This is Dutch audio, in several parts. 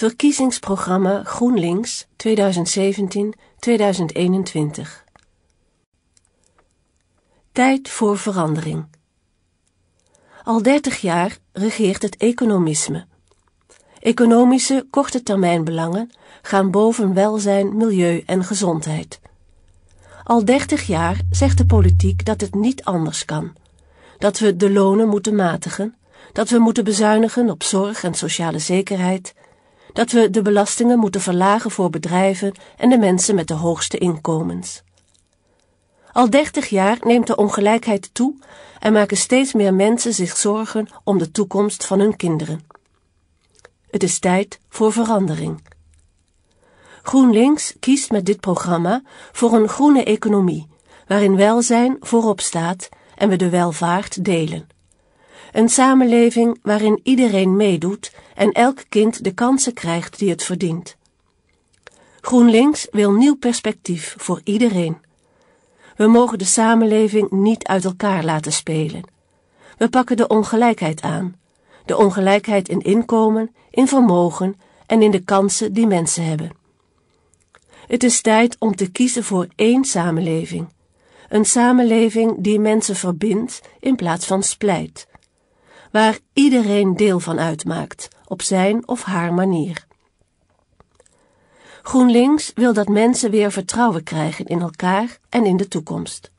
Verkiezingsprogramma GroenLinks 2017-2021. Tijd voor verandering. Al 30 jaar regeert het economisme. Economische korte termijnbelangen gaan boven welzijn, milieu en gezondheid. Al 30 jaar zegt de politiek dat het niet anders kan. Dat we de lonen moeten matigen, dat we moeten bezuinigen op zorg en sociale zekerheid, dat we de belastingen moeten verlagen voor bedrijven en de mensen met de hoogste inkomens. Al dertig jaar neemt de ongelijkheid toe en maken steeds meer mensen zich zorgen om de toekomst van hun kinderen. Het is tijd voor verandering. GroenLinks kiest met dit programma voor een groene economie, waarin welzijn voorop staat en we de welvaart delen. Een samenleving waarin iedereen meedoet en elk kind de kansen krijgt die het verdient. GroenLinks wil nieuw perspectief voor iedereen. We mogen de samenleving niet uit elkaar laten spelen. We pakken de ongelijkheid aan. De ongelijkheid in inkomen, in vermogen en in de kansen die mensen hebben. Het is tijd om te kiezen voor één samenleving. Een samenleving die mensen verbindt in plaats van splijt waar iedereen deel van uitmaakt, op zijn of haar manier. GroenLinks wil dat mensen weer vertrouwen krijgen in elkaar en in de toekomst.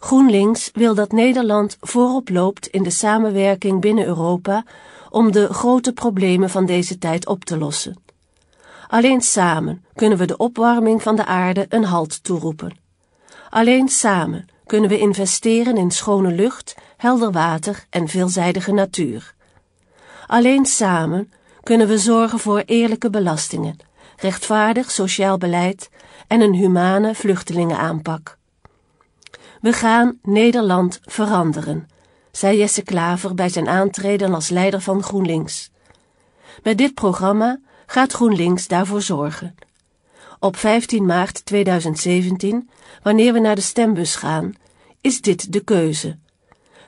GroenLinks wil dat Nederland voorop loopt in de samenwerking binnen Europa om de grote problemen van deze tijd op te lossen. Alleen samen kunnen we de opwarming van de aarde een halt toeroepen. Alleen samen kunnen we investeren in schone lucht helder water en veelzijdige natuur. Alleen samen kunnen we zorgen voor eerlijke belastingen, rechtvaardig sociaal beleid en een humane vluchtelingenaanpak. We gaan Nederland veranderen, zei Jesse Klaver bij zijn aantreden als leider van GroenLinks. Met dit programma gaat GroenLinks daarvoor zorgen. Op 15 maart 2017, wanneer we naar de stembus gaan, is dit de keuze.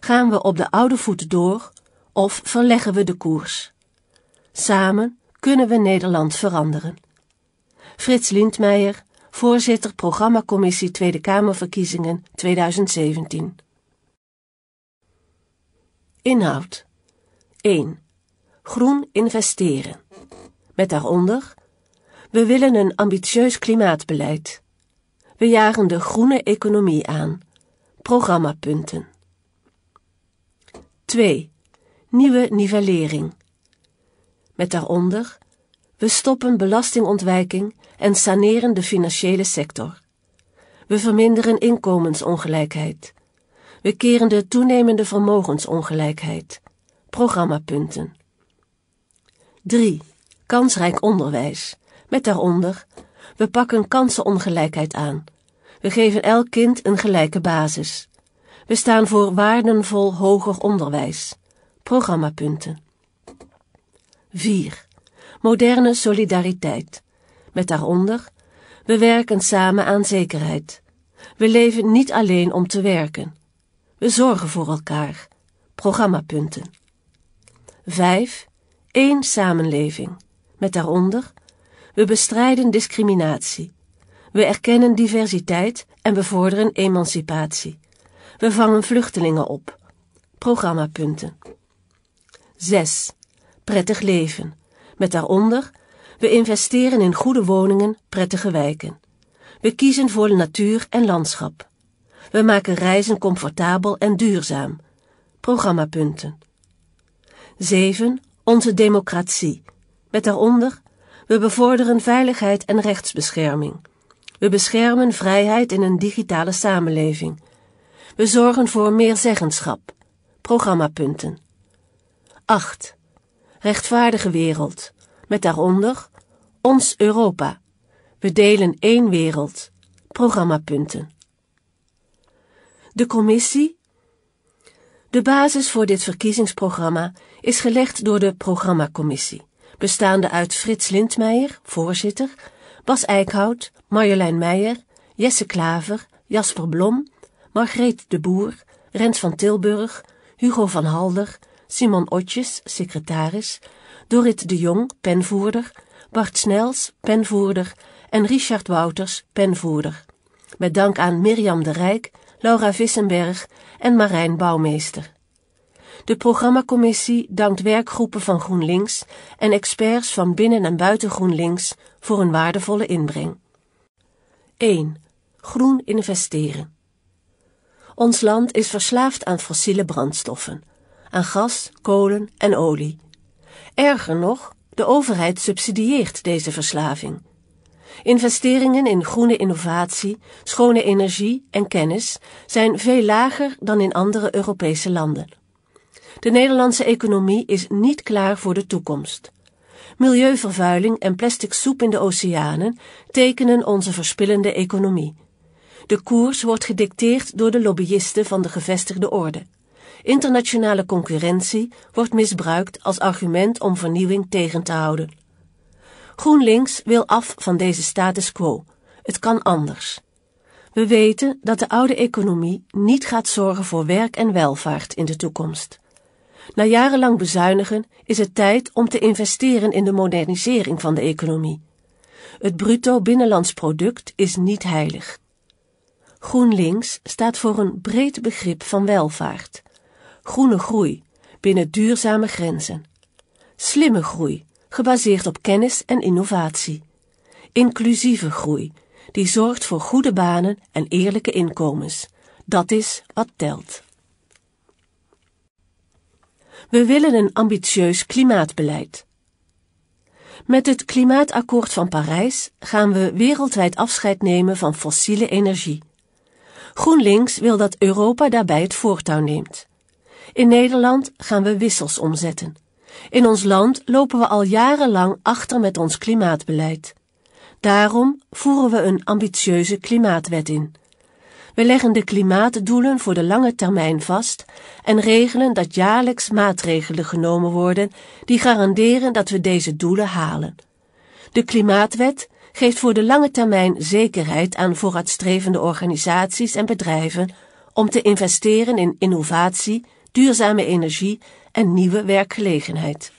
Gaan we op de oude voet door of verleggen we de koers? Samen kunnen we Nederland veranderen. Frits Lindmeijer, voorzitter Programmacommissie Tweede Kamerverkiezingen 2017. Inhoud 1. Groen investeren. Met daaronder: We willen een ambitieus klimaatbeleid. We jagen de groene economie aan. Programmapunten. 2. Nieuwe nivellering. Met daaronder, we stoppen belastingontwijking en saneren de financiële sector. We verminderen inkomensongelijkheid. We keren de toenemende vermogensongelijkheid. Programmapunten. 3. Kansrijk onderwijs. Met daaronder, we pakken kansenongelijkheid aan. We geven elk kind een gelijke basis. We staan voor waardenvol hoger onderwijs. Programmapunten. 4. Moderne solidariteit. Met daaronder, we werken samen aan zekerheid. We leven niet alleen om te werken. We zorgen voor elkaar. Programmapunten. 5. Eén samenleving. Met daaronder, we bestrijden discriminatie. We erkennen diversiteit en bevorderen emancipatie. We vangen vluchtelingen op. Programmapunten. 6. Prettig leven. Met daaronder, we investeren in goede woningen, prettige wijken. We kiezen voor natuur en landschap. We maken reizen comfortabel en duurzaam. Programmapunten. 7. Onze democratie. Met daaronder, we bevorderen veiligheid en rechtsbescherming. We beschermen vrijheid in een digitale samenleving. We zorgen voor meer zeggenschap. Programmapunten. 8. Rechtvaardige wereld. Met daaronder ons Europa. We delen één wereld. Programmapunten. De commissie. De basis voor dit verkiezingsprogramma is gelegd door de programmacommissie, bestaande uit Frits Lindmeijer, voorzitter, Bas Eickhout, Marjolein Meijer, Jesse Klaver, Jasper Blom Margreet de Boer, Rens van Tilburg, Hugo van Halder, Simon Otjes, secretaris, Dorit de Jong, penvoerder, Bart Snels, penvoerder en Richard Wouters, penvoerder. Met dank aan Mirjam de Rijk, Laura Vissenberg en Marijn Bouwmeester. De programmacommissie dankt werkgroepen van GroenLinks en experts van binnen en buiten GroenLinks voor hun waardevolle inbreng. 1. Groen investeren. Ons land is verslaafd aan fossiele brandstoffen, aan gas, kolen en olie. Erger nog, de overheid subsidieert deze verslaving. Investeringen in groene innovatie, schone energie en kennis zijn veel lager dan in andere Europese landen. De Nederlandse economie is niet klaar voor de toekomst. Milieuvervuiling en plastic soep in de oceanen tekenen onze verspillende economie. De koers wordt gedicteerd door de lobbyisten van de gevestigde orde. Internationale concurrentie wordt misbruikt als argument om vernieuwing tegen te houden. GroenLinks wil af van deze status quo. Het kan anders. We weten dat de oude economie niet gaat zorgen voor werk en welvaart in de toekomst. Na jarenlang bezuinigen is het tijd om te investeren in de modernisering van de economie. Het bruto binnenlands product is niet heilig. GroenLinks staat voor een breed begrip van welvaart. Groene groei binnen duurzame grenzen. Slimme groei, gebaseerd op kennis en innovatie. Inclusieve groei, die zorgt voor goede banen en eerlijke inkomens. Dat is wat telt. We willen een ambitieus klimaatbeleid. Met het Klimaatakkoord van Parijs gaan we wereldwijd afscheid nemen van fossiele energie. GroenLinks wil dat Europa daarbij het voortouw neemt. In Nederland gaan we wissels omzetten. In ons land lopen we al jarenlang achter met ons klimaatbeleid. Daarom voeren we een ambitieuze klimaatwet in. We leggen de klimaatdoelen voor de lange termijn vast en regelen dat jaarlijks maatregelen genomen worden die garanderen dat we deze doelen halen. De klimaatwet geeft voor de lange termijn zekerheid aan vooruitstrevende organisaties en bedrijven om te investeren in innovatie, duurzame energie en nieuwe werkgelegenheid.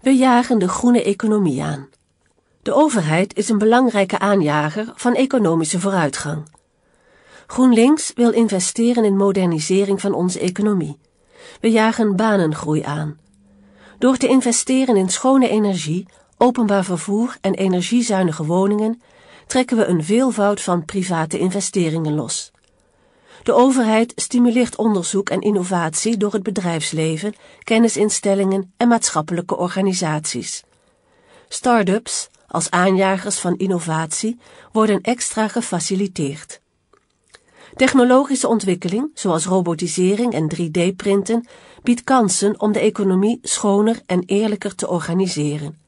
We jagen de groene economie aan. De overheid is een belangrijke aanjager van economische vooruitgang. GroenLinks wil investeren in modernisering van onze economie. We jagen banengroei aan. Door te investeren in schone energie openbaar vervoer en energiezuinige woningen trekken we een veelvoud van private investeringen los. De overheid stimuleert onderzoek en innovatie door het bedrijfsleven, kennisinstellingen en maatschappelijke organisaties. Start-ups, als aanjagers van innovatie, worden extra gefaciliteerd. Technologische ontwikkeling, zoals robotisering en 3D-printen, biedt kansen om de economie schoner en eerlijker te organiseren.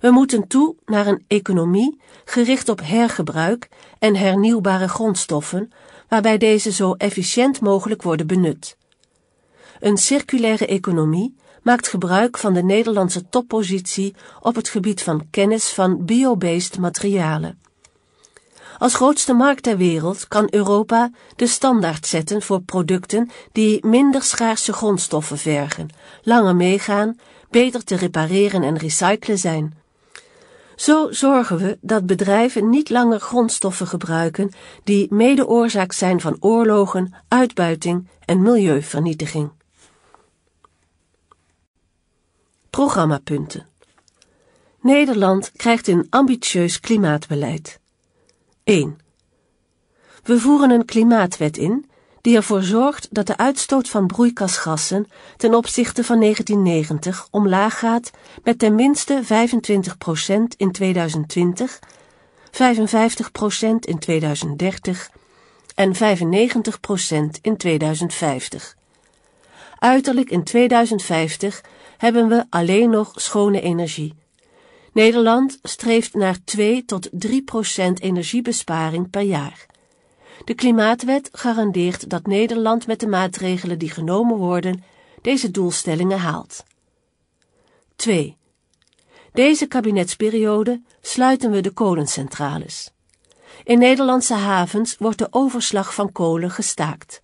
We moeten toe naar een economie gericht op hergebruik en hernieuwbare grondstoffen, waarbij deze zo efficiënt mogelijk worden benut. Een circulaire economie maakt gebruik van de Nederlandse toppositie op het gebied van kennis van biobased materialen. Als grootste markt ter wereld kan Europa de standaard zetten voor producten die minder schaarse grondstoffen vergen, langer meegaan, beter te repareren en recyclen zijn. Zo zorgen we dat bedrijven niet langer grondstoffen gebruiken die mede oorzaak zijn van oorlogen, uitbuiting en milieuvernietiging. Programmapunten Nederland krijgt een ambitieus klimaatbeleid. 1. We voeren een klimaatwet in die ervoor zorgt dat de uitstoot van broeikasgassen ten opzichte van 1990 omlaag gaat met ten minste 25% in 2020, 55% in 2030 en 95% in 2050. Uiterlijk in 2050 hebben we alleen nog schone energie. Nederland streeft naar 2 tot 3 procent energiebesparing per jaar. De Klimaatwet garandeert dat Nederland met de maatregelen die genomen worden deze doelstellingen haalt. 2. Deze kabinetsperiode sluiten we de kolencentrales. In Nederlandse havens wordt de overslag van kolen gestaakt.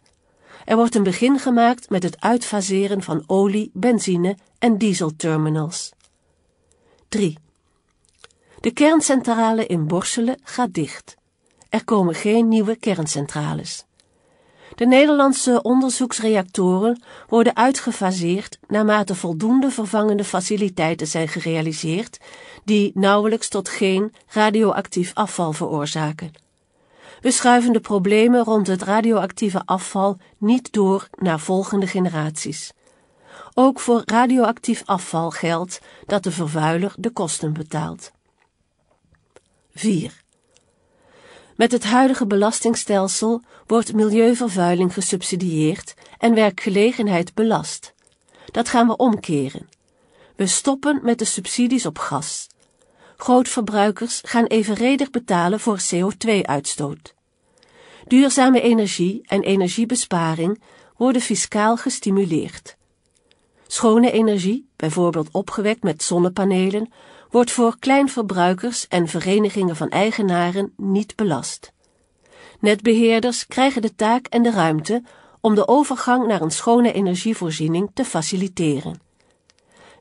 Er wordt een begin gemaakt met het uitfaseren van olie, benzine en dieselterminals. 3. De kerncentrale in Borselen gaat dicht. Er komen geen nieuwe kerncentrales. De Nederlandse onderzoeksreactoren worden uitgefaseerd naarmate voldoende vervangende faciliteiten zijn gerealiseerd die nauwelijks tot geen radioactief afval veroorzaken. We schuiven de problemen rond het radioactieve afval niet door naar volgende generaties. Ook voor radioactief afval geldt dat de vervuiler de kosten betaalt. 4. Met het huidige belastingstelsel wordt milieuvervuiling gesubsidieerd en werkgelegenheid belast. Dat gaan we omkeren. We stoppen met de subsidies op gas. Grootverbruikers gaan evenredig betalen voor CO2-uitstoot. Duurzame energie en energiebesparing worden fiscaal gestimuleerd. Schone energie, bijvoorbeeld opgewekt met zonnepanelen, wordt voor kleinverbruikers en verenigingen van eigenaren niet belast. Netbeheerders krijgen de taak en de ruimte om de overgang naar een schone energievoorziening te faciliteren.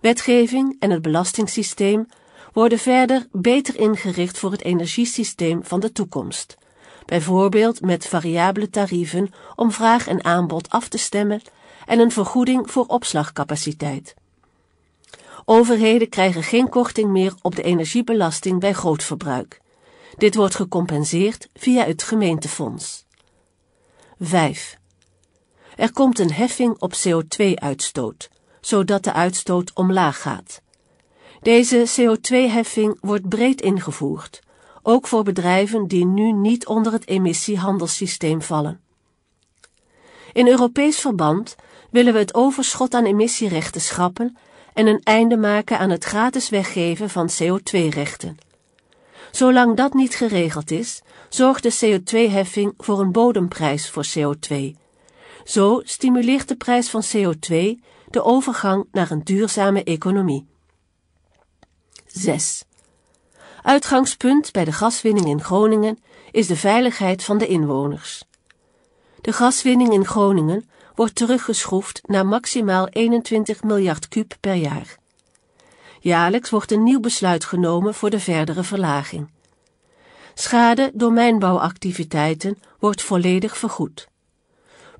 Wetgeving en het belastingssysteem worden verder beter ingericht voor het energiesysteem van de toekomst. Bijvoorbeeld met variabele tarieven om vraag en aanbod af te stemmen en een vergoeding voor opslagcapaciteit. Overheden krijgen geen korting meer op de energiebelasting bij groot verbruik. Dit wordt gecompenseerd via het gemeentefonds. 5. Er komt een heffing op CO2-uitstoot, zodat de uitstoot omlaag gaat. Deze CO2-heffing wordt breed ingevoerd, ook voor bedrijven die nu niet onder het emissiehandelssysteem vallen. In Europees verband willen we het overschot aan emissierechten schrappen en een einde maken aan het gratis weggeven van CO2-rechten. Zolang dat niet geregeld is, zorgt de CO2-heffing voor een bodemprijs voor CO2. Zo stimuleert de prijs van CO2 de overgang naar een duurzame economie. 6. Uitgangspunt bij de gaswinning in Groningen is de veiligheid van de inwoners. De gaswinning in Groningen wordt teruggeschroefd naar maximaal 21 miljard kuub per jaar. Jaarlijks wordt een nieuw besluit genomen voor de verdere verlaging. Schade door mijnbouwactiviteiten wordt volledig vergoed.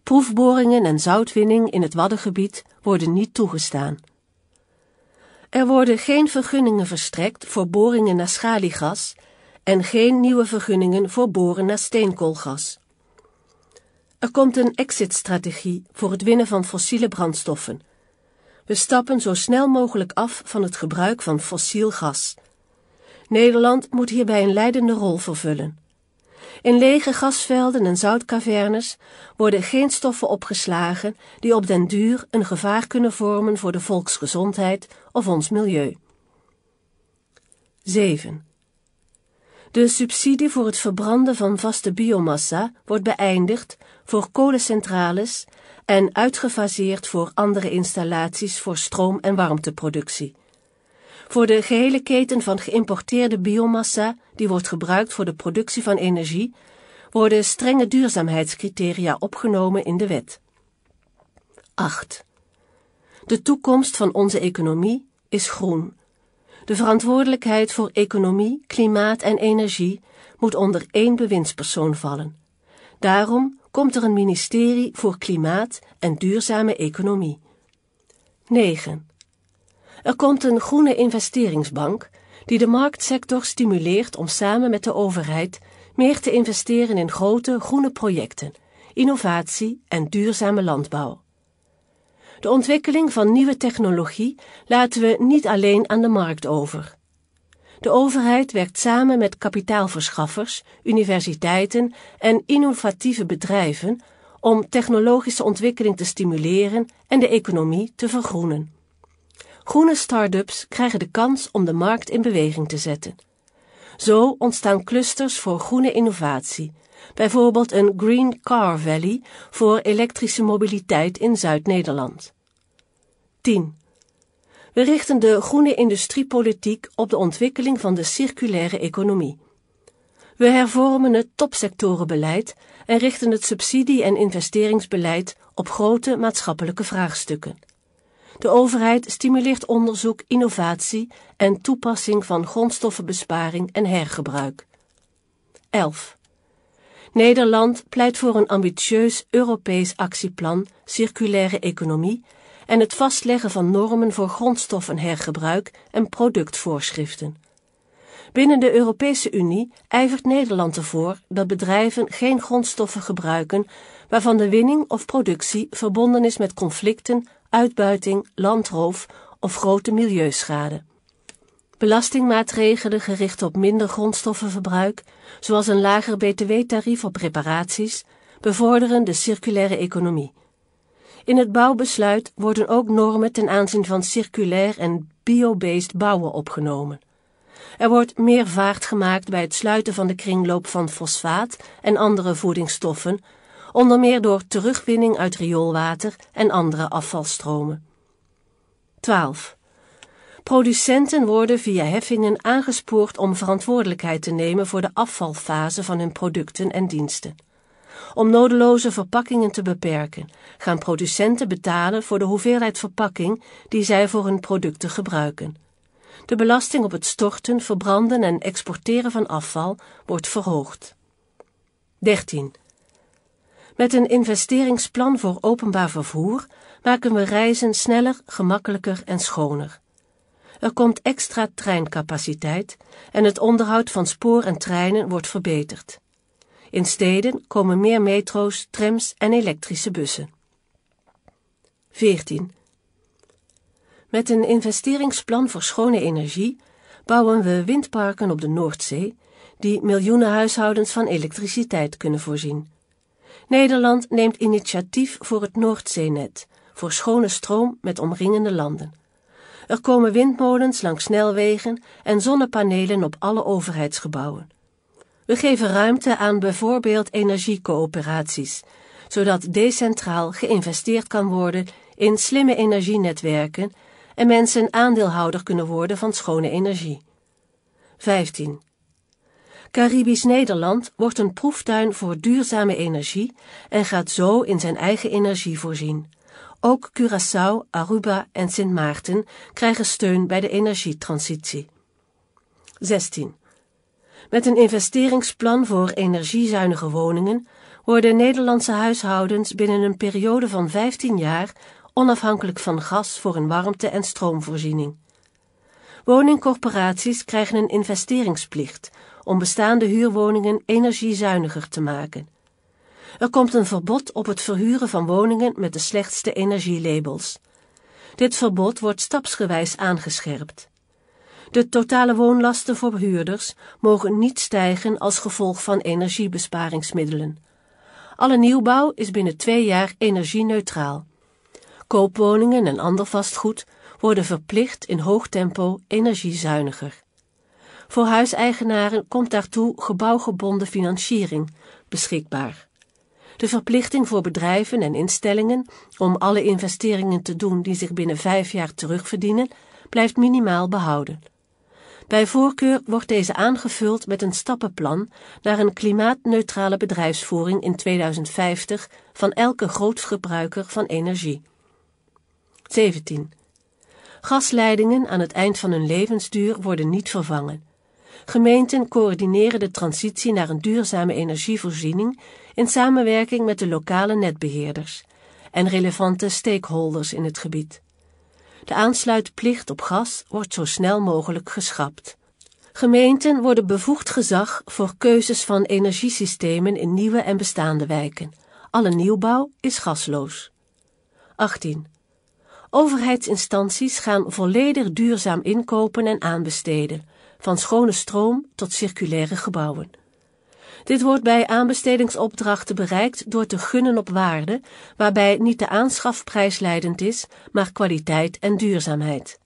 Proefboringen en zoutwinning in het Waddengebied worden niet toegestaan. Er worden geen vergunningen verstrekt voor boringen naar schaliegas en geen nieuwe vergunningen voor boren naar steenkoolgas. Er komt een exitstrategie voor het winnen van fossiele brandstoffen. We stappen zo snel mogelijk af van het gebruik van fossiel gas. Nederland moet hierbij een leidende rol vervullen. In lege gasvelden en zoutkavernes worden geen stoffen opgeslagen die op den duur een gevaar kunnen vormen voor de volksgezondheid of ons milieu. 7. De subsidie voor het verbranden van vaste biomassa wordt beëindigd voor kolencentrales en uitgefaseerd voor andere installaties voor stroom- en warmteproductie. Voor de gehele keten van geïmporteerde biomassa, die wordt gebruikt voor de productie van energie, worden strenge duurzaamheidscriteria opgenomen in de wet. 8. De toekomst van onze economie is groen. De verantwoordelijkheid voor economie, klimaat en energie moet onder één bewindspersoon vallen. Daarom komt er een ministerie voor klimaat en duurzame economie. 9. Er komt een groene investeringsbank die de marktsector stimuleert om samen met de overheid meer te investeren in grote groene projecten, innovatie en duurzame landbouw. De ontwikkeling van nieuwe technologie laten we niet alleen aan de markt over. De overheid werkt samen met kapitaalverschaffers, universiteiten en innovatieve bedrijven om technologische ontwikkeling te stimuleren en de economie te vergroenen. Groene start-ups krijgen de kans om de markt in beweging te zetten. Zo ontstaan clusters voor groene innovatie, bijvoorbeeld een Green Car Valley voor elektrische mobiliteit in Zuid-Nederland. 10. We richten de groene industriepolitiek op de ontwikkeling van de circulaire economie. We hervormen het topsectorenbeleid en richten het subsidie- en investeringsbeleid op grote maatschappelijke vraagstukken. De overheid stimuleert onderzoek, innovatie en toepassing van grondstoffenbesparing en hergebruik. 11. Nederland pleit voor een ambitieus Europees actieplan circulaire economie en het vastleggen van normen voor grondstoffenhergebruik en productvoorschriften. Binnen de Europese Unie ijvert Nederland ervoor dat bedrijven geen grondstoffen gebruiken waarvan de winning of productie verbonden is met conflicten, uitbuiting, landroof of grote milieuschade. Belastingmaatregelen gericht op minder grondstoffenverbruik, zoals een lager btw-tarief op reparaties, bevorderen de circulaire economie. In het bouwbesluit worden ook normen ten aanzien van circulair en biobased bouwen opgenomen. Er wordt meer vaart gemaakt bij het sluiten van de kringloop van fosfaat en andere voedingsstoffen, onder meer door terugwinning uit rioolwater en andere afvalstromen. 12. Producenten worden via heffingen aangespoord om verantwoordelijkheid te nemen voor de afvalfase van hun producten en diensten. Om nodeloze verpakkingen te beperken, gaan producenten betalen voor de hoeveelheid verpakking die zij voor hun producten gebruiken. De belasting op het storten, verbranden en exporteren van afval wordt verhoogd. 13. Met een investeringsplan voor openbaar vervoer maken we reizen sneller, gemakkelijker en schoner. Er komt extra treincapaciteit en het onderhoud van spoor en treinen wordt verbeterd. In steden komen meer metro's, trams en elektrische bussen. 14. Met een investeringsplan voor schone energie bouwen we windparken op de Noordzee, die miljoenen huishoudens van elektriciteit kunnen voorzien. Nederland neemt initiatief voor het Noordzeenet, voor schone stroom met omringende landen. Er komen windmolens langs snelwegen en zonnepanelen op alle overheidsgebouwen. We geven ruimte aan bijvoorbeeld energiecoöperaties, zodat decentraal geïnvesteerd kan worden in slimme energienetwerken en mensen aandeelhouder kunnen worden van schone energie. 15. Caribisch Nederland wordt een proeftuin voor duurzame energie en gaat zo in zijn eigen energie voorzien. Ook Curaçao, Aruba en Sint Maarten krijgen steun bij de energietransitie. 16. Met een investeringsplan voor energiezuinige woningen worden Nederlandse huishoudens binnen een periode van 15 jaar onafhankelijk van gas voor een warmte- en stroomvoorziening. Woningcorporaties krijgen een investeringsplicht om bestaande huurwoningen energiezuiniger te maken. Er komt een verbod op het verhuren van woningen met de slechtste energielabels. Dit verbod wordt stapsgewijs aangescherpt. De totale woonlasten voor huurders mogen niet stijgen als gevolg van energiebesparingsmiddelen. Alle nieuwbouw is binnen twee jaar energie-neutraal. Koopwoningen en ander vastgoed worden verplicht in hoog tempo energiezuiniger. Voor huiseigenaren komt daartoe gebouwgebonden financiering beschikbaar. De verplichting voor bedrijven en instellingen om alle investeringen te doen die zich binnen vijf jaar terugverdienen, blijft minimaal behouden. Bij voorkeur wordt deze aangevuld met een stappenplan naar een klimaatneutrale bedrijfsvoering in 2050 van elke grootverbruiker van energie. 17. Gasleidingen aan het eind van hun levensduur worden niet vervangen. Gemeenten coördineren de transitie naar een duurzame energievoorziening in samenwerking met de lokale netbeheerders en relevante stakeholders in het gebied. De aansluitplicht op gas wordt zo snel mogelijk geschrapt. Gemeenten worden bevoegd gezag voor keuzes van energiesystemen in nieuwe en bestaande wijken. Alle nieuwbouw is gasloos. 18. Overheidsinstanties gaan volledig duurzaam inkopen en aanbesteden, van schone stroom tot circulaire gebouwen. Dit wordt bij aanbestedingsopdrachten bereikt door te gunnen op waarde, waarbij niet de aanschafprijs leidend is, maar kwaliteit en duurzaamheid.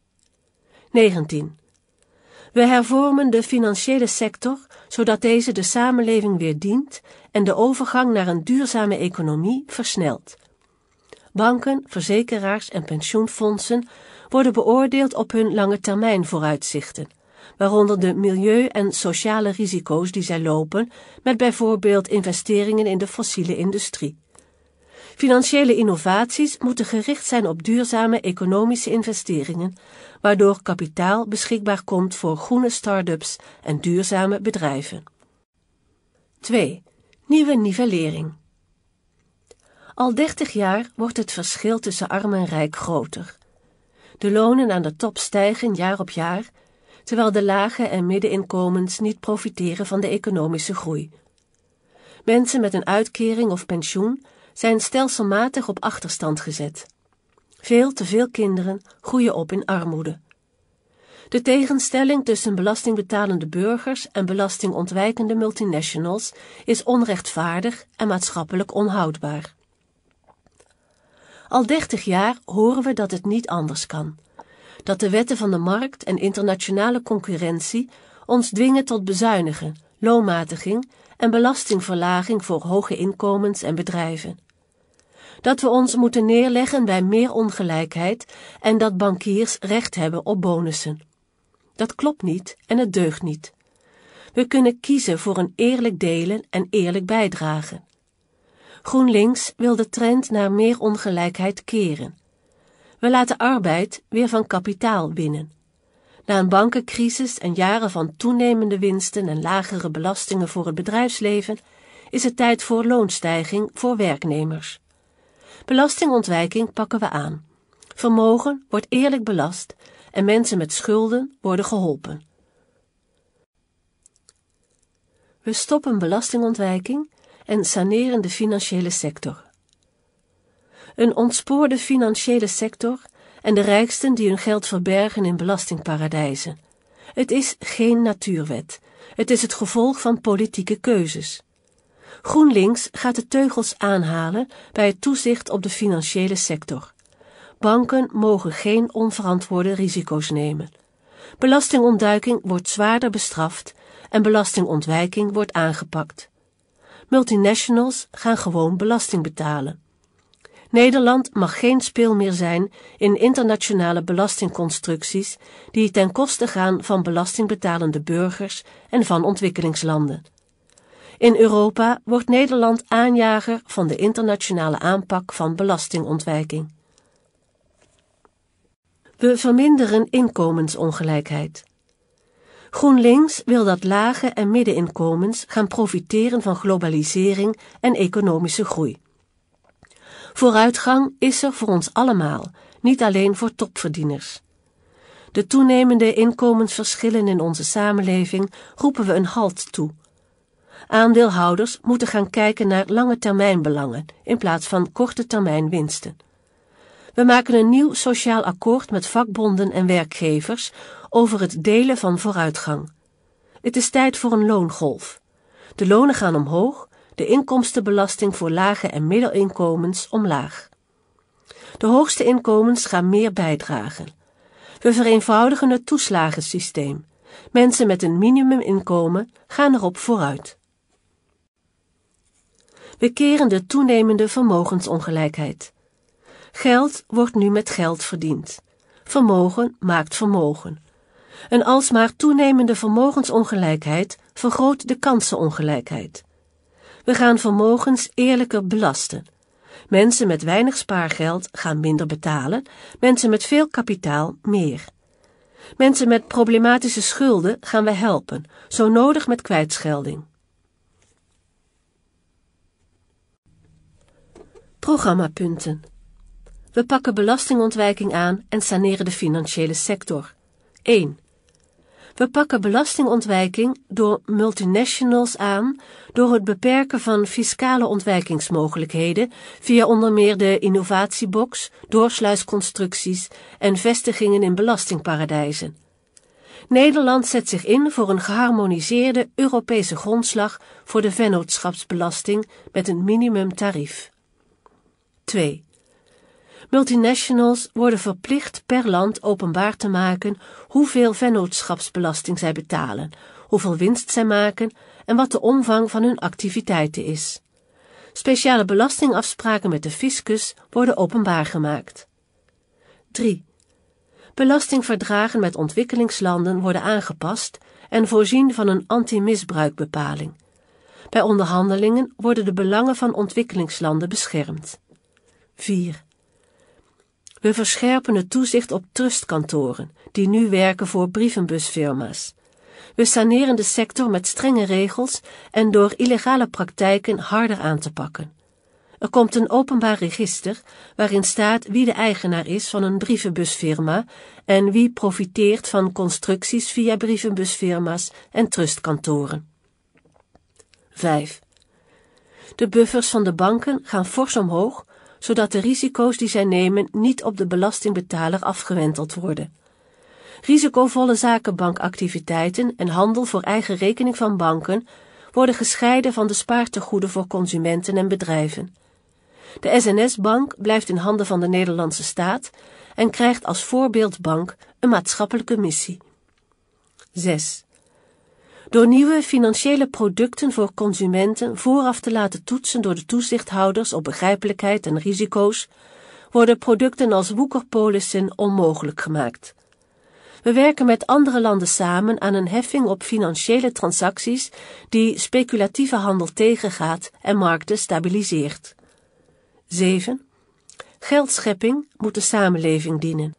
19. We hervormen de financiële sector zodat deze de samenleving weer dient en de overgang naar een duurzame economie versnelt. Banken, verzekeraars en pensioenfondsen worden beoordeeld op hun lange termijn vooruitzichten waaronder de milieu- en sociale risico's die zij lopen, met bijvoorbeeld investeringen in de fossiele industrie. Financiële innovaties moeten gericht zijn op duurzame economische investeringen, waardoor kapitaal beschikbaar komt voor groene start-ups en duurzame bedrijven. 2. Nieuwe nivellering. Al 30 jaar wordt het verschil tussen arm en rijk groter. De lonen aan de top stijgen jaar op jaar, terwijl de lage en middeninkomens niet profiteren van de economische groei. Mensen met een uitkering of pensioen zijn stelselmatig op achterstand gezet. Veel te veel kinderen groeien op in armoede. De tegenstelling tussen belastingbetalende burgers en belastingontwijkende multinationals is onrechtvaardig en maatschappelijk onhoudbaar. Al dertig jaar horen we dat het niet anders kan dat de wetten van de markt en internationale concurrentie ons dwingen tot bezuinigen, loonmatiging en belastingverlaging voor hoge inkomens en bedrijven. Dat we ons moeten neerleggen bij meer ongelijkheid en dat bankiers recht hebben op bonussen. Dat klopt niet en het deugt niet. We kunnen kiezen voor een eerlijk delen en eerlijk bijdragen. GroenLinks wil de trend naar meer ongelijkheid keren. We laten arbeid weer van kapitaal winnen. Na een bankencrisis en jaren van toenemende winsten en lagere belastingen voor het bedrijfsleven, is het tijd voor loonstijging voor werknemers. Belastingontwijking pakken we aan. Vermogen wordt eerlijk belast en mensen met schulden worden geholpen. We stoppen belastingontwijking en saneren de financiële sector een ontspoorde financiële sector en de rijksten die hun geld verbergen in belastingparadijzen. Het is geen natuurwet. Het is het gevolg van politieke keuzes. GroenLinks gaat de teugels aanhalen bij het toezicht op de financiële sector. Banken mogen geen onverantwoorde risico's nemen. Belastingontduiking wordt zwaarder bestraft en belastingontwijking wordt aangepakt. Multinationals gaan gewoon belasting betalen. Nederland mag geen speel meer zijn in internationale belastingconstructies die ten koste gaan van belastingbetalende burgers en van ontwikkelingslanden. In Europa wordt Nederland aanjager van de internationale aanpak van belastingontwijking. We verminderen inkomensongelijkheid. GroenLinks wil dat lage en middeninkomens gaan profiteren van globalisering en economische groei. Vooruitgang is er voor ons allemaal, niet alleen voor topverdieners. De toenemende inkomensverschillen in onze samenleving roepen we een halt toe. Aandeelhouders moeten gaan kijken naar lange termijnbelangen in plaats van korte termijn winsten. We maken een nieuw sociaal akkoord met vakbonden en werkgevers over het delen van vooruitgang. Het is tijd voor een loongolf. De lonen gaan omhoog, de inkomstenbelasting voor lage en middelinkomens omlaag. De hoogste inkomens gaan meer bijdragen. We vereenvoudigen het toeslagensysteem. Mensen met een minimuminkomen gaan erop vooruit. We keren de toenemende vermogensongelijkheid. Geld wordt nu met geld verdiend. Vermogen maakt vermogen. Een alsmaar toenemende vermogensongelijkheid vergroot de kansenongelijkheid. We gaan vermogens eerlijker belasten. Mensen met weinig spaargeld gaan minder betalen, mensen met veel kapitaal meer. Mensen met problematische schulden gaan we helpen, zo nodig met kwijtschelding. Programmapunten. We pakken belastingontwijking aan en saneren de financiële sector. 1. We pakken belastingontwijking door multinationals aan, door het beperken van fiscale ontwijkingsmogelijkheden via onder meer de innovatiebox, doorsluisconstructies en vestigingen in belastingparadijzen. Nederland zet zich in voor een geharmoniseerde Europese grondslag voor de vennootschapsbelasting met een minimumtarief. 2. Multinationals worden verplicht per land openbaar te maken hoeveel vennootschapsbelasting zij betalen, hoeveel winst zij maken en wat de omvang van hun activiteiten is. Speciale belastingafspraken met de fiscus worden openbaar gemaakt. 3. Belastingverdragen met ontwikkelingslanden worden aangepast en voorzien van een anti-misbruikbepaling. Bij onderhandelingen worden de belangen van ontwikkelingslanden beschermd. 4. We verscherpen het toezicht op trustkantoren, die nu werken voor brievenbusfirma's. We saneren de sector met strenge regels en door illegale praktijken harder aan te pakken. Er komt een openbaar register waarin staat wie de eigenaar is van een brievenbusfirma en wie profiteert van constructies via brievenbusfirma's en trustkantoren. 5. De buffers van de banken gaan fors omhoog zodat de risico's die zij nemen niet op de belastingbetaler afgewenteld worden. Risicovolle zakenbankactiviteiten en handel voor eigen rekening van banken worden gescheiden van de spaartegoeden voor consumenten en bedrijven. De SNS-bank blijft in handen van de Nederlandse staat en krijgt als voorbeeldbank een maatschappelijke missie. 6 door nieuwe financiële producten voor consumenten vooraf te laten toetsen door de toezichthouders op begrijpelijkheid en risico's, worden producten als woekerpolissen onmogelijk gemaakt. We werken met andere landen samen aan een heffing op financiële transacties die speculatieve handel tegengaat en markten stabiliseert. 7. Geldschepping moet de samenleving dienen.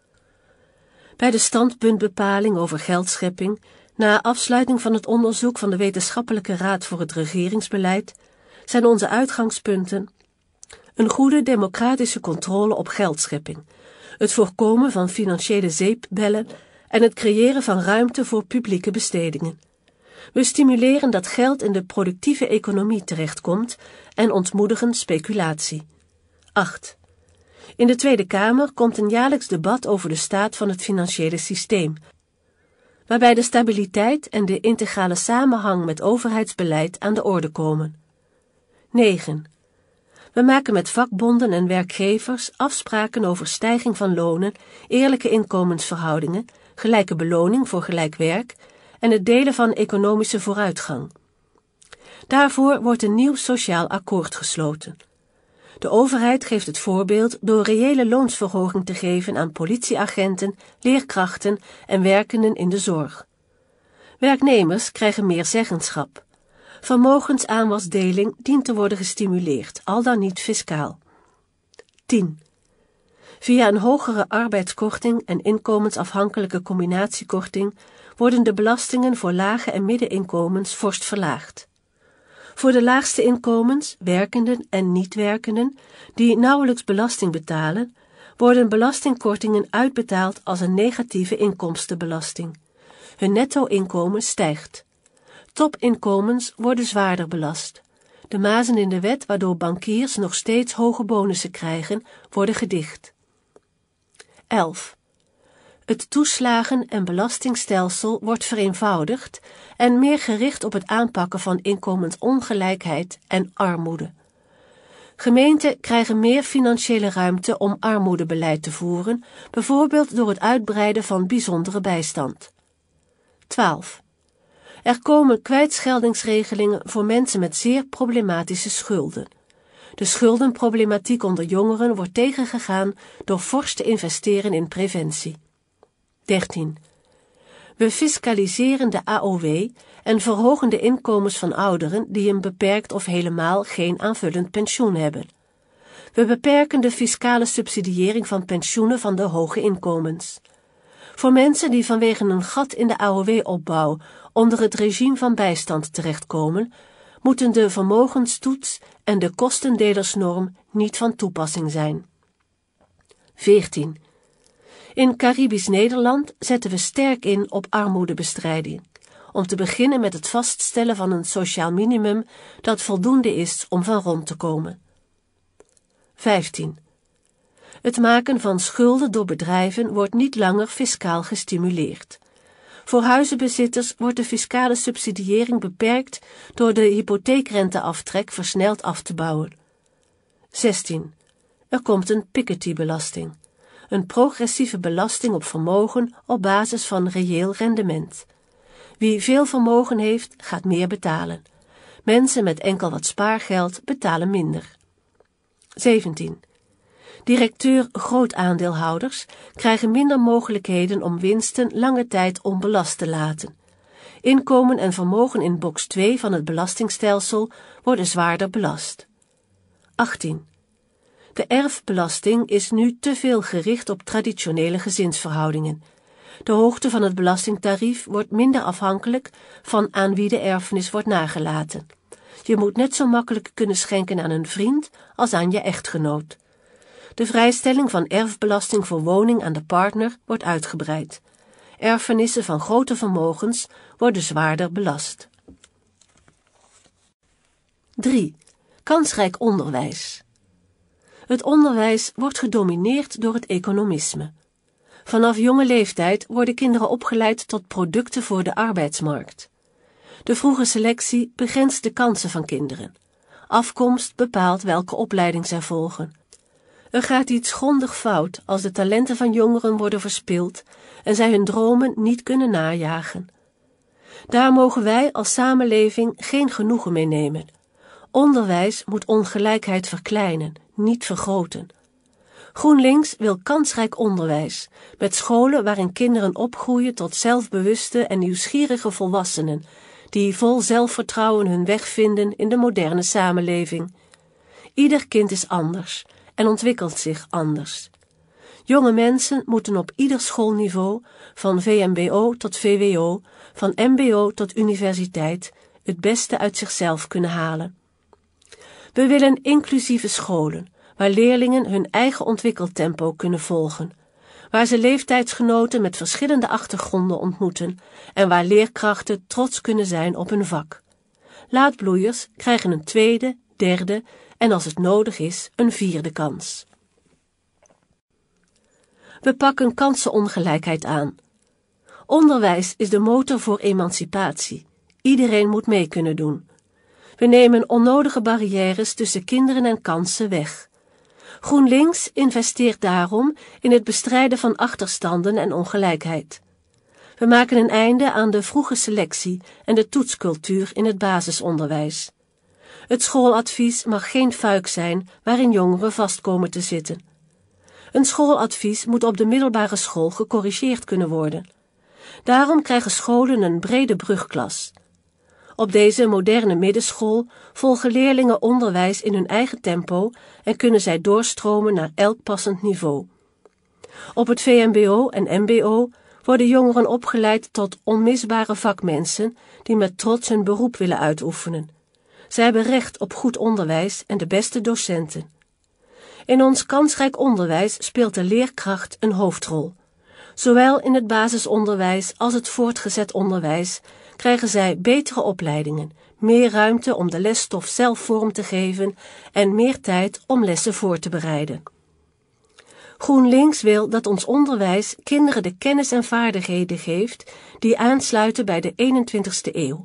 Bij de standpuntbepaling over geldschepping na afsluiting van het onderzoek van de Wetenschappelijke Raad voor het Regeringsbeleid zijn onze uitgangspunten een goede democratische controle op geldschepping, het voorkomen van financiële zeepbellen en het creëren van ruimte voor publieke bestedingen. We stimuleren dat geld in de productieve economie terechtkomt en ontmoedigen speculatie. 8. In de Tweede Kamer komt een jaarlijks debat over de staat van het financiële systeem, waarbij de stabiliteit en de integrale samenhang met overheidsbeleid aan de orde komen. 9. We maken met vakbonden en werkgevers afspraken over stijging van lonen, eerlijke inkomensverhoudingen, gelijke beloning voor gelijk werk en het delen van economische vooruitgang. Daarvoor wordt een nieuw sociaal akkoord gesloten, de overheid geeft het voorbeeld door reële loonsverhoging te geven aan politieagenten, leerkrachten en werkenden in de zorg. Werknemers krijgen meer zeggenschap. Vermogensaanwasdeling dient te worden gestimuleerd, al dan niet fiscaal. 10. Via een hogere arbeidskorting en inkomensafhankelijke combinatiekorting worden de belastingen voor lage en middeninkomens fors verlaagd. Voor de laagste inkomens, werkenden en niet-werkenden, die nauwelijks belasting betalen, worden belastingkortingen uitbetaald als een negatieve inkomstenbelasting. Hun netto-inkomen stijgt. Topinkomens worden zwaarder belast. De mazen in de wet waardoor bankiers nog steeds hoge bonussen krijgen, worden gedicht. 11. Het toeslagen- en belastingstelsel wordt vereenvoudigd en meer gericht op het aanpakken van inkomensongelijkheid en armoede. Gemeenten krijgen meer financiële ruimte om armoedebeleid te voeren, bijvoorbeeld door het uitbreiden van bijzondere bijstand. 12. Er komen kwijtscheldingsregelingen voor mensen met zeer problematische schulden. De schuldenproblematiek onder jongeren wordt tegengegaan door fors te investeren in preventie. 13. We fiscaliseren de AOW en verhogen de inkomens van ouderen die een beperkt of helemaal geen aanvullend pensioen hebben. We beperken de fiscale subsidiëring van pensioenen van de hoge inkomens. Voor mensen die vanwege een gat in de AOW-opbouw onder het regime van bijstand terechtkomen, moeten de vermogenstoets en de kostendelersnorm niet van toepassing zijn. 14. In Caribisch Nederland zetten we sterk in op armoedebestrijding. Om te beginnen met het vaststellen van een sociaal minimum dat voldoende is om van rond te komen. 15. Het maken van schulden door bedrijven wordt niet langer fiscaal gestimuleerd. Voor huizenbezitters wordt de fiscale subsidiëring beperkt door de hypotheekrenteaftrek versneld af te bouwen. 16. Er komt een Piketty-belasting een progressieve belasting op vermogen op basis van reëel rendement. Wie veel vermogen heeft, gaat meer betalen. Mensen met enkel wat spaargeld betalen minder. 17. Directeur grootaandeelhouders krijgen minder mogelijkheden om winsten lange tijd onbelast te laten. Inkomen en vermogen in box 2 van het belastingstelsel worden zwaarder belast. 18. De erfbelasting is nu te veel gericht op traditionele gezinsverhoudingen. De hoogte van het belastingtarief wordt minder afhankelijk van aan wie de erfenis wordt nagelaten. Je moet net zo makkelijk kunnen schenken aan een vriend als aan je echtgenoot. De vrijstelling van erfbelasting voor woning aan de partner wordt uitgebreid. Erfenissen van grote vermogens worden zwaarder belast. 3. Kansrijk onderwijs. Het onderwijs wordt gedomineerd door het economisme. Vanaf jonge leeftijd worden kinderen opgeleid tot producten voor de arbeidsmarkt. De vroege selectie begrenst de kansen van kinderen. Afkomst bepaalt welke opleiding zij volgen. Er gaat iets grondig fout als de talenten van jongeren worden verspild en zij hun dromen niet kunnen najagen. Daar mogen wij als samenleving geen genoegen mee nemen. Onderwijs moet ongelijkheid verkleinen niet vergroten. GroenLinks wil kansrijk onderwijs, met scholen waarin kinderen opgroeien tot zelfbewuste en nieuwsgierige volwassenen, die vol zelfvertrouwen hun weg vinden in de moderne samenleving. Ieder kind is anders en ontwikkelt zich anders. Jonge mensen moeten op ieder schoolniveau, van VMBO tot VWO, van MBO tot universiteit, het beste uit zichzelf kunnen halen. We willen inclusieve scholen, waar leerlingen hun eigen ontwikkeltempo kunnen volgen, waar ze leeftijdsgenoten met verschillende achtergronden ontmoeten en waar leerkrachten trots kunnen zijn op hun vak. Laatbloeiers krijgen een tweede, derde en als het nodig is, een vierde kans. We pakken kansenongelijkheid aan. Onderwijs is de motor voor emancipatie. Iedereen moet mee kunnen doen we nemen onnodige barrières tussen kinderen en kansen weg. GroenLinks investeert daarom in het bestrijden van achterstanden en ongelijkheid. We maken een einde aan de vroege selectie en de toetscultuur in het basisonderwijs. Het schooladvies mag geen fuik zijn waarin jongeren vastkomen te zitten. Een schooladvies moet op de middelbare school gecorrigeerd kunnen worden. Daarom krijgen scholen een brede brugklas, op deze moderne middenschool volgen leerlingen onderwijs in hun eigen tempo en kunnen zij doorstromen naar elk passend niveau. Op het VMBO en MBO worden jongeren opgeleid tot onmisbare vakmensen die met trots hun beroep willen uitoefenen. Zij hebben recht op goed onderwijs en de beste docenten. In ons kansrijk onderwijs speelt de leerkracht een hoofdrol. Zowel in het basisonderwijs als het voortgezet onderwijs krijgen zij betere opleidingen, meer ruimte om de lesstof zelf vorm te geven en meer tijd om lessen voor te bereiden. GroenLinks wil dat ons onderwijs kinderen de kennis en vaardigheden geeft die aansluiten bij de 21ste eeuw,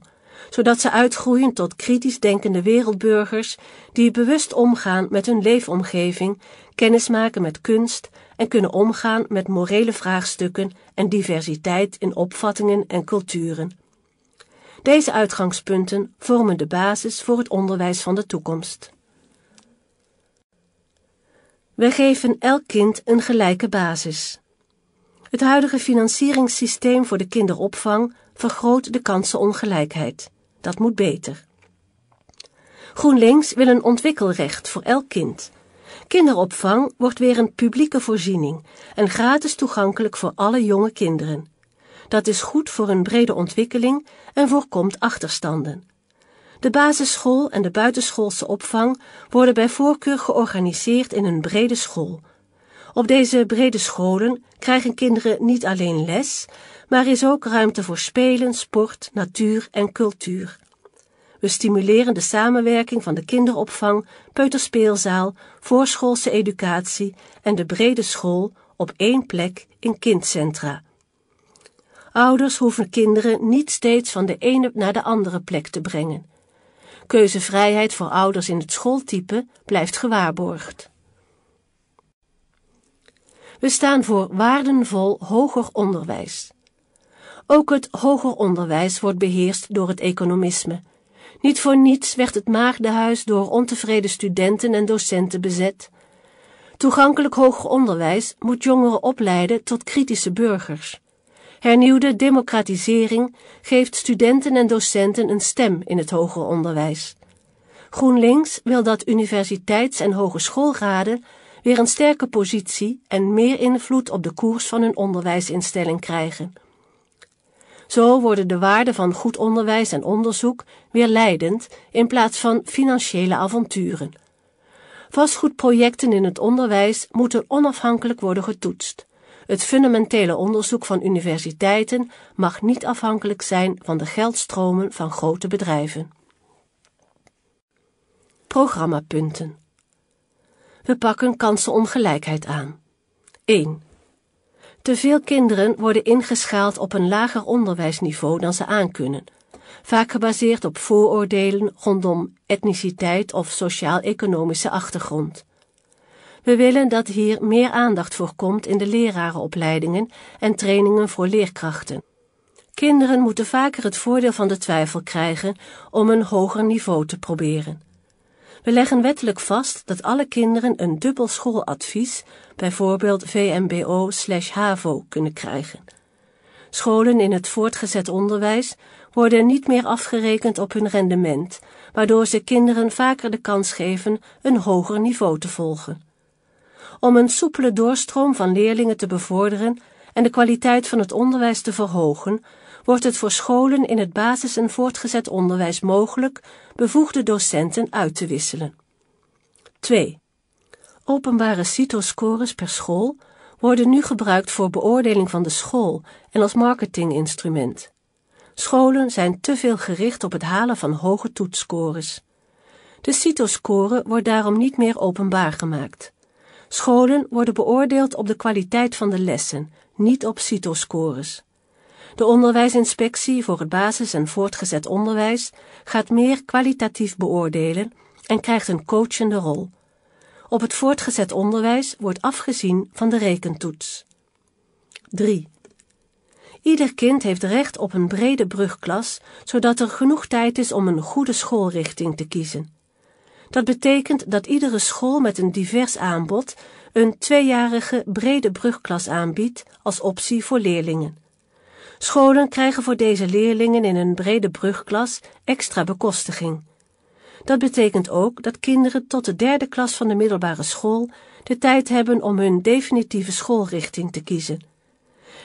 zodat ze uitgroeien tot kritisch denkende wereldburgers die bewust omgaan met hun leefomgeving, kennis maken met kunst en kunnen omgaan met morele vraagstukken en diversiteit in opvattingen en culturen. Deze uitgangspunten vormen de basis voor het onderwijs van de toekomst. Wij geven elk kind een gelijke basis. Het huidige financieringssysteem voor de kinderopvang vergroot de kansenongelijkheid. Dat moet beter. GroenLinks wil een ontwikkelrecht voor elk kind. Kinderopvang wordt weer een publieke voorziening en gratis toegankelijk voor alle jonge kinderen. Dat is goed voor een brede ontwikkeling en voorkomt achterstanden. De basisschool en de buitenschoolse opvang worden bij voorkeur georganiseerd in een brede school. Op deze brede scholen krijgen kinderen niet alleen les, maar is ook ruimte voor spelen, sport, natuur en cultuur. We stimuleren de samenwerking van de kinderopvang, peuterspeelzaal, voorschoolse educatie en de brede school op één plek in kindcentra. Ouders hoeven kinderen niet steeds van de ene naar de andere plek te brengen. Keuzevrijheid voor ouders in het schooltype blijft gewaarborgd. We staan voor waardenvol hoger onderwijs. Ook het hoger onderwijs wordt beheerst door het economisme. Niet voor niets werd het Maagdenhuis door ontevreden studenten en docenten bezet. Toegankelijk hoger onderwijs moet jongeren opleiden tot kritische burgers. Hernieuwde democratisering geeft studenten en docenten een stem in het hoger onderwijs. GroenLinks wil dat universiteits- en hogeschoolraden weer een sterke positie en meer invloed op de koers van hun onderwijsinstelling krijgen. Zo worden de waarden van goed onderwijs en onderzoek weer leidend in plaats van financiële avonturen. Vastgoedprojecten in het onderwijs moeten onafhankelijk worden getoetst. Het fundamentele onderzoek van universiteiten mag niet afhankelijk zijn van de geldstromen van grote bedrijven. Programmapunten. We pakken kansenongelijkheid aan. 1. Te veel kinderen worden ingeschaald op een lager onderwijsniveau dan ze aankunnen, vaak gebaseerd op vooroordelen rondom etniciteit of sociaal-economische achtergrond. We willen dat hier meer aandacht voor komt in de lerarenopleidingen en trainingen voor leerkrachten. Kinderen moeten vaker het voordeel van de twijfel krijgen om een hoger niveau te proberen. We leggen wettelijk vast dat alle kinderen een dubbel schooladvies, bijvoorbeeld VMBO/HAVO, kunnen krijgen. Scholen in het voortgezet onderwijs worden niet meer afgerekend op hun rendement, waardoor ze kinderen vaker de kans geven een hoger niveau te volgen om een soepele doorstroom van leerlingen te bevorderen en de kwaliteit van het onderwijs te verhogen, wordt het voor scholen in het basis- en voortgezet onderwijs mogelijk bevoegde docenten uit te wisselen. 2. Openbare CITO-scores per school worden nu gebruikt voor beoordeling van de school en als marketinginstrument. Scholen zijn te veel gericht op het halen van hoge toetscores. De CITO-score wordt daarom niet meer openbaar gemaakt. Scholen worden beoordeeld op de kwaliteit van de lessen, niet op CITO-scores. De onderwijsinspectie voor het basis- en voortgezet onderwijs gaat meer kwalitatief beoordelen en krijgt een coachende rol. Op het voortgezet onderwijs wordt afgezien van de rekentoets. 3. Ieder kind heeft recht op een brede brugklas, zodat er genoeg tijd is om een goede schoolrichting te kiezen. Dat betekent dat iedere school met een divers aanbod een tweejarige brede brugklas aanbiedt als optie voor leerlingen. Scholen krijgen voor deze leerlingen in een brede brugklas extra bekostiging. Dat betekent ook dat kinderen tot de derde klas van de middelbare school de tijd hebben om hun definitieve schoolrichting te kiezen.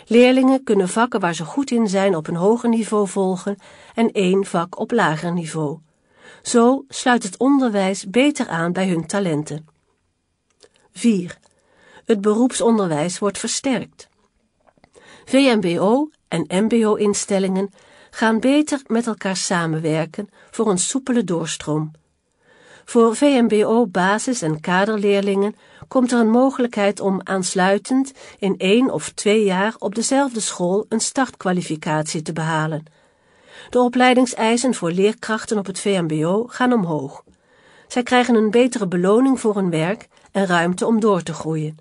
Leerlingen kunnen vakken waar ze goed in zijn op een hoger niveau volgen en één vak op lager niveau. Zo sluit het onderwijs beter aan bij hun talenten. 4. Het beroepsonderwijs wordt versterkt. VMBO en MBO-instellingen gaan beter met elkaar samenwerken voor een soepele doorstroom. Voor VMBO basis- en kaderleerlingen komt er een mogelijkheid om aansluitend in één of twee jaar op dezelfde school een startkwalificatie te behalen de opleidingseisen voor leerkrachten op het VMBO gaan omhoog. Zij krijgen een betere beloning voor hun werk en ruimte om door te groeien.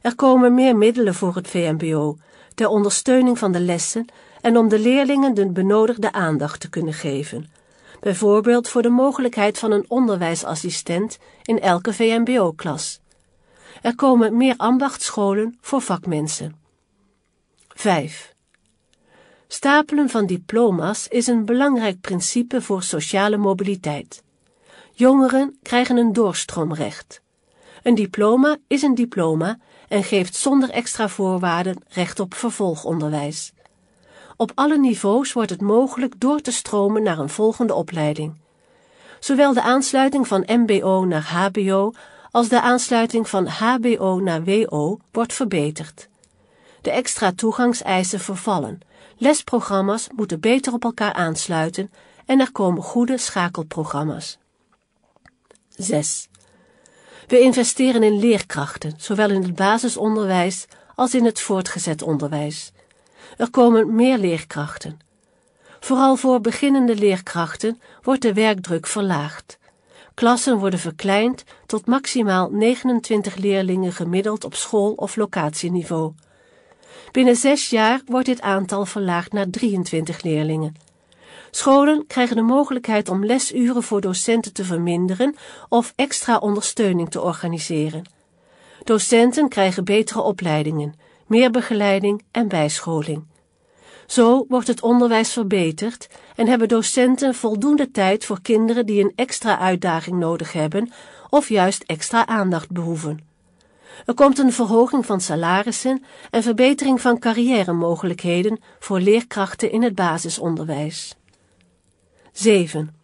Er komen meer middelen voor het VMBO ter ondersteuning van de lessen en om de leerlingen de benodigde aandacht te kunnen geven. Bijvoorbeeld voor de mogelijkheid van een onderwijsassistent in elke VMBO-klas. Er komen meer ambachtsscholen voor vakmensen. 5. Stapelen van diploma's is een belangrijk principe voor sociale mobiliteit. Jongeren krijgen een doorstroomrecht. Een diploma is een diploma en geeft zonder extra voorwaarden recht op vervolgonderwijs. Op alle niveaus wordt het mogelijk door te stromen naar een volgende opleiding. Zowel de aansluiting van MBO naar HBO als de aansluiting van HBO naar WO wordt verbeterd. De extra toegangseisen vervallen Lesprogramma's moeten beter op elkaar aansluiten en er komen goede schakelprogramma's. 6. We investeren in leerkrachten, zowel in het basisonderwijs als in het voortgezet onderwijs. Er komen meer leerkrachten. Vooral voor beginnende leerkrachten wordt de werkdruk verlaagd. Klassen worden verkleind tot maximaal 29 leerlingen gemiddeld op school- of locatieniveau. Binnen zes jaar wordt dit aantal verlaagd naar 23 leerlingen. Scholen krijgen de mogelijkheid om lesuren voor docenten te verminderen of extra ondersteuning te organiseren. Docenten krijgen betere opleidingen, meer begeleiding en bijscholing. Zo wordt het onderwijs verbeterd en hebben docenten voldoende tijd voor kinderen die een extra uitdaging nodig hebben of juist extra aandacht behoeven. Er komt een verhoging van salarissen en verbetering van carrière-mogelijkheden voor leerkrachten in het basisonderwijs. 7.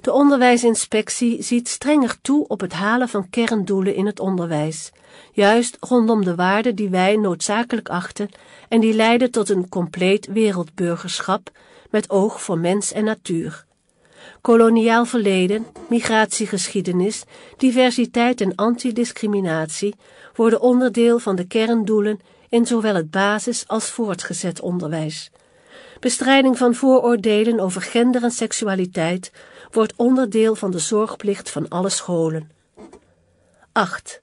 De onderwijsinspectie ziet strenger toe op het halen van kerndoelen in het onderwijs, juist rondom de waarden die wij noodzakelijk achten en die leiden tot een compleet wereldburgerschap met oog voor mens en natuur koloniaal verleden, migratiegeschiedenis, diversiteit en antidiscriminatie worden onderdeel van de kerndoelen in zowel het basis- als voortgezet onderwijs. Bestrijding van vooroordelen over gender en seksualiteit wordt onderdeel van de zorgplicht van alle scholen. 8.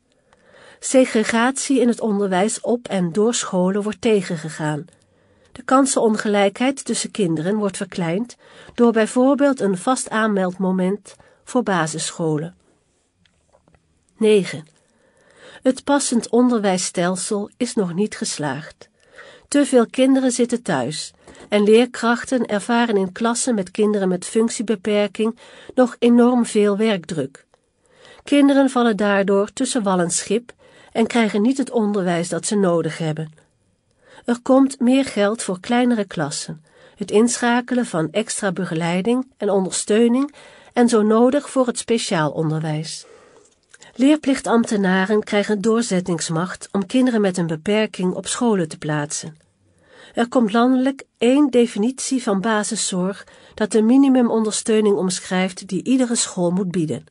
Segregatie in het onderwijs op en door scholen wordt tegengegaan. De kansenongelijkheid tussen kinderen wordt verkleind door bijvoorbeeld een vast aanmeldmoment voor basisscholen. 9. Het passend onderwijsstelsel is nog niet geslaagd. Te veel kinderen zitten thuis en leerkrachten ervaren in klassen met kinderen met functiebeperking nog enorm veel werkdruk. Kinderen vallen daardoor tussen wal en schip en krijgen niet het onderwijs dat ze nodig hebben er komt meer geld voor kleinere klassen, het inschakelen van extra begeleiding en ondersteuning en zo nodig voor het speciaal onderwijs. Leerplichtambtenaren krijgen doorzettingsmacht om kinderen met een beperking op scholen te plaatsen. Er komt landelijk één definitie van basiszorg dat de minimumondersteuning omschrijft die iedere school moet bieden.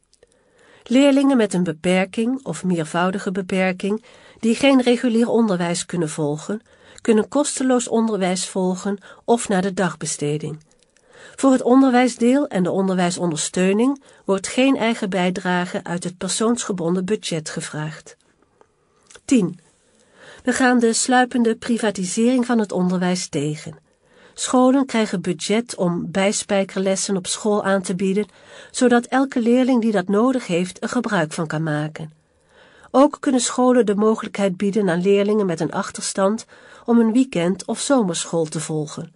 Leerlingen met een beperking of meervoudige beperking die geen regulier onderwijs kunnen volgen, kunnen kosteloos onderwijs volgen of naar de dagbesteding. Voor het onderwijsdeel en de onderwijsondersteuning wordt geen eigen bijdrage uit het persoonsgebonden budget gevraagd. 10. We gaan de sluipende privatisering van het onderwijs tegen. Scholen krijgen budget om bijspijkerlessen op school aan te bieden, zodat elke leerling die dat nodig heeft er gebruik van kan maken. Ook kunnen scholen de mogelijkheid bieden aan leerlingen met een achterstand om een weekend- of zomerschool te volgen.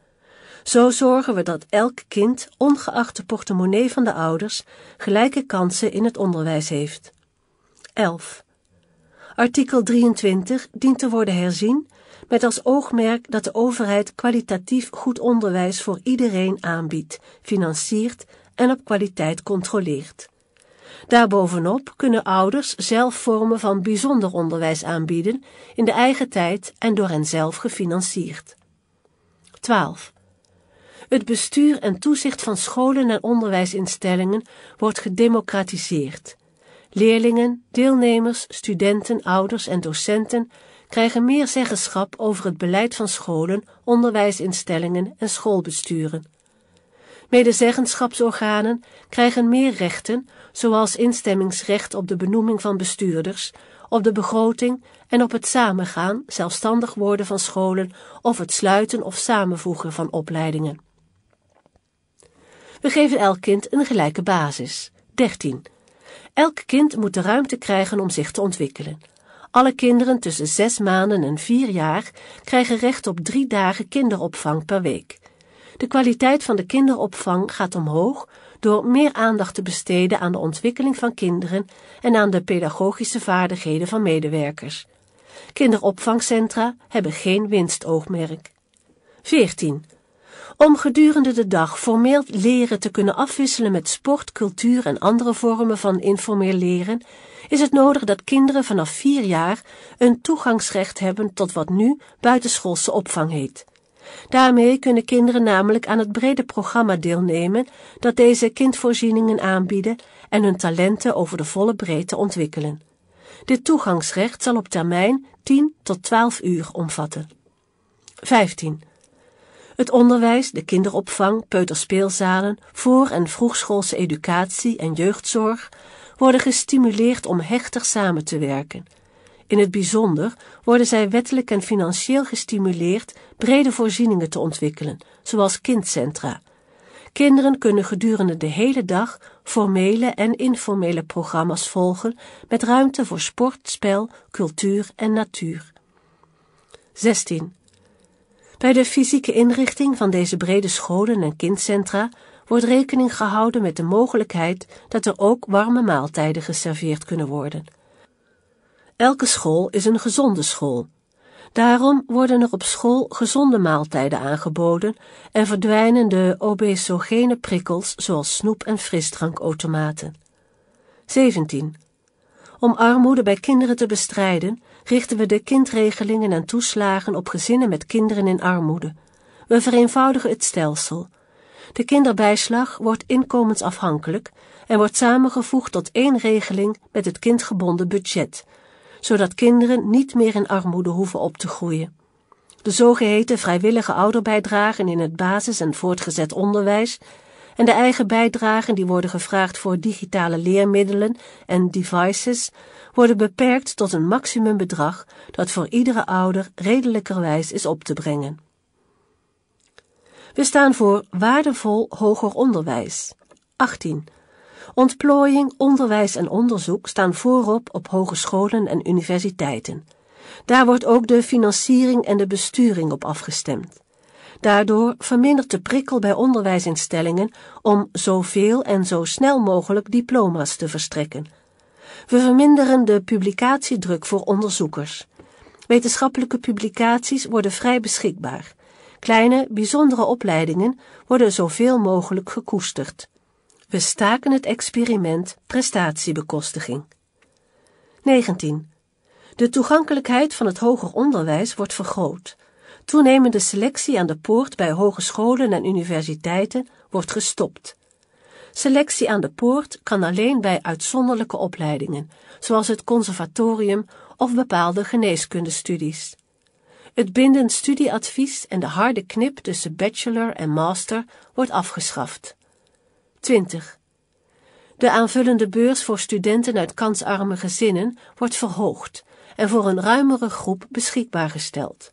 Zo zorgen we dat elk kind, ongeacht de portemonnee van de ouders, gelijke kansen in het onderwijs heeft. 11. Artikel 23 dient te worden herzien met als oogmerk dat de overheid kwalitatief goed onderwijs voor iedereen aanbiedt, financiert en op kwaliteit controleert. Daarbovenop kunnen ouders zelf vormen van bijzonder onderwijs aanbieden, in de eigen tijd en door hen zelf gefinancierd. 12. Het bestuur en toezicht van scholen en onderwijsinstellingen wordt gedemocratiseerd. Leerlingen, deelnemers, studenten, ouders en docenten krijgen meer zeggenschap over het beleid van scholen, onderwijsinstellingen en schoolbesturen. Medezeggenschapsorganen krijgen meer rechten zoals instemmingsrecht op de benoeming van bestuurders, op de begroting en op het samengaan, zelfstandig worden van scholen of het sluiten of samenvoegen van opleidingen. We geven elk kind een gelijke basis. 13. Elk kind moet de ruimte krijgen om zich te ontwikkelen. Alle kinderen tussen 6 maanden en 4 jaar krijgen recht op 3 dagen kinderopvang per week. De kwaliteit van de kinderopvang gaat omhoog door meer aandacht te besteden aan de ontwikkeling van kinderen en aan de pedagogische vaardigheden van medewerkers. Kinderopvangcentra hebben geen winstoogmerk. 14. Om gedurende de dag formeel leren te kunnen afwisselen met sport, cultuur en andere vormen van informeel leren, is het nodig dat kinderen vanaf vier jaar een toegangsrecht hebben tot wat nu buitenschoolse opvang heet. Daarmee kunnen kinderen namelijk aan het brede programma deelnemen dat deze kindvoorzieningen aanbieden en hun talenten over de volle breedte ontwikkelen. Dit toegangsrecht zal op termijn 10 tot 12 uur omvatten. 15. Het onderwijs, de kinderopvang, peuterspeelzalen, voor- en vroegschoolse educatie en jeugdzorg worden gestimuleerd om hechter samen te werken in het bijzonder worden zij wettelijk en financieel gestimuleerd brede voorzieningen te ontwikkelen, zoals kindcentra. Kinderen kunnen gedurende de hele dag formele en informele programma's volgen met ruimte voor sport, spel, cultuur en natuur. 16. Bij de fysieke inrichting van deze brede scholen en kindcentra wordt rekening gehouden met de mogelijkheid dat er ook warme maaltijden geserveerd kunnen worden. Elke school is een gezonde school. Daarom worden er op school gezonde maaltijden aangeboden en verdwijnen de obesogene prikkels zoals snoep- en frisdrankautomaten. 17. Om armoede bij kinderen te bestrijden, richten we de kindregelingen en toeslagen op gezinnen met kinderen in armoede. We vereenvoudigen het stelsel. De kinderbijslag wordt inkomensafhankelijk en wordt samengevoegd tot één regeling met het kindgebonden budget, zodat kinderen niet meer in armoede hoeven op te groeien. De zogeheten vrijwillige ouderbijdragen in het basis- en voortgezet onderwijs en de eigen bijdragen die worden gevraagd voor digitale leermiddelen en devices worden beperkt tot een maximumbedrag dat voor iedere ouder redelijkerwijs is op te brengen. We staan voor waardevol hoger onderwijs. 18. Ontplooiing, onderwijs en onderzoek staan voorop op hogescholen en universiteiten. Daar wordt ook de financiering en de besturing op afgestemd. Daardoor vermindert de prikkel bij onderwijsinstellingen om zoveel en zo snel mogelijk diploma's te verstrekken. We verminderen de publicatiedruk voor onderzoekers. Wetenschappelijke publicaties worden vrij beschikbaar. Kleine, bijzondere opleidingen worden zoveel mogelijk gekoesterd. We staken het experiment prestatiebekostiging. 19. De toegankelijkheid van het hoger onderwijs wordt vergroot. Toenemende selectie aan de poort bij hogescholen en universiteiten wordt gestopt. Selectie aan de poort kan alleen bij uitzonderlijke opleidingen, zoals het conservatorium of bepaalde geneeskundestudies. Het bindend studieadvies en de harde knip tussen bachelor en master wordt afgeschaft. 20. De aanvullende beurs voor studenten uit kansarme gezinnen wordt verhoogd en voor een ruimere groep beschikbaar gesteld.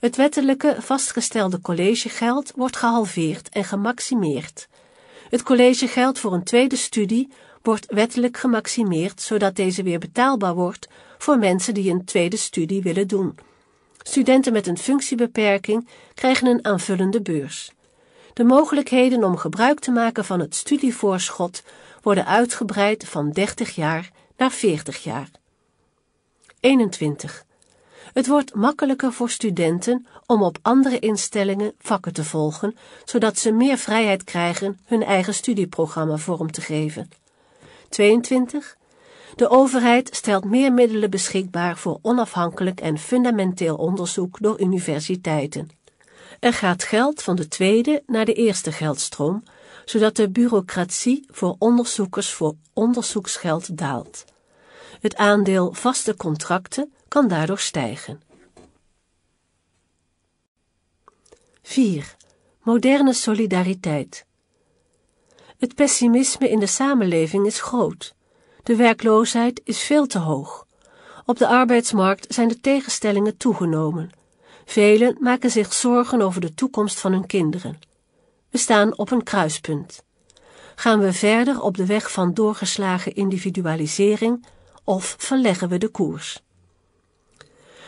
Het wettelijke vastgestelde collegegeld wordt gehalveerd en gemaximeerd. Het collegegeld voor een tweede studie wordt wettelijk gemaximeerd zodat deze weer betaalbaar wordt voor mensen die een tweede studie willen doen. Studenten met een functiebeperking krijgen een aanvullende beurs. De mogelijkheden om gebruik te maken van het studievoorschot worden uitgebreid van 30 jaar naar 40 jaar. 21. Het wordt makkelijker voor studenten om op andere instellingen vakken te volgen, zodat ze meer vrijheid krijgen hun eigen studieprogramma vorm te geven. 22. De overheid stelt meer middelen beschikbaar voor onafhankelijk en fundamenteel onderzoek door universiteiten. Er gaat geld van de tweede naar de eerste geldstroom, zodat de bureaucratie voor onderzoekers voor onderzoeksgeld daalt. Het aandeel vaste contracten kan daardoor stijgen. 4. Moderne solidariteit. Het pessimisme in de samenleving is groot. De werkloosheid is veel te hoog. Op de arbeidsmarkt zijn de tegenstellingen toegenomen. Velen maken zich zorgen over de toekomst van hun kinderen. We staan op een kruispunt. Gaan we verder op de weg van doorgeslagen individualisering of verleggen we de koers?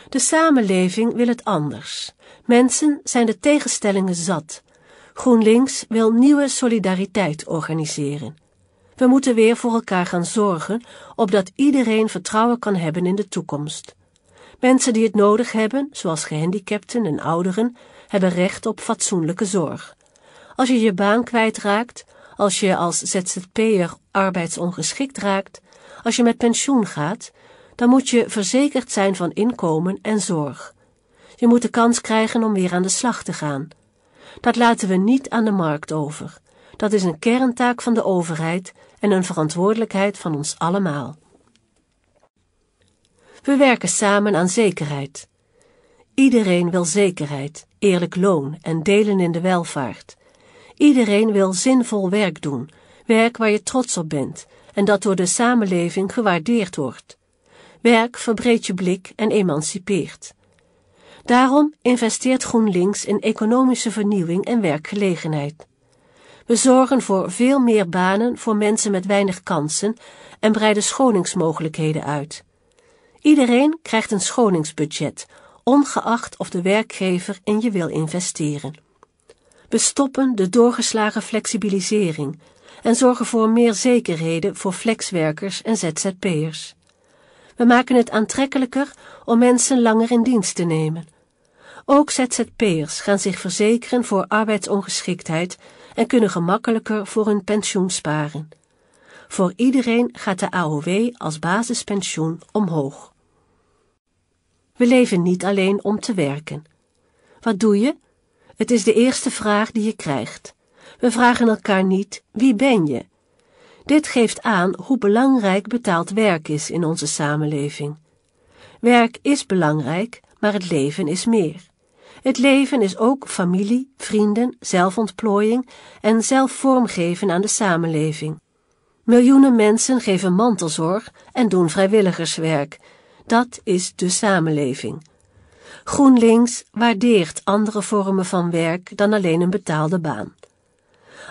De samenleving wil het anders. Mensen zijn de tegenstellingen zat. GroenLinks wil nieuwe solidariteit organiseren. We moeten weer voor elkaar gaan zorgen, opdat iedereen vertrouwen kan hebben in de toekomst. Mensen die het nodig hebben, zoals gehandicapten en ouderen, hebben recht op fatsoenlijke zorg. Als je je baan kwijtraakt, als je als ZZP'er arbeidsongeschikt raakt, als je met pensioen gaat, dan moet je verzekerd zijn van inkomen en zorg. Je moet de kans krijgen om weer aan de slag te gaan. Dat laten we niet aan de markt over. Dat is een kerntaak van de overheid en een verantwoordelijkheid van ons allemaal. We werken samen aan zekerheid. Iedereen wil zekerheid, eerlijk loon en delen in de welvaart. Iedereen wil zinvol werk doen, werk waar je trots op bent en dat door de samenleving gewaardeerd wordt. Werk verbreedt je blik en emancipeert. Daarom investeert GroenLinks in economische vernieuwing en werkgelegenheid. We zorgen voor veel meer banen voor mensen met weinig kansen en breiden schoningsmogelijkheden uit. Iedereen krijgt een schoningsbudget, ongeacht of de werkgever in je wil investeren. We stoppen de doorgeslagen flexibilisering en zorgen voor meer zekerheden voor flexwerkers en ZZP'ers. We maken het aantrekkelijker om mensen langer in dienst te nemen. Ook ZZP'ers gaan zich verzekeren voor arbeidsongeschiktheid en kunnen gemakkelijker voor hun pensioen sparen. Voor iedereen gaat de AOW als basispensioen omhoog. We leven niet alleen om te werken. Wat doe je? Het is de eerste vraag die je krijgt. We vragen elkaar niet: wie ben je? Dit geeft aan hoe belangrijk betaald werk is in onze samenleving. Werk is belangrijk, maar het leven is meer. Het leven is ook familie, vrienden, zelfontplooiing en zelfvormgeven aan de samenleving. Miljoenen mensen geven mantelzorg en doen vrijwilligerswerk, dat is de samenleving. GroenLinks waardeert andere vormen van werk dan alleen een betaalde baan.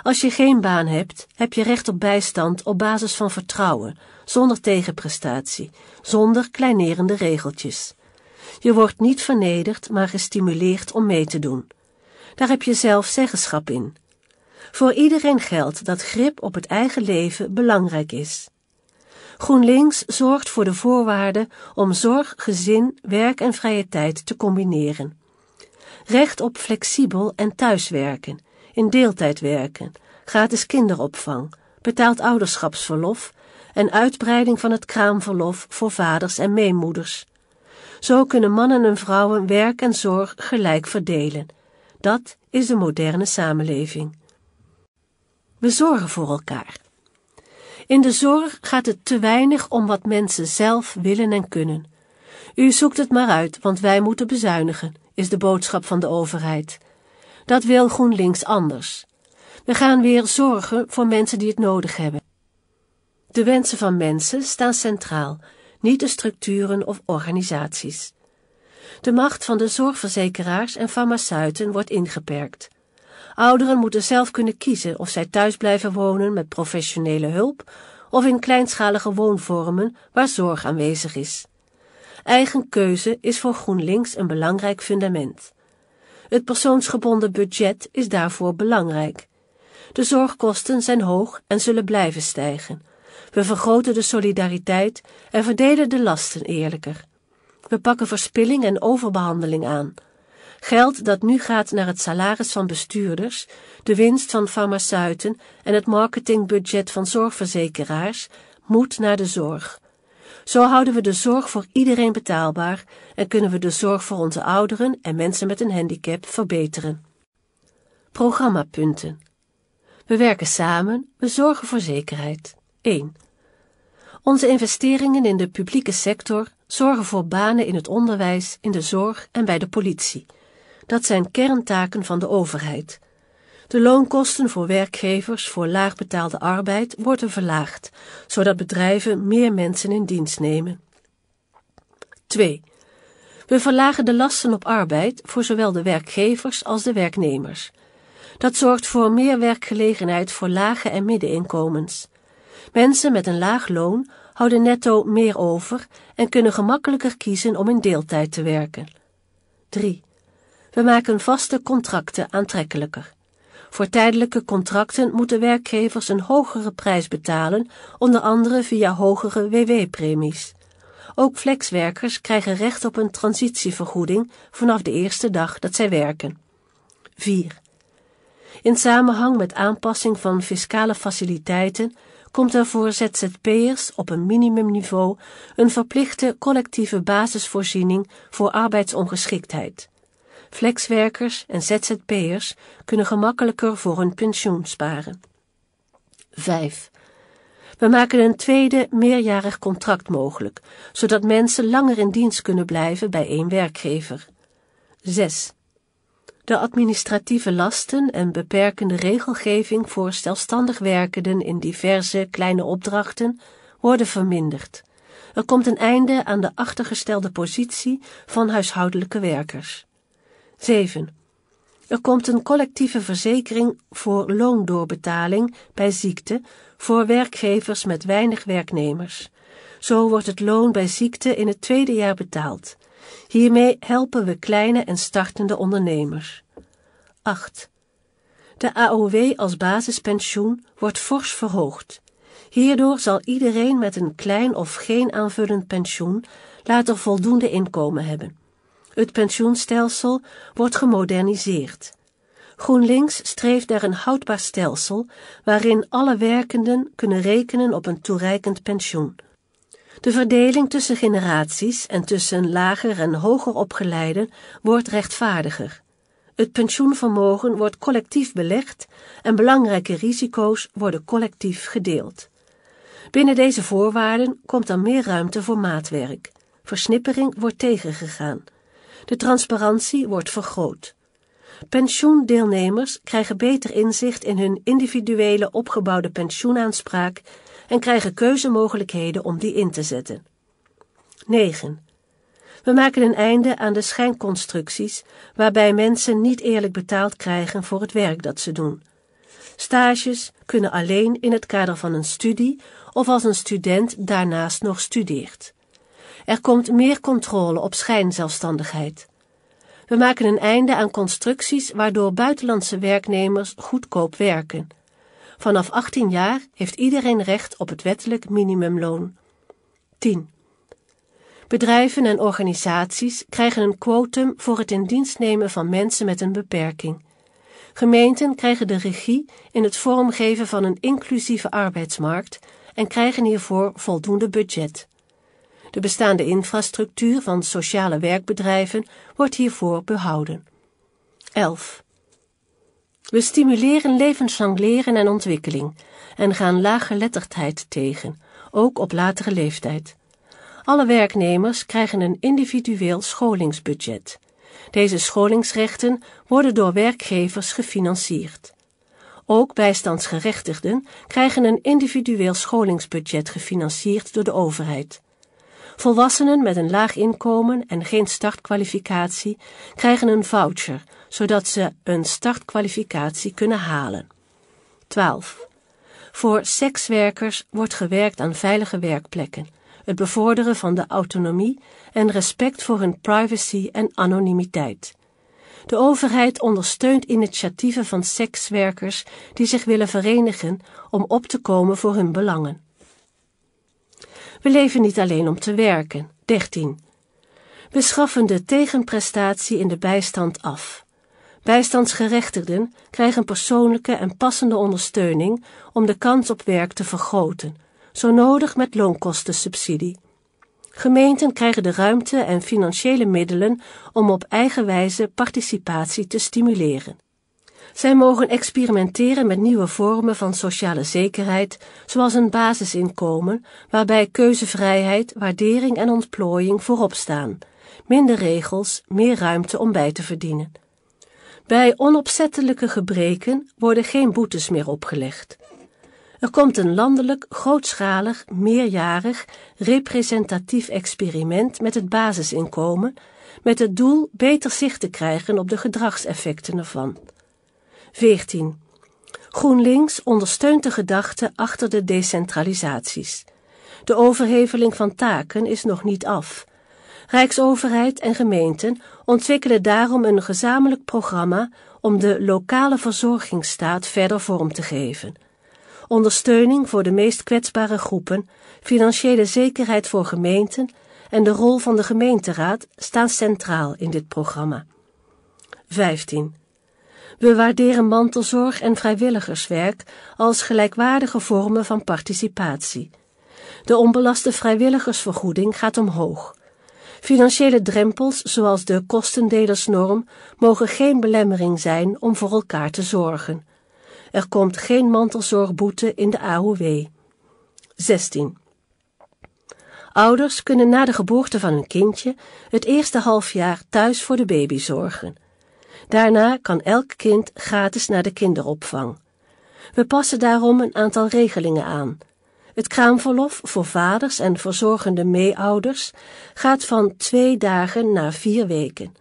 Als je geen baan hebt, heb je recht op bijstand op basis van vertrouwen, zonder tegenprestatie, zonder kleinerende regeltjes. Je wordt niet vernederd, maar gestimuleerd om mee te doen. Daar heb je zelf zeggenschap in. Voor iedereen geldt dat grip op het eigen leven belangrijk is. GroenLinks zorgt voor de voorwaarden om zorg, gezin, werk en vrije tijd te combineren. Recht op flexibel en thuiswerken, in deeltijd werken, gratis kinderopvang, betaald ouderschapsverlof en uitbreiding van het kraamverlof voor vaders en meemoeders. Zo kunnen mannen en vrouwen werk en zorg gelijk verdelen. Dat is de moderne samenleving. We zorgen voor elkaar. In de zorg gaat het te weinig om wat mensen zelf willen en kunnen. U zoekt het maar uit, want wij moeten bezuinigen, is de boodschap van de overheid. Dat wil GroenLinks anders. We gaan weer zorgen voor mensen die het nodig hebben. De wensen van mensen staan centraal, niet de structuren of organisaties. De macht van de zorgverzekeraars en farmaceuten wordt ingeperkt. Ouderen moeten zelf kunnen kiezen of zij thuis blijven wonen met professionele hulp of in kleinschalige woonvormen waar zorg aanwezig is. Eigen keuze is voor GroenLinks een belangrijk fundament. Het persoonsgebonden budget is daarvoor belangrijk. De zorgkosten zijn hoog en zullen blijven stijgen. We vergroten de solidariteit en verdelen de lasten eerlijker. We pakken verspilling en overbehandeling aan. Geld dat nu gaat naar het salaris van bestuurders, de winst van farmaceuten en het marketingbudget van zorgverzekeraars, moet naar de zorg. Zo houden we de zorg voor iedereen betaalbaar en kunnen we de zorg voor onze ouderen en mensen met een handicap verbeteren. Programmapunten. We werken samen, we zorgen voor zekerheid. 1. Onze investeringen in de publieke sector zorgen voor banen in het onderwijs, in de zorg en bij de politie. Dat zijn kerntaken van de overheid. De loonkosten voor werkgevers voor laagbetaalde arbeid worden verlaagd, zodat bedrijven meer mensen in dienst nemen. 2. We verlagen de lasten op arbeid voor zowel de werkgevers als de werknemers. Dat zorgt voor meer werkgelegenheid voor lage en middeninkomens. Mensen met een laag loon houden netto meer over en kunnen gemakkelijker kiezen om in deeltijd te werken. 3. We maken vaste contracten aantrekkelijker. Voor tijdelijke contracten moeten werkgevers een hogere prijs betalen, onder andere via hogere WW-premies. Ook flexwerkers krijgen recht op een transitievergoeding vanaf de eerste dag dat zij werken. 4. In samenhang met aanpassing van fiscale faciliteiten komt er voor ZZP'ers op een minimumniveau een verplichte collectieve basisvoorziening voor arbeidsongeschiktheid. Flexwerkers en ZZP'ers kunnen gemakkelijker voor hun pensioen sparen. 5. We maken een tweede meerjarig contract mogelijk, zodat mensen langer in dienst kunnen blijven bij één werkgever. 6. De administratieve lasten en beperkende regelgeving voor zelfstandig werkenden in diverse kleine opdrachten worden verminderd. Er komt een einde aan de achtergestelde positie van huishoudelijke werkers. 7. Er komt een collectieve verzekering voor loondoorbetaling bij ziekte voor werkgevers met weinig werknemers. Zo wordt het loon bij ziekte in het tweede jaar betaald. Hiermee helpen we kleine en startende ondernemers. 8. De AOW als basispensioen wordt fors verhoogd. Hierdoor zal iedereen met een klein of geen aanvullend pensioen later voldoende inkomen hebben. Het pensioenstelsel wordt gemoderniseerd. GroenLinks streeft naar een houdbaar stelsel waarin alle werkenden kunnen rekenen op een toereikend pensioen. De verdeling tussen generaties en tussen lager en hoger opgeleiden wordt rechtvaardiger. Het pensioenvermogen wordt collectief belegd en belangrijke risico's worden collectief gedeeld. Binnen deze voorwaarden komt dan meer ruimte voor maatwerk. Versnippering wordt tegengegaan. De transparantie wordt vergroot. Pensioendeelnemers krijgen beter inzicht in hun individuele opgebouwde pensioenaanspraak en krijgen keuzemogelijkheden om die in te zetten. 9. We maken een einde aan de schijnconstructies waarbij mensen niet eerlijk betaald krijgen voor het werk dat ze doen. Stages kunnen alleen in het kader van een studie of als een student daarnaast nog studeert. Er komt meer controle op schijnzelfstandigheid. We maken een einde aan constructies waardoor buitenlandse werknemers goedkoop werken. Vanaf 18 jaar heeft iedereen recht op het wettelijk minimumloon. 10. Bedrijven en organisaties krijgen een quotum voor het in dienst nemen van mensen met een beperking. Gemeenten krijgen de regie in het vormgeven van een inclusieve arbeidsmarkt en krijgen hiervoor voldoende budget. De bestaande infrastructuur van sociale werkbedrijven wordt hiervoor behouden. 11. We stimuleren levenslang leren en ontwikkeling en gaan laaggeletterdheid tegen, ook op latere leeftijd. Alle werknemers krijgen een individueel scholingsbudget. Deze scholingsrechten worden door werkgevers gefinancierd. Ook bijstandsgerechtigden krijgen een individueel scholingsbudget gefinancierd door de overheid. Volwassenen met een laag inkomen en geen startkwalificatie krijgen een voucher, zodat ze een startkwalificatie kunnen halen. 12. Voor sekswerkers wordt gewerkt aan veilige werkplekken, het bevorderen van de autonomie en respect voor hun privacy en anonimiteit. De overheid ondersteunt initiatieven van sekswerkers die zich willen verenigen om op te komen voor hun belangen. We leven niet alleen om te werken. 13. We schaffen de tegenprestatie in de bijstand af. Bijstandsgerechtigden krijgen persoonlijke en passende ondersteuning om de kans op werk te vergroten, zo nodig met loonkostensubsidie. Gemeenten krijgen de ruimte en financiële middelen om op eigen wijze participatie te stimuleren. Zij mogen experimenteren met nieuwe vormen van sociale zekerheid, zoals een basisinkomen, waarbij keuzevrijheid, waardering en ontplooiing voorop staan, minder regels, meer ruimte om bij te verdienen. Bij onopzettelijke gebreken worden geen boetes meer opgelegd. Er komt een landelijk, grootschalig, meerjarig, representatief experiment met het basisinkomen, met het doel beter zicht te krijgen op de gedragseffecten ervan. 14. GroenLinks ondersteunt de gedachte achter de decentralisaties. De overheveling van taken is nog niet af. Rijksoverheid en gemeenten ontwikkelen daarom een gezamenlijk programma om de lokale verzorgingsstaat verder vorm te geven. Ondersteuning voor de meest kwetsbare groepen, financiële zekerheid voor gemeenten en de rol van de gemeenteraad staan centraal in dit programma. 15. We waarderen mantelzorg en vrijwilligerswerk als gelijkwaardige vormen van participatie. De onbelaste vrijwilligersvergoeding gaat omhoog. Financiële drempels, zoals de kostendelersnorm, mogen geen belemmering zijn om voor elkaar te zorgen. Er komt geen mantelzorgboete in de AOW. 16. Ouders kunnen na de geboorte van hun kindje het eerste half jaar thuis voor de baby zorgen. Daarna kan elk kind gratis naar de kinderopvang. We passen daarom een aantal regelingen aan. Het kraamverlof voor vaders en verzorgende meeouders gaat van twee dagen naar vier weken.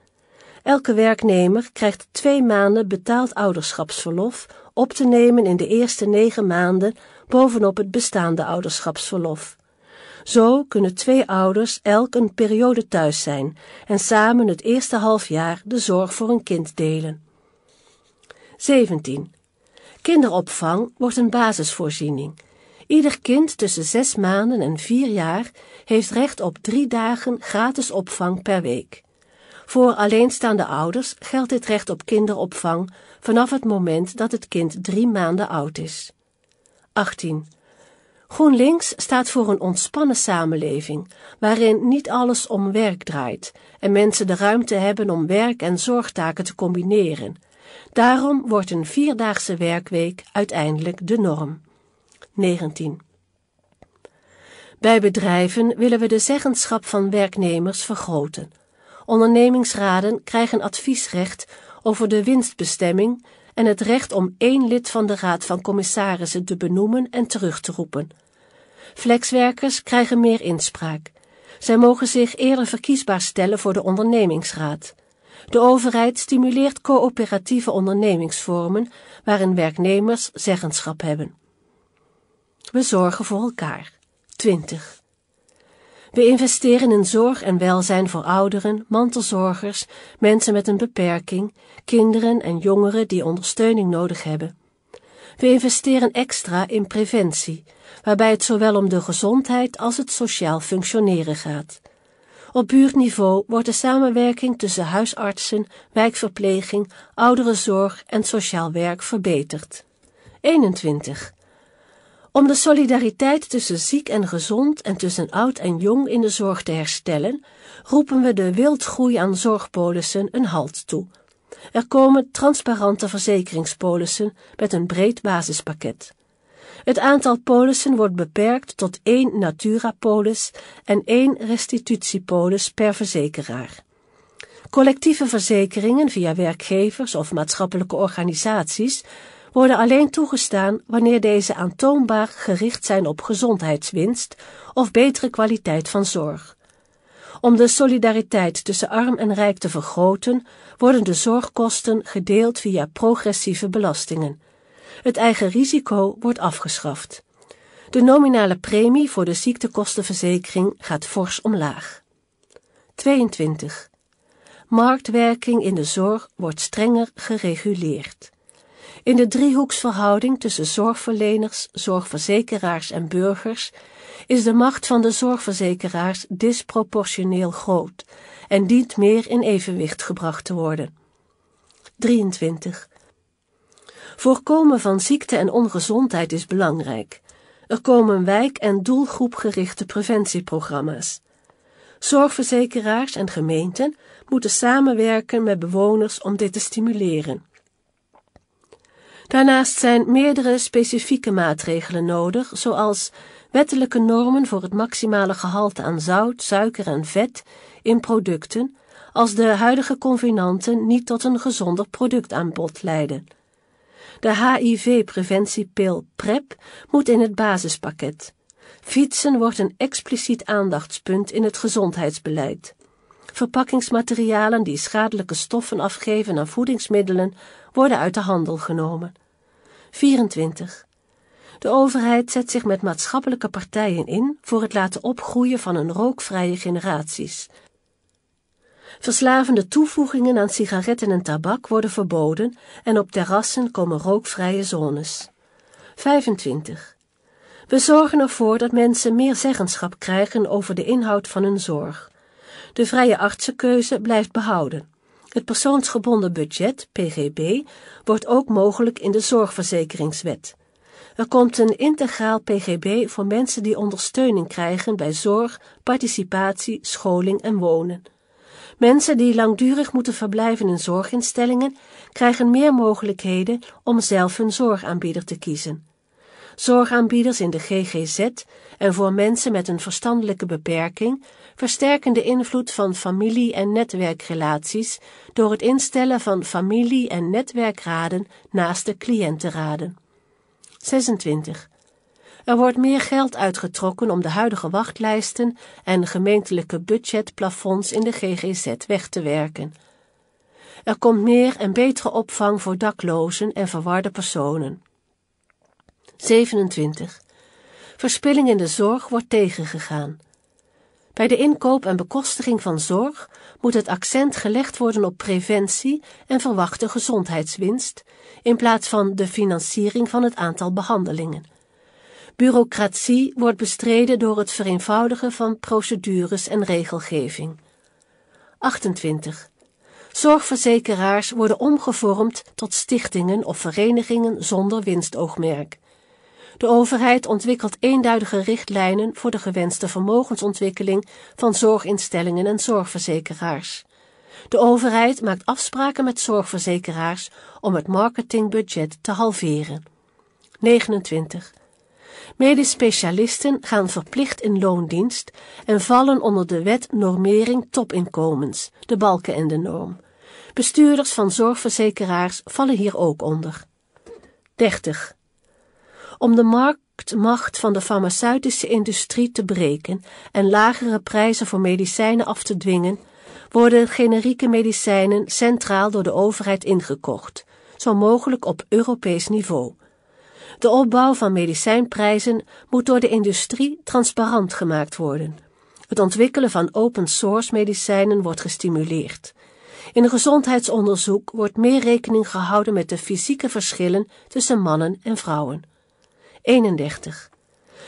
Elke werknemer krijgt twee maanden betaald ouderschapsverlof op te nemen in de eerste negen maanden bovenop het bestaande ouderschapsverlof. Zo kunnen twee ouders elk een periode thuis zijn en samen het eerste half jaar de zorg voor een kind delen. 17. Kinderopvang wordt een basisvoorziening. Ieder kind tussen zes maanden en vier jaar heeft recht op drie dagen gratis opvang per week. Voor alleenstaande ouders geldt dit recht op kinderopvang vanaf het moment dat het kind drie maanden oud is. 18. GroenLinks staat voor een ontspannen samenleving, waarin niet alles om werk draait en mensen de ruimte hebben om werk en zorgtaken te combineren. Daarom wordt een vierdaagse werkweek uiteindelijk de norm. 19. Bij bedrijven willen we de zeggenschap van werknemers vergroten. Ondernemingsraden krijgen adviesrecht over de winstbestemming en het recht om één lid van de Raad van Commissarissen te benoemen en terug te roepen. Flexwerkers krijgen meer inspraak. Zij mogen zich eerder verkiesbaar stellen voor de ondernemingsraad. De overheid stimuleert coöperatieve ondernemingsvormen waarin werknemers zeggenschap hebben. We zorgen voor elkaar. 20. We investeren in zorg en welzijn voor ouderen, mantelzorgers, mensen met een beperking, kinderen en jongeren die ondersteuning nodig hebben. We investeren extra in preventie, waarbij het zowel om de gezondheid als het sociaal functioneren gaat. Op buurtniveau wordt de samenwerking tussen huisartsen, wijkverpleging, ouderenzorg en sociaal werk verbeterd. 21. Om de solidariteit tussen ziek en gezond en tussen oud en jong in de zorg te herstellen, roepen we de wildgroei aan zorgpolissen een halt toe. Er komen transparante verzekeringspolissen met een breed basispakket. Het aantal polissen wordt beperkt tot één Natura-polis en één restitutiepolis per verzekeraar. Collectieve verzekeringen via werkgevers of maatschappelijke organisaties worden alleen toegestaan wanneer deze aantoonbaar gericht zijn op gezondheidswinst of betere kwaliteit van zorg. Om de solidariteit tussen arm en rijk te vergroten, worden de zorgkosten gedeeld via progressieve belastingen. Het eigen risico wordt afgeschaft. De nominale premie voor de ziektekostenverzekering gaat fors omlaag. 22. Marktwerking in de zorg wordt strenger gereguleerd. In de driehoeksverhouding tussen zorgverleners, zorgverzekeraars en burgers is de macht van de zorgverzekeraars disproportioneel groot en dient meer in evenwicht gebracht te worden. 23. Voorkomen van ziekte en ongezondheid is belangrijk. Er komen wijk- en doelgroepgerichte preventieprogramma's. Zorgverzekeraars en gemeenten moeten samenwerken met bewoners om dit te stimuleren. Daarnaast zijn meerdere specifieke maatregelen nodig, zoals wettelijke normen voor het maximale gehalte aan zout, suiker en vet in producten, als de huidige convenanten niet tot een gezonder productaanbod leiden. De HIV-preventiepil PrEP moet in het basispakket. Fietsen wordt een expliciet aandachtspunt in het gezondheidsbeleid. Verpakkingsmaterialen die schadelijke stoffen afgeven aan voedingsmiddelen worden uit de handel genomen. 24. De overheid zet zich met maatschappelijke partijen in voor het laten opgroeien van een rookvrije generaties. Verslavende toevoegingen aan sigaretten en tabak worden verboden en op terrassen komen rookvrije zones. 25. We zorgen ervoor dat mensen meer zeggenschap krijgen over de inhoud van hun zorg. De vrije artsenkeuze blijft behouden. Het persoonsgebonden budget, PGB, wordt ook mogelijk in de zorgverzekeringswet. Er komt een integraal PGB voor mensen die ondersteuning krijgen bij zorg, participatie, scholing en wonen. Mensen die langdurig moeten verblijven in zorginstellingen krijgen meer mogelijkheden om zelf hun zorgaanbieder te kiezen zorgaanbieders in de GGZ en voor mensen met een verstandelijke beperking versterken de invloed van familie- en netwerkrelaties door het instellen van familie- en netwerkraden naast de cliëntenraden. 26. Er wordt meer geld uitgetrokken om de huidige wachtlijsten en gemeentelijke budgetplafonds in de GGZ weg te werken. Er komt meer en betere opvang voor daklozen en verwarde personen. 27. Verspilling in de zorg wordt tegengegaan. Bij de inkoop en bekostiging van zorg moet het accent gelegd worden op preventie en verwachte gezondheidswinst, in plaats van de financiering van het aantal behandelingen. Bureaucratie wordt bestreden door het vereenvoudigen van procedures en regelgeving. 28. Zorgverzekeraars worden omgevormd tot stichtingen of verenigingen zonder winstoogmerk. De overheid ontwikkelt eenduidige richtlijnen voor de gewenste vermogensontwikkeling van zorginstellingen en zorgverzekeraars. De overheid maakt afspraken met zorgverzekeraars om het marketingbudget te halveren. 29. Medisch specialisten gaan verplicht in loondienst en vallen onder de wet normering topinkomens, de balken en de norm. Bestuurders van zorgverzekeraars vallen hier ook onder. 30 om de marktmacht van de farmaceutische industrie te breken en lagere prijzen voor medicijnen af te dwingen, worden generieke medicijnen centraal door de overheid ingekocht, zo mogelijk op Europees niveau. De opbouw van medicijnprijzen moet door de industrie transparant gemaakt worden. Het ontwikkelen van open source medicijnen wordt gestimuleerd. In gezondheidsonderzoek wordt meer rekening gehouden met de fysieke verschillen tussen mannen en vrouwen. 31.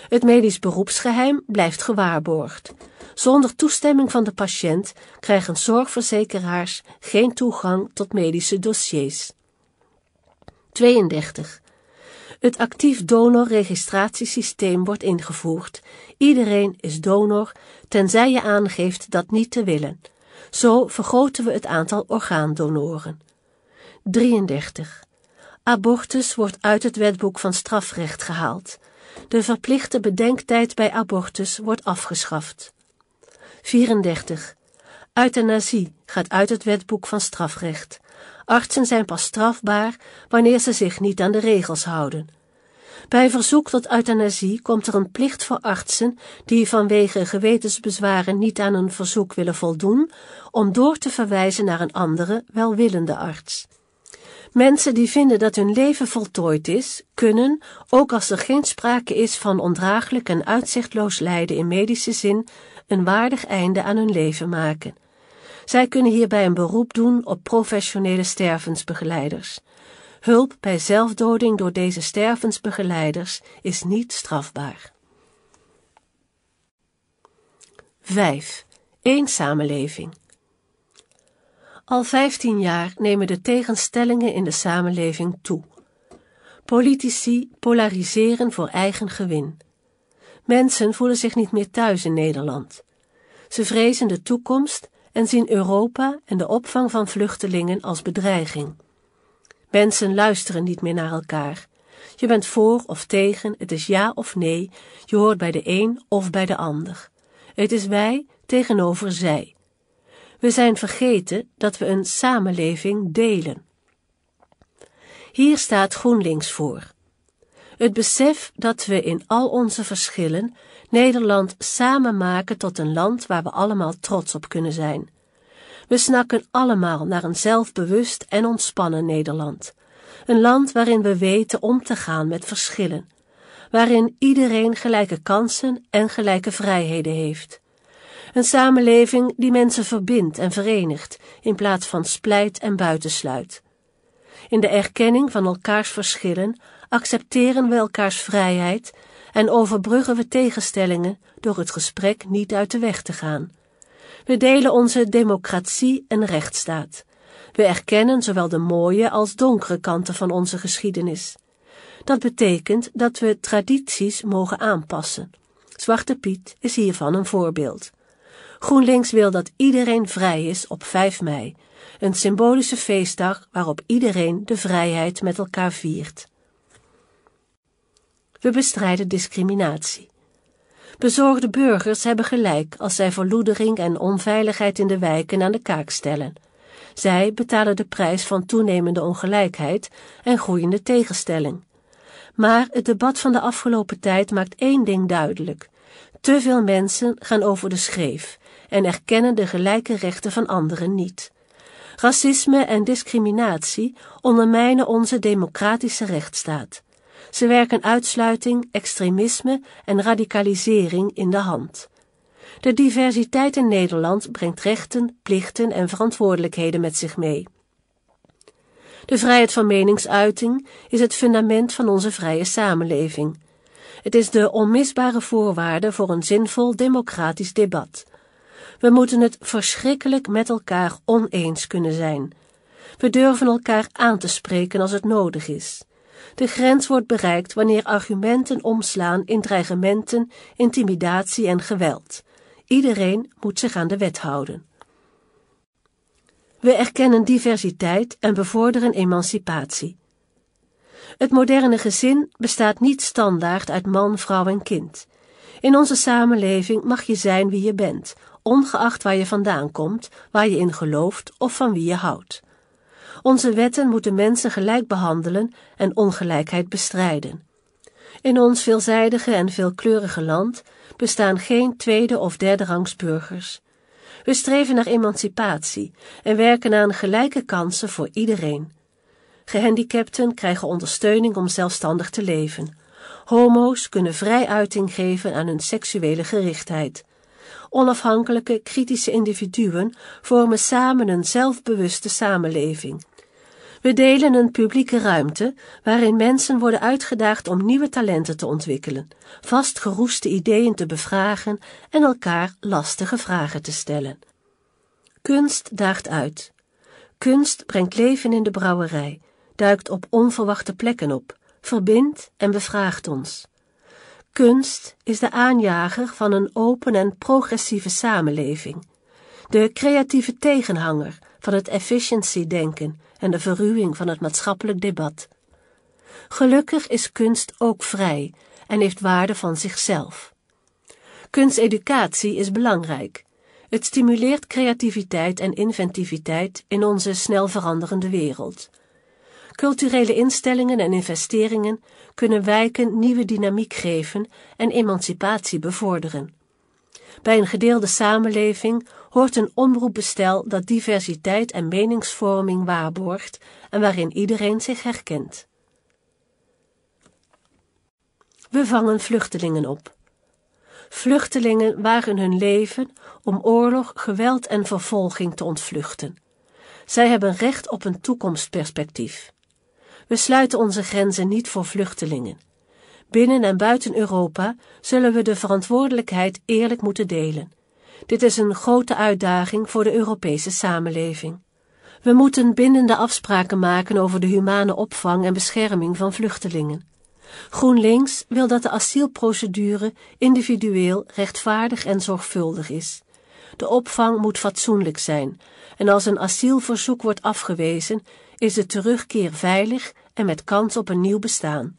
Het medisch beroepsgeheim blijft gewaarborgd. Zonder toestemming van de patiënt krijgen zorgverzekeraars geen toegang tot medische dossiers. 32. Het actief donorregistratiesysteem wordt ingevoerd. Iedereen is donor, tenzij je aangeeft dat niet te willen. Zo vergroten we het aantal orgaandonoren. 33. Abortus wordt uit het wetboek van strafrecht gehaald. De verplichte bedenktijd bij abortus wordt afgeschaft. 34. Euthanasie gaat uit het wetboek van strafrecht. Artsen zijn pas strafbaar wanneer ze zich niet aan de regels houden. Bij verzoek tot euthanasie komt er een plicht voor artsen die vanwege gewetensbezwaren niet aan een verzoek willen voldoen, om door te verwijzen naar een andere, welwillende arts. Mensen die vinden dat hun leven voltooid is, kunnen, ook als er geen sprake is van ondraaglijk en uitzichtloos lijden in medische zin, een waardig einde aan hun leven maken. Zij kunnen hierbij een beroep doen op professionele stervensbegeleiders. Hulp bij zelfdoding door deze stervensbegeleiders is niet strafbaar. 5. Eén samenleving. Al vijftien jaar nemen de tegenstellingen in de samenleving toe. Politici polariseren voor eigen gewin. Mensen voelen zich niet meer thuis in Nederland. Ze vrezen de toekomst en zien Europa en de opvang van vluchtelingen als bedreiging. Mensen luisteren niet meer naar elkaar. Je bent voor of tegen, het is ja of nee, je hoort bij de een of bij de ander. Het is wij tegenover zij. We zijn vergeten dat we een samenleving delen. Hier staat GroenLinks voor. Het besef dat we in al onze verschillen Nederland samen maken tot een land waar we allemaal trots op kunnen zijn. We snakken allemaal naar een zelfbewust en ontspannen Nederland. Een land waarin we weten om te gaan met verschillen. Waarin iedereen gelijke kansen en gelijke vrijheden heeft. Een samenleving die mensen verbindt en verenigt, in plaats van splijt en buitensluit. In de erkenning van elkaars verschillen accepteren we elkaars vrijheid en overbruggen we tegenstellingen door het gesprek niet uit de weg te gaan. We delen onze democratie en rechtsstaat. We erkennen zowel de mooie als donkere kanten van onze geschiedenis. Dat betekent dat we tradities mogen aanpassen. Zwarte Piet is hiervan een voorbeeld. GroenLinks wil dat iedereen vrij is op 5 mei, een symbolische feestdag waarop iedereen de vrijheid met elkaar viert. We bestrijden discriminatie. Bezorgde burgers hebben gelijk als zij verloedering en onveiligheid in de wijken aan de kaak stellen. Zij betalen de prijs van toenemende ongelijkheid en groeiende tegenstelling. Maar het debat van de afgelopen tijd maakt één ding duidelijk. Te veel mensen gaan over de schreef en erkennen de gelijke rechten van anderen niet. Racisme en discriminatie ondermijnen onze democratische rechtsstaat. Ze werken uitsluiting, extremisme en radicalisering in de hand. De diversiteit in Nederland brengt rechten, plichten en verantwoordelijkheden met zich mee. De vrijheid van meningsuiting is het fundament van onze vrije samenleving. Het is de onmisbare voorwaarde voor een zinvol democratisch debat. We moeten het verschrikkelijk met elkaar oneens kunnen zijn. We durven elkaar aan te spreken als het nodig is. De grens wordt bereikt wanneer argumenten omslaan in dreigementen, intimidatie en geweld. Iedereen moet zich aan de wet houden. We erkennen diversiteit en bevorderen emancipatie. Het moderne gezin bestaat niet standaard uit man, vrouw en kind. In onze samenleving mag je zijn wie je bent, ongeacht waar je vandaan komt, waar je in gelooft of van wie je houdt. Onze wetten moeten mensen gelijk behandelen en ongelijkheid bestrijden. In ons veelzijdige en veelkleurige land bestaan geen tweede of derde rangs burgers. We streven naar emancipatie en werken aan gelijke kansen voor iedereen. Gehandicapten krijgen ondersteuning om zelfstandig te leven. Homo's kunnen vrij uiting geven aan hun seksuele gerichtheid onafhankelijke, kritische individuen vormen samen een zelfbewuste samenleving. We delen een publieke ruimte waarin mensen worden uitgedaagd om nieuwe talenten te ontwikkelen, vastgeroeste ideeën te bevragen en elkaar lastige vragen te stellen. Kunst daagt uit. Kunst brengt leven in de brouwerij, duikt op onverwachte plekken op, verbindt en bevraagt ons. Kunst is de aanjager van een open en progressieve samenleving, de creatieve tegenhanger van het efficiency-denken en de verruwing van het maatschappelijk debat. Gelukkig is kunst ook vrij en heeft waarde van zichzelf. Kunsteducatie is belangrijk. Het stimuleert creativiteit en inventiviteit in onze snel veranderende wereld. Culturele instellingen en investeringen kunnen wijken nieuwe dynamiek geven en emancipatie bevorderen. Bij een gedeelde samenleving hoort een omroepbestel dat diversiteit en meningsvorming waarborgt en waarin iedereen zich herkent. We vangen vluchtelingen op. Vluchtelingen wagen hun leven om oorlog, geweld en vervolging te ontvluchten. Zij hebben recht op een toekomstperspectief. We sluiten onze grenzen niet voor vluchtelingen. Binnen en buiten Europa zullen we de verantwoordelijkheid eerlijk moeten delen. Dit is een grote uitdaging voor de Europese samenleving. We moeten bindende afspraken maken over de humane opvang en bescherming van vluchtelingen. GroenLinks wil dat de asielprocedure individueel, rechtvaardig en zorgvuldig is. De opvang moet fatsoenlijk zijn, en als een asielverzoek wordt afgewezen, is de terugkeer veilig en met kans op een nieuw bestaan.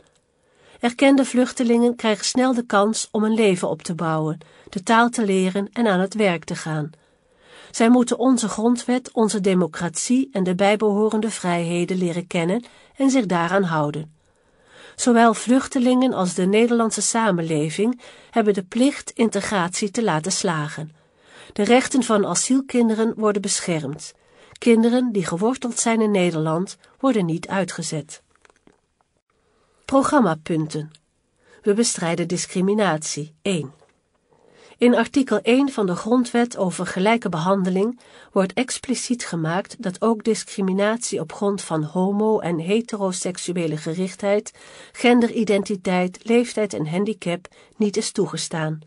Erkende vluchtelingen krijgen snel de kans om een leven op te bouwen, de taal te leren en aan het werk te gaan. Zij moeten onze grondwet, onze democratie en de bijbehorende vrijheden leren kennen en zich daaraan houden. Zowel vluchtelingen als de Nederlandse samenleving hebben de plicht integratie te laten slagen. De rechten van asielkinderen worden beschermd. Kinderen die geworteld zijn in Nederland worden niet uitgezet. Programmapunten. We bestrijden discriminatie. 1. In artikel 1 van de Grondwet over gelijke behandeling wordt expliciet gemaakt dat ook discriminatie op grond van homo- en heteroseksuele gerichtheid, genderidentiteit, leeftijd en handicap niet is toegestaan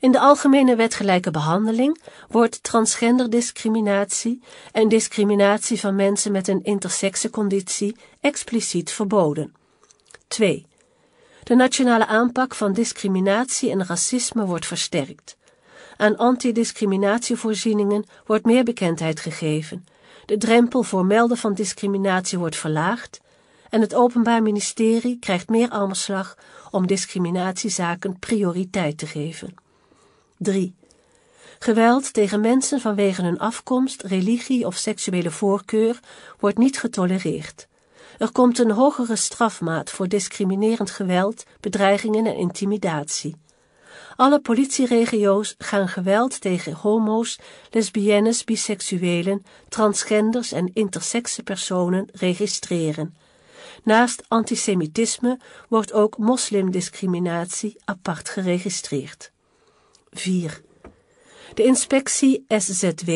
in de Algemene Wet Gelijke Behandeling wordt transgenderdiscriminatie en discriminatie van mensen met een interseksconditie expliciet verboden. 2. De nationale aanpak van discriminatie en racisme wordt versterkt. Aan antidiscriminatievoorzieningen wordt meer bekendheid gegeven. De drempel voor melden van discriminatie wordt verlaagd en het Openbaar Ministerie krijgt meer aanslag om discriminatiezaken prioriteit te geven. 3. Geweld tegen mensen vanwege hun afkomst, religie of seksuele voorkeur wordt niet getolereerd. Er komt een hogere strafmaat voor discriminerend geweld, bedreigingen en intimidatie. Alle politieregio's gaan geweld tegen homo's, lesbiennes, biseksuelen, transgenders en intersexe personen registreren. Naast antisemitisme wordt ook moslimdiscriminatie apart geregistreerd. 4. De inspectie SZW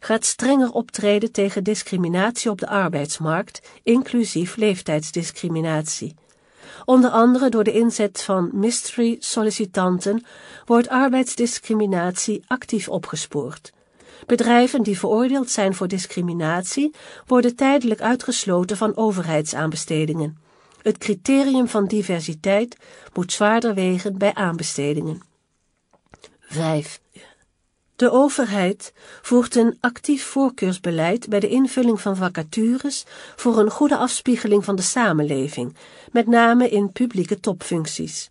gaat strenger optreden tegen discriminatie op de arbeidsmarkt, inclusief leeftijdsdiscriminatie. Onder andere door de inzet van mystery sollicitanten wordt arbeidsdiscriminatie actief opgespoord. Bedrijven die veroordeeld zijn voor discriminatie worden tijdelijk uitgesloten van overheidsaanbestedingen. Het criterium van diversiteit moet zwaarder wegen bij aanbestedingen. 5. De overheid voert een actief voorkeursbeleid bij de invulling van vacatures voor een goede afspiegeling van de samenleving, met name in publieke topfuncties.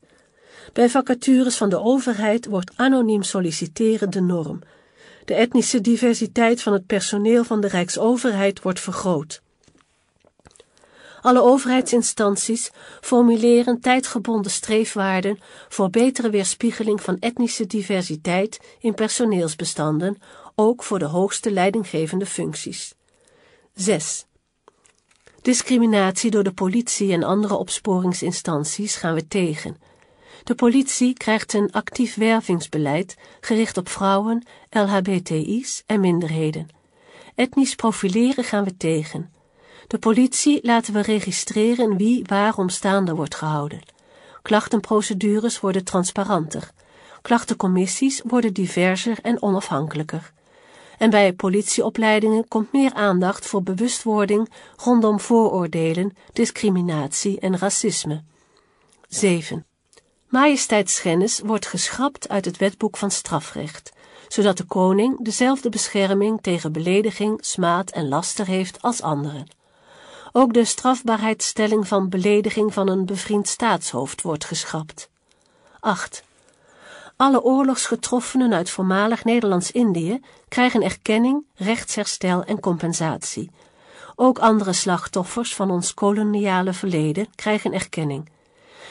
Bij vacatures van de overheid wordt anoniem solliciteren de norm. De etnische diversiteit van het personeel van de Rijksoverheid wordt vergroot. Alle overheidsinstanties formuleren tijdgebonden streefwaarden voor betere weerspiegeling van etnische diversiteit in personeelsbestanden, ook voor de hoogste leidinggevende functies. 6. Discriminatie door de politie en andere opsporingsinstanties gaan we tegen. De politie krijgt een actief wervingsbeleid gericht op vrouwen, LHBTI's en minderheden. Etnisch profileren gaan we tegen. De politie laten we registreren wie waarom staande wordt gehouden. Klachtenprocedures worden transparanter. Klachtencommissies worden diverser en onafhankelijker. En bij politieopleidingen komt meer aandacht voor bewustwording rondom vooroordelen, discriminatie en racisme. 7. Majesteitsschennis wordt geschrapt uit het wetboek van strafrecht, zodat de koning dezelfde bescherming tegen belediging, smaad en laster heeft als anderen. Ook de strafbaarheidsstelling van belediging van een bevriend staatshoofd wordt geschrapt. 8. Alle oorlogsgetroffenen uit voormalig Nederlands-Indië krijgen erkenning, rechtsherstel en compensatie. Ook andere slachtoffers van ons koloniale verleden krijgen erkenning.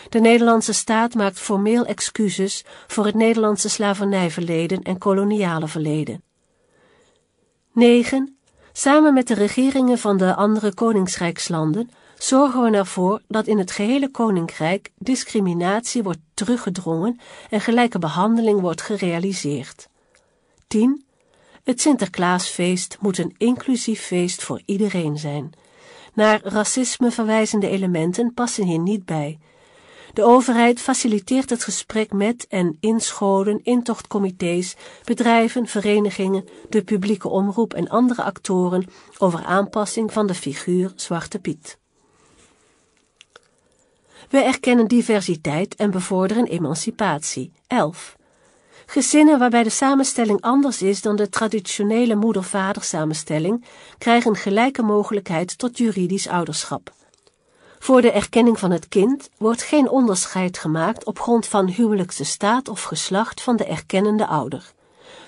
De Nederlandse staat maakt formeel excuses voor het Nederlandse slavernijverleden en koloniale verleden. 9. Samen met de regeringen van de andere koningsrijkslanden zorgen we ervoor dat in het gehele koninkrijk discriminatie wordt teruggedrongen en gelijke behandeling wordt gerealiseerd. 10. Het Sinterklaasfeest moet een inclusief feest voor iedereen zijn. Naar racisme verwijzende elementen passen hier niet bij, de overheid faciliteert het gesprek met en in scholen, intochtcomité's, bedrijven, verenigingen, de publieke omroep en andere actoren over aanpassing van de figuur Zwarte Piet. We erkennen diversiteit en bevorderen emancipatie. 11. Gezinnen waarbij de samenstelling anders is dan de traditionele moeder-vader samenstelling krijgen gelijke mogelijkheid tot juridisch ouderschap. Voor de erkenning van het kind wordt geen onderscheid gemaakt op grond van huwelijkse staat of geslacht van de erkennende ouder.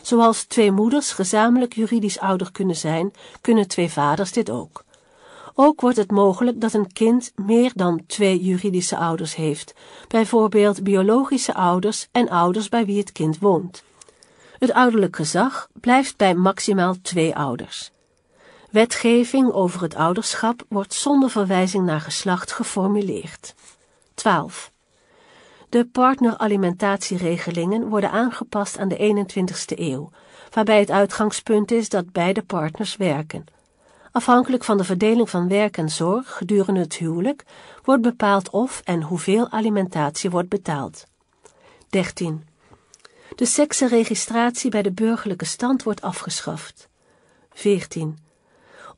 Zoals twee moeders gezamenlijk juridisch ouder kunnen zijn, kunnen twee vaders dit ook. Ook wordt het mogelijk dat een kind meer dan twee juridische ouders heeft, bijvoorbeeld biologische ouders en ouders bij wie het kind woont. Het ouderlijk gezag blijft bij maximaal twee ouders. Wetgeving over het ouderschap wordt zonder verwijzing naar geslacht geformuleerd. 12. De partneralimentatieregelingen worden aangepast aan de 21ste eeuw, waarbij het uitgangspunt is dat beide partners werken. Afhankelijk van de verdeling van werk en zorg gedurende het huwelijk wordt bepaald of en hoeveel alimentatie wordt betaald. 13. De seksenregistratie bij de burgerlijke stand wordt afgeschaft. 14.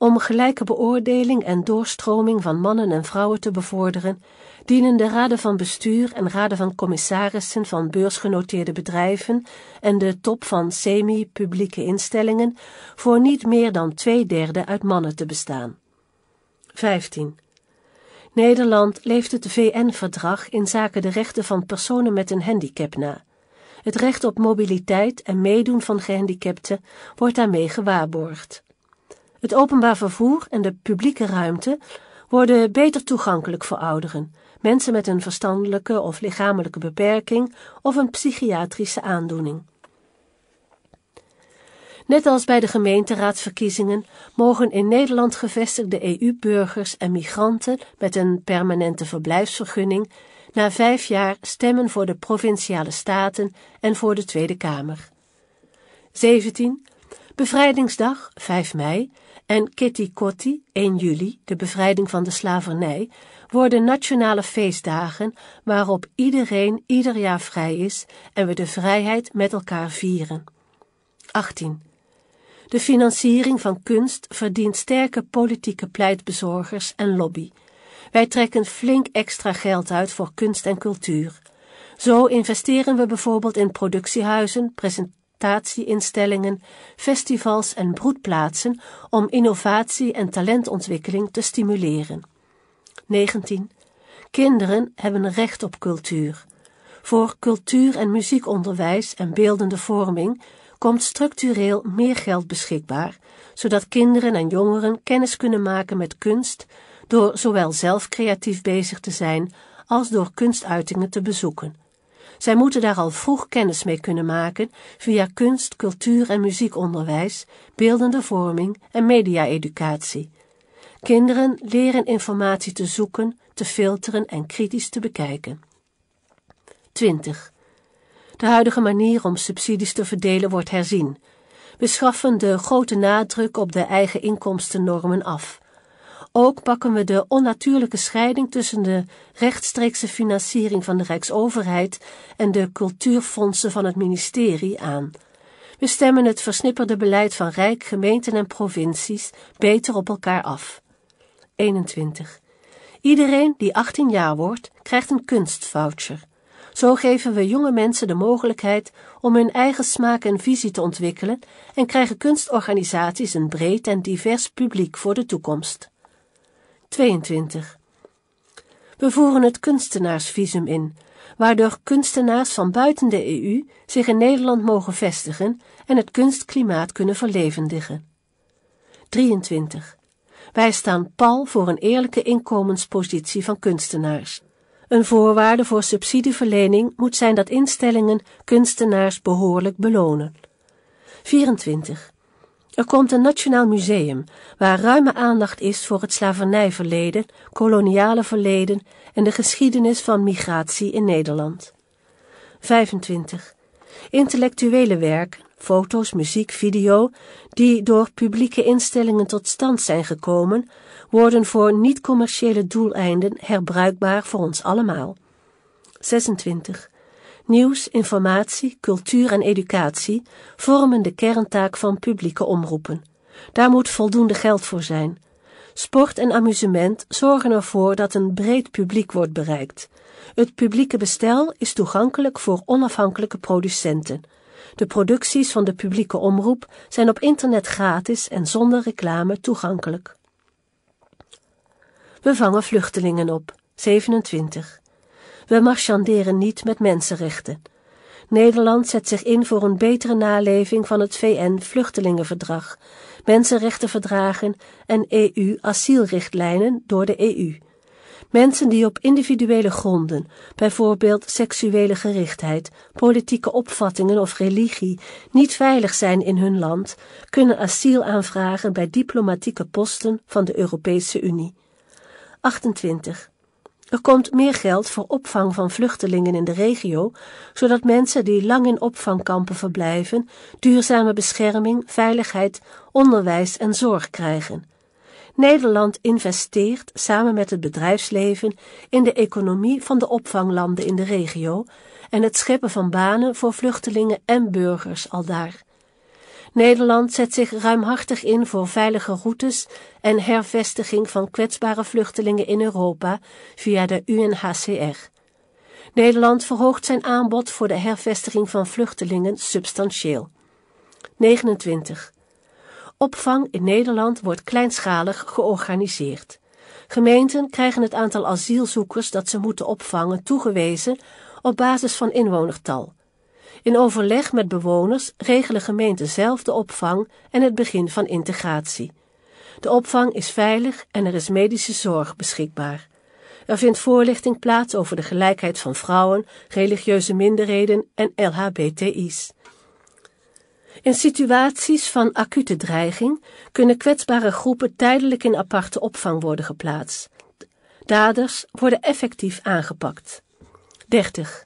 Om gelijke beoordeling en doorstroming van mannen en vrouwen te bevorderen, dienen de raden van bestuur en raden van commissarissen van beursgenoteerde bedrijven en de top van semi-publieke instellingen voor niet meer dan twee derde uit mannen te bestaan. 15. Nederland leeft het VN-verdrag in zaken de rechten van personen met een handicap na. Het recht op mobiliteit en meedoen van gehandicapten wordt daarmee gewaarborgd. Het openbaar vervoer en de publieke ruimte worden beter toegankelijk voor ouderen, mensen met een verstandelijke of lichamelijke beperking of een psychiatrische aandoening. Net als bij de gemeenteraadsverkiezingen mogen in Nederland gevestigde EU-burgers en migranten met een permanente verblijfsvergunning na vijf jaar stemmen voor de provinciale staten en voor de Tweede Kamer. 17. Bevrijdingsdag, 5 mei, en Kitty Kotti, 1 juli, de bevrijding van de slavernij, worden nationale feestdagen waarop iedereen ieder jaar vrij is en we de vrijheid met elkaar vieren. 18. De financiering van kunst verdient sterke politieke pleitbezorgers en lobby. Wij trekken flink extra geld uit voor kunst en cultuur. Zo investeren we bijvoorbeeld in productiehuizen, presentaties instellingen, festivals en broedplaatsen om innovatie en talentontwikkeling te stimuleren. 19. Kinderen hebben recht op cultuur. Voor cultuur- en muziekonderwijs en beeldende vorming komt structureel meer geld beschikbaar, zodat kinderen en jongeren kennis kunnen maken met kunst door zowel zelf creatief bezig te zijn als door kunstuitingen te bezoeken zij moeten daar al vroeg kennis mee kunnen maken via kunst, cultuur en muziekonderwijs, beeldende vorming en media-educatie. Kinderen leren informatie te zoeken, te filteren en kritisch te bekijken. 20. De huidige manier om subsidies te verdelen wordt herzien. We schaffen de grote nadruk op de eigen inkomstennormen af. Ook pakken we de onnatuurlijke scheiding tussen de rechtstreekse financiering van de Rijksoverheid en de cultuurfondsen van het ministerie aan. We stemmen het versnipperde beleid van Rijk, gemeenten en provincies beter op elkaar af. 21. Iedereen die 18 jaar wordt, krijgt een kunstvoucher. Zo geven we jonge mensen de mogelijkheid om hun eigen smaak en visie te ontwikkelen en krijgen kunstorganisaties een breed en divers publiek voor de toekomst. 22. We voeren het kunstenaarsvisum in, waardoor kunstenaars van buiten de EU zich in Nederland mogen vestigen en het kunstklimaat kunnen verlevendigen. 23. Wij staan pal voor een eerlijke inkomenspositie van kunstenaars. Een voorwaarde voor subsidieverlening moet zijn dat instellingen kunstenaars behoorlijk belonen. 24. Er komt een nationaal museum waar ruime aandacht is voor het slavernijverleden, koloniale verleden en de geschiedenis van migratie in Nederland. 25. Intellectuele werken, foto's, muziek, video, die door publieke instellingen tot stand zijn gekomen, worden voor niet-commerciële doeleinden herbruikbaar voor ons allemaal. 26. Nieuws, informatie, cultuur en educatie vormen de kerntaak van publieke omroepen. Daar moet voldoende geld voor zijn. Sport en amusement zorgen ervoor dat een breed publiek wordt bereikt. Het publieke bestel is toegankelijk voor onafhankelijke producenten. De producties van de publieke omroep zijn op internet gratis en zonder reclame toegankelijk. We vangen vluchtelingen op. 27. We marchanderen niet met mensenrechten. Nederland zet zich in voor een betere naleving van het VN-vluchtelingenverdrag, mensenrechtenverdragen en EU-asielrichtlijnen door de EU. Mensen die op individuele gronden, bijvoorbeeld seksuele gerichtheid, politieke opvattingen of religie, niet veilig zijn in hun land, kunnen asiel aanvragen bij diplomatieke posten van de Europese Unie. 28. Er komt meer geld voor opvang van vluchtelingen in de regio, zodat mensen die lang in opvangkampen verblijven duurzame bescherming, veiligheid, onderwijs en zorg krijgen. Nederland investeert samen met het bedrijfsleven in de economie van de opvanglanden in de regio en het scheppen van banen voor vluchtelingen en burgers aldaar. Nederland zet zich ruimhartig in voor veilige routes en hervestiging van kwetsbare vluchtelingen in Europa via de UNHCR. Nederland verhoogt zijn aanbod voor de hervestiging van vluchtelingen substantieel. 29. Opvang in Nederland wordt kleinschalig georganiseerd. Gemeenten krijgen het aantal asielzoekers dat ze moeten opvangen toegewezen op basis van inwonertal in overleg met bewoners regelen gemeenten zelf de opvang en het begin van integratie. De opvang is veilig en er is medische zorg beschikbaar. Er vindt voorlichting plaats over de gelijkheid van vrouwen, religieuze minderheden en LHBTI's. In situaties van acute dreiging kunnen kwetsbare groepen tijdelijk in aparte opvang worden geplaatst. Daders worden effectief aangepakt. 30.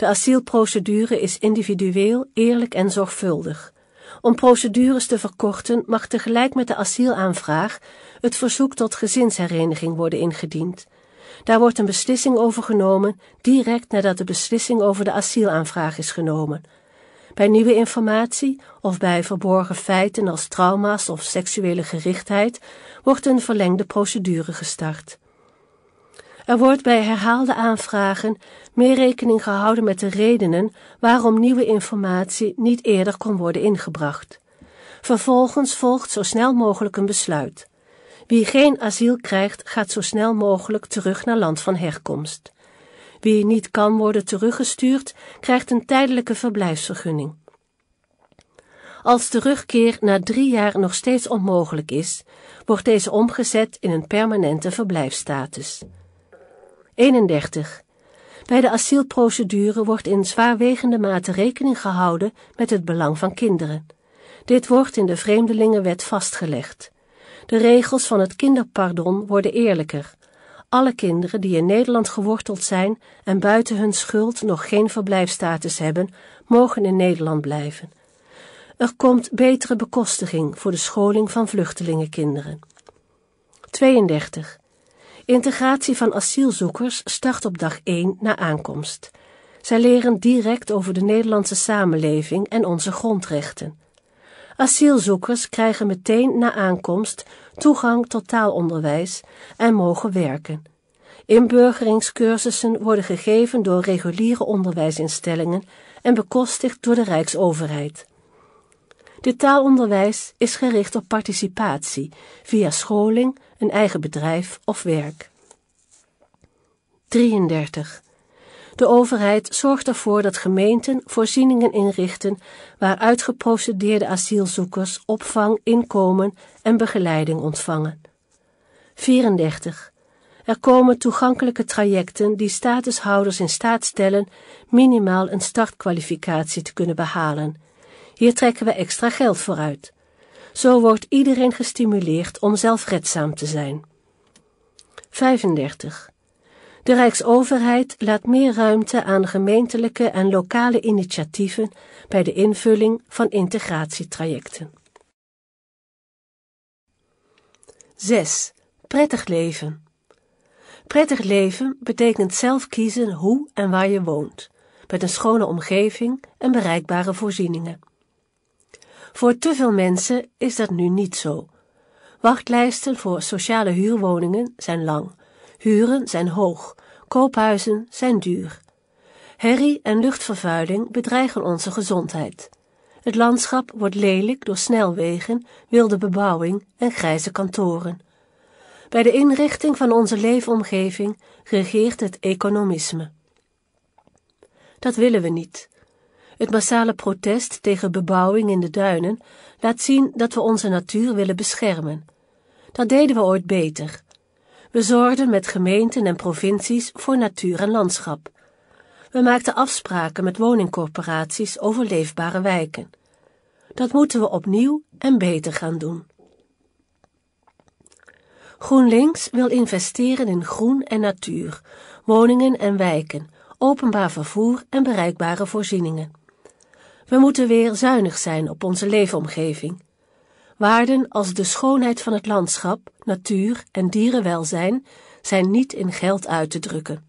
De asielprocedure is individueel, eerlijk en zorgvuldig. Om procedures te verkorten mag tegelijk met de asielaanvraag het verzoek tot gezinshereniging worden ingediend. Daar wordt een beslissing over genomen direct nadat de beslissing over de asielaanvraag is genomen. Bij nieuwe informatie of bij verborgen feiten als trauma's of seksuele gerichtheid wordt een verlengde procedure gestart. Er wordt bij herhaalde aanvragen meer rekening gehouden met de redenen waarom nieuwe informatie niet eerder kon worden ingebracht. Vervolgens volgt zo snel mogelijk een besluit. Wie geen asiel krijgt, gaat zo snel mogelijk terug naar land van herkomst. Wie niet kan worden teruggestuurd, krijgt een tijdelijke verblijfsvergunning. Als terugkeer na drie jaar nog steeds onmogelijk is, wordt deze omgezet in een permanente verblijfsstatus. 31. Bij de asielprocedure wordt in zwaarwegende mate rekening gehouden met het belang van kinderen. Dit wordt in de Vreemdelingenwet vastgelegd. De regels van het kinderpardon worden eerlijker. Alle kinderen die in Nederland geworteld zijn en buiten hun schuld nog geen verblijfstatus hebben, mogen in Nederland blijven. Er komt betere bekostiging voor de scholing van vluchtelingenkinderen. 32. Integratie van asielzoekers start op dag 1 na aankomst. Zij leren direct over de Nederlandse samenleving en onze grondrechten. Asielzoekers krijgen meteen na aankomst toegang tot taalonderwijs en mogen werken. Inburgeringscursussen worden gegeven door reguliere onderwijsinstellingen en bekostigd door de Rijksoverheid. Dit taalonderwijs is gericht op participatie via scholing, een eigen bedrijf of werk. 33. De overheid zorgt ervoor dat gemeenten voorzieningen inrichten waar uitgeprocedeerde asielzoekers opvang, inkomen en begeleiding ontvangen. 34. Er komen toegankelijke trajecten die statushouders in staat stellen minimaal een startkwalificatie te kunnen behalen. Hier trekken we extra geld voor uit. Zo wordt iedereen gestimuleerd om zelfredzaam te zijn. 35. De Rijksoverheid laat meer ruimte aan gemeentelijke en lokale initiatieven bij de invulling van integratietrajecten. 6. Prettig leven. Prettig leven betekent zelf kiezen hoe en waar je woont, met een schone omgeving en bereikbare voorzieningen. Voor te veel mensen is dat nu niet zo. Wachtlijsten voor sociale huurwoningen zijn lang, huren zijn hoog, koophuizen zijn duur. Herrie en luchtvervuiling bedreigen onze gezondheid. Het landschap wordt lelijk door snelwegen, wilde bebouwing en grijze kantoren. Bij de inrichting van onze leefomgeving regeert het economisme. Dat willen we niet. Het massale protest tegen bebouwing in de duinen laat zien dat we onze natuur willen beschermen. Dat deden we ooit beter. We zorgden met gemeenten en provincies voor natuur en landschap. We maakten afspraken met woningcorporaties over leefbare wijken. Dat moeten we opnieuw en beter gaan doen. GroenLinks wil investeren in groen en natuur, woningen en wijken, openbaar vervoer en bereikbare voorzieningen. We moeten weer zuinig zijn op onze leefomgeving. Waarden als de schoonheid van het landschap, natuur en dierenwelzijn zijn niet in geld uit te drukken.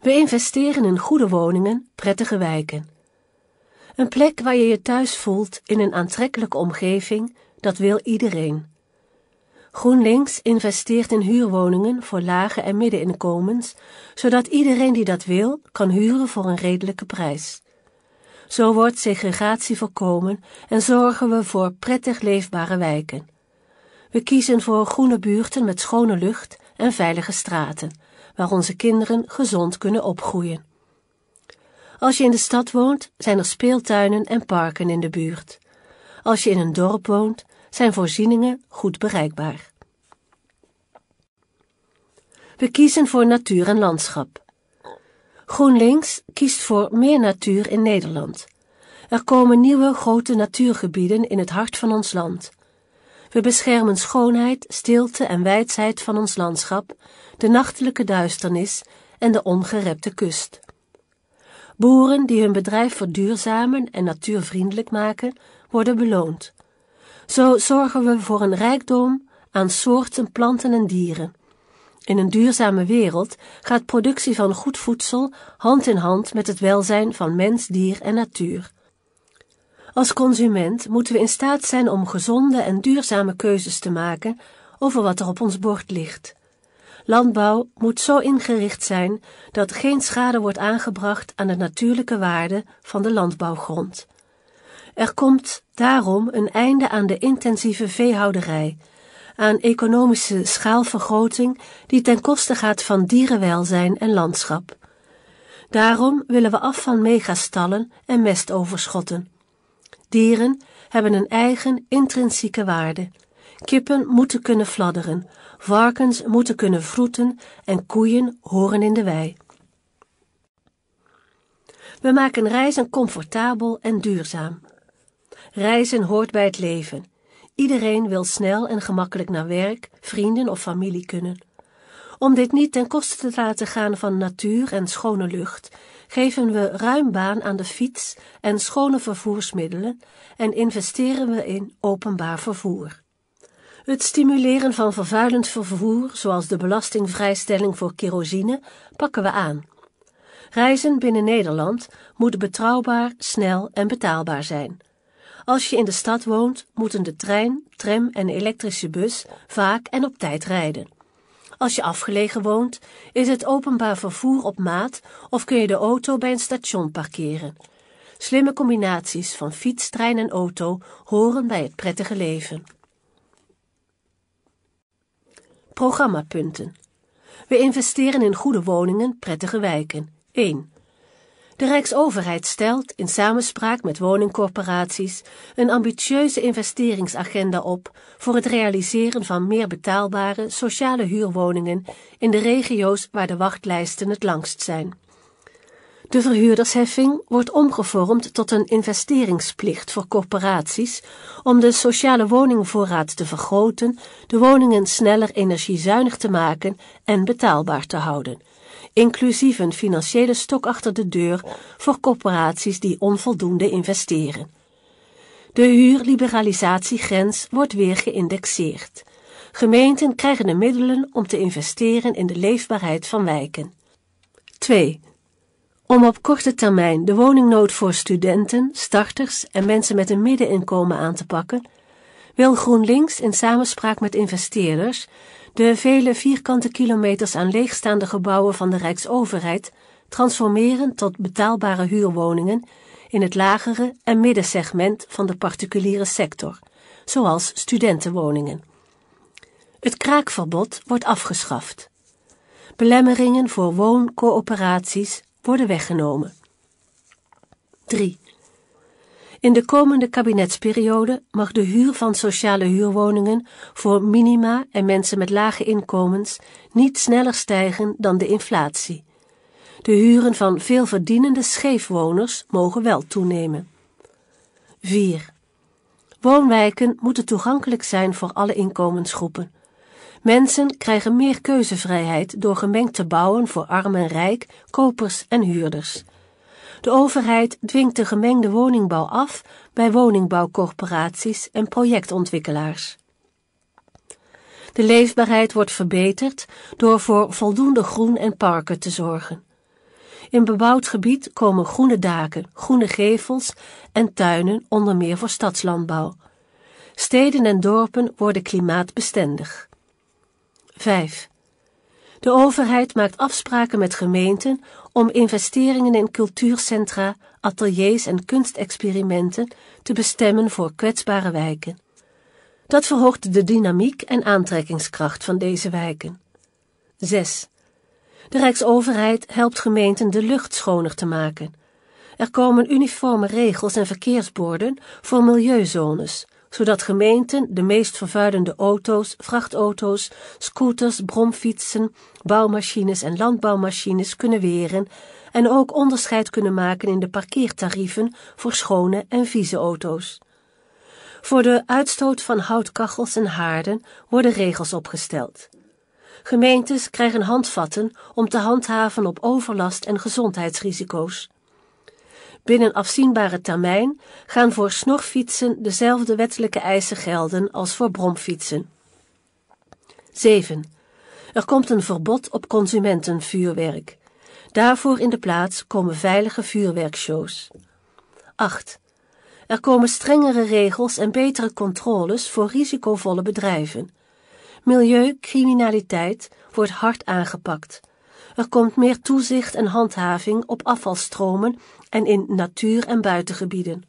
We investeren in goede woningen, prettige wijken. Een plek waar je je thuis voelt in een aantrekkelijke omgeving, dat wil iedereen. GroenLinks investeert in huurwoningen voor lage en middeninkomens, zodat iedereen die dat wil, kan huren voor een redelijke prijs. Zo wordt segregatie voorkomen en zorgen we voor prettig leefbare wijken. We kiezen voor groene buurten met schone lucht en veilige straten, waar onze kinderen gezond kunnen opgroeien. Als je in de stad woont, zijn er speeltuinen en parken in de buurt. Als je in een dorp woont, zijn voorzieningen goed bereikbaar. We kiezen voor natuur en landschap. GroenLinks kiest voor meer natuur in Nederland. Er komen nieuwe grote natuurgebieden in het hart van ons land. We beschermen schoonheid, stilte en wijsheid van ons landschap, de nachtelijke duisternis en de ongerepte kust. Boeren die hun bedrijf verduurzamen en natuurvriendelijk maken, worden beloond. Zo zorgen we voor een rijkdom aan soorten, planten en dieren in een duurzame wereld gaat productie van goed voedsel hand in hand met het welzijn van mens, dier en natuur. Als consument moeten we in staat zijn om gezonde en duurzame keuzes te maken over wat er op ons bord ligt. Landbouw moet zo ingericht zijn dat geen schade wordt aangebracht aan de natuurlijke waarde van de landbouwgrond. Er komt daarom een einde aan de intensieve veehouderij, aan economische schaalvergroting die ten koste gaat van dierenwelzijn en landschap. Daarom willen we af van megastallen en mestoverschotten. Dieren hebben een eigen intrinsieke waarde. Kippen moeten kunnen fladderen, varkens moeten kunnen vroeten en koeien horen in de wei. We maken reizen comfortabel en duurzaam. Reizen hoort bij het leven. Iedereen wil snel en gemakkelijk naar werk, vrienden of familie kunnen. Om dit niet ten koste te laten gaan van natuur en schone lucht, geven we ruim baan aan de fiets en schone vervoersmiddelen en investeren we in openbaar vervoer. Het stimuleren van vervuilend vervoer, zoals de belastingvrijstelling voor kerosine, pakken we aan. Reizen binnen Nederland moet betrouwbaar, snel en betaalbaar zijn. Als je in de stad woont, moeten de trein, tram en elektrische bus vaak en op tijd rijden. Als je afgelegen woont, is het openbaar vervoer op maat of kun je de auto bij een station parkeren. Slimme combinaties van fiets, trein en auto horen bij het prettige leven. Programmapunten. We investeren in goede woningen, prettige wijken. 1. De Rijksoverheid stelt, in samenspraak met woningcorporaties, een ambitieuze investeringsagenda op voor het realiseren van meer betaalbare sociale huurwoningen in de regio's waar de wachtlijsten het langst zijn. De verhuurdersheffing wordt omgevormd tot een investeringsplicht voor corporaties om de sociale woningvoorraad te vergroten, de woningen sneller energiezuinig te maken en betaalbaar te houden inclusief een financiële stok achter de deur voor corporaties die onvoldoende investeren. De huurliberalisatiegrens wordt weer geïndexeerd. Gemeenten krijgen de middelen om te investeren in de leefbaarheid van wijken. 2. Om op korte termijn de woningnood voor studenten, starters en mensen met een middeninkomen aan te pakken, wil GroenLinks in samenspraak met investeerders de vele vierkante kilometers aan leegstaande gebouwen van de Rijksoverheid transformeren tot betaalbare huurwoningen in het lagere en middensegment van de particuliere sector, zoals studentenwoningen. Het kraakverbod wordt afgeschaft. Belemmeringen voor wooncoöperaties worden weggenomen. 3. In de komende kabinetsperiode mag de huur van sociale huurwoningen voor minima en mensen met lage inkomens niet sneller stijgen dan de inflatie. De huren van veelverdienende scheefwoners mogen wel toenemen. 4. Woonwijken moeten toegankelijk zijn voor alle inkomensgroepen. Mensen krijgen meer keuzevrijheid door gemengd te bouwen voor arm en rijk, kopers en huurders. De overheid dwingt de gemengde woningbouw af bij woningbouwcorporaties en projectontwikkelaars. De leefbaarheid wordt verbeterd door voor voldoende groen en parken te zorgen. In bebouwd gebied komen groene daken, groene gevels en tuinen onder meer voor stadslandbouw. Steden en dorpen worden klimaatbestendig. 5. De overheid maakt afspraken met gemeenten om investeringen in cultuurcentra, ateliers en kunstexperimenten te bestemmen voor kwetsbare wijken. Dat verhoogt de dynamiek en aantrekkingskracht van deze wijken. 6. De Rijksoverheid helpt gemeenten de lucht schoner te maken. Er komen uniforme regels en verkeersborden voor milieuzones, zodat gemeenten de meest vervuilende auto's, vrachtauto's, scooters, bromfietsen, bouwmachines en landbouwmachines kunnen weren en ook onderscheid kunnen maken in de parkeertarieven voor schone en vieze auto's. Voor de uitstoot van houtkachels en haarden worden regels opgesteld. Gemeentes krijgen handvatten om te handhaven op overlast en gezondheidsrisico's. Binnen afzienbare termijn gaan voor snorfietsen dezelfde wettelijke eisen gelden als voor bromfietsen. 7. Er komt een verbod op consumentenvuurwerk. Daarvoor in de plaats komen veilige vuurwerkshows. 8. Er komen strengere regels en betere controles voor risicovolle bedrijven. Milieucriminaliteit wordt hard aangepakt. Er komt meer toezicht en handhaving op afvalstromen en in natuur- en buitengebieden.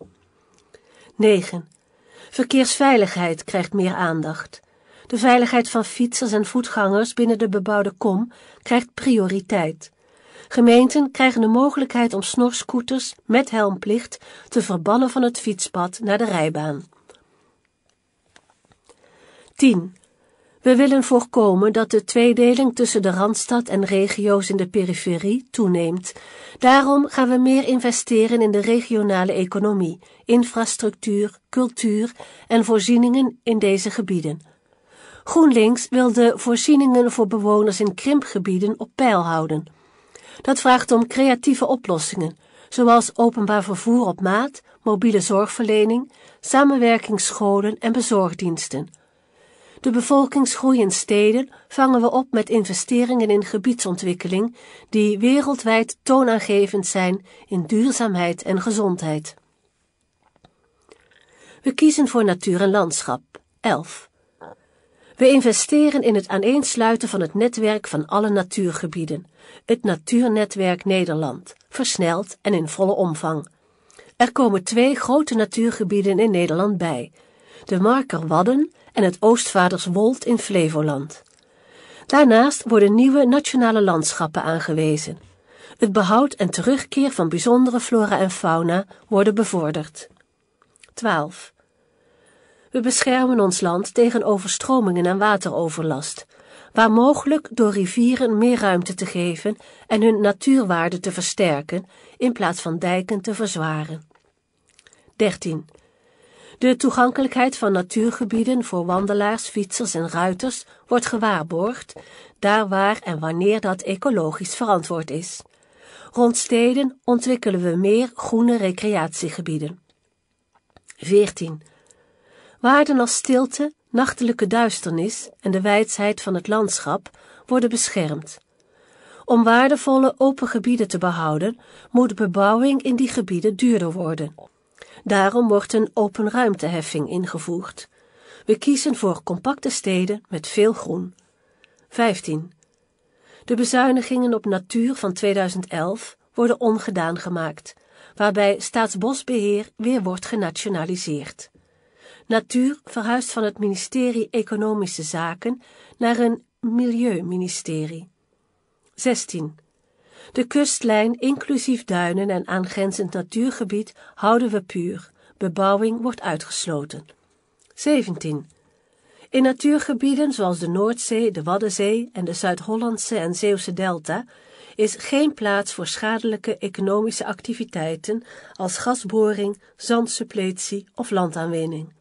9. Verkeersveiligheid krijgt meer aandacht. De veiligheid van fietsers en voetgangers binnen de bebouwde kom krijgt prioriteit. Gemeenten krijgen de mogelijkheid om snorscooters met helmplicht te verbannen van het fietspad naar de rijbaan. 10. We willen voorkomen dat de tweedeling tussen de Randstad en regio's in de periferie toeneemt. Daarom gaan we meer investeren in de regionale economie, infrastructuur, cultuur en voorzieningen in deze gebieden. GroenLinks wil de voorzieningen voor bewoners in krimpgebieden op peil houden. Dat vraagt om creatieve oplossingen, zoals openbaar vervoer op maat, mobiele zorgverlening, samenwerkingsscholen en bezorgdiensten. De bevolkingsgroei in steden vangen we op met investeringen in gebiedsontwikkeling, die wereldwijd toonaangevend zijn in duurzaamheid en gezondheid. We kiezen voor natuur en landschap. 11. We investeren in het aaneensluiten van het netwerk van alle natuurgebieden, het Natuurnetwerk Nederland, versneld en in volle omvang. Er komen twee grote natuurgebieden in Nederland bij, de Marker Wadden en het Oostvaders Wold in Flevoland. Daarnaast worden nieuwe nationale landschappen aangewezen. Het behoud en terugkeer van bijzondere flora en fauna worden bevorderd. 12. We beschermen ons land tegen overstromingen en wateroverlast, waar mogelijk door rivieren meer ruimte te geven en hun natuurwaarde te versterken in plaats van dijken te verzwaren. 13. De toegankelijkheid van natuurgebieden voor wandelaars, fietsers en ruiters wordt gewaarborgd, daar waar en wanneer dat ecologisch verantwoord is. Rond steden ontwikkelen we meer groene recreatiegebieden. 14. Waarden als stilte, nachtelijke duisternis en de wijdheid van het landschap worden beschermd. Om waardevolle open gebieden te behouden, moet bebouwing in die gebieden duurder worden. Daarom wordt een open ruimteheffing ingevoerd. We kiezen voor compacte steden met veel groen. 15. De bezuinigingen op natuur van 2011 worden ongedaan gemaakt, waarbij staatsbosbeheer weer wordt genationaliseerd. Natuur verhuist van het ministerie Economische Zaken naar een milieuministerie. 16. De kustlijn, inclusief duinen en aangrenzend natuurgebied, houden we puur. Bebouwing wordt uitgesloten. 17. In natuurgebieden zoals de Noordzee, de Waddenzee en de Zuid-Hollandse en Zeeuwse delta is geen plaats voor schadelijke economische activiteiten als gasboring, zandsuppletie of landaanwinning.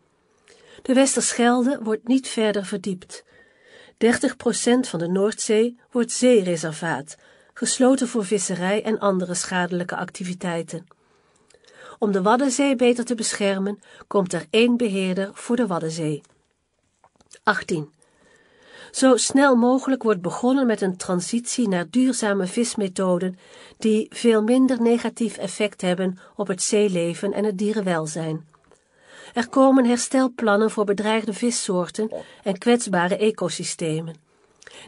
De Westerschelde wordt niet verder verdiept. 30% van de Noordzee wordt zeereservaat, gesloten voor visserij en andere schadelijke activiteiten. Om de Waddenzee beter te beschermen, komt er één beheerder voor de Waddenzee. 18. Zo snel mogelijk wordt begonnen met een transitie naar duurzame vismethoden die veel minder negatief effect hebben op het zeeleven en het dierenwelzijn. Er komen herstelplannen voor bedreigde vissoorten en kwetsbare ecosystemen.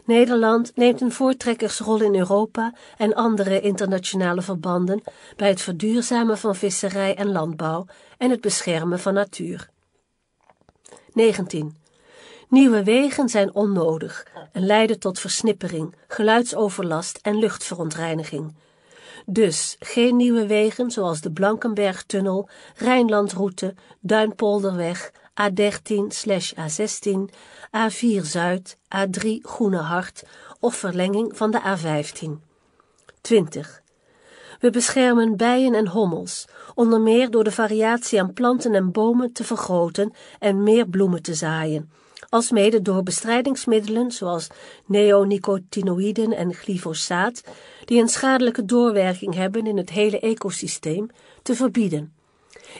Nederland neemt een voortrekkersrol in Europa en andere internationale verbanden bij het verduurzamen van visserij en landbouw en het beschermen van natuur. 19. Nieuwe wegen zijn onnodig en leiden tot versnippering, geluidsoverlast en luchtverontreiniging. Dus geen nieuwe wegen zoals de Blankenbergtunnel, Rijnlandroute, Duinpolderweg, A13-A16, A4 Zuid, A3 Groene Hart of verlenging van de A15. 20. We beschermen bijen en hommels, onder meer door de variatie aan planten en bomen te vergroten en meer bloemen te zaaien, alsmede door bestrijdingsmiddelen zoals neonicotinoïden en glyfosaat, die een schadelijke doorwerking hebben in het hele ecosysteem, te verbieden.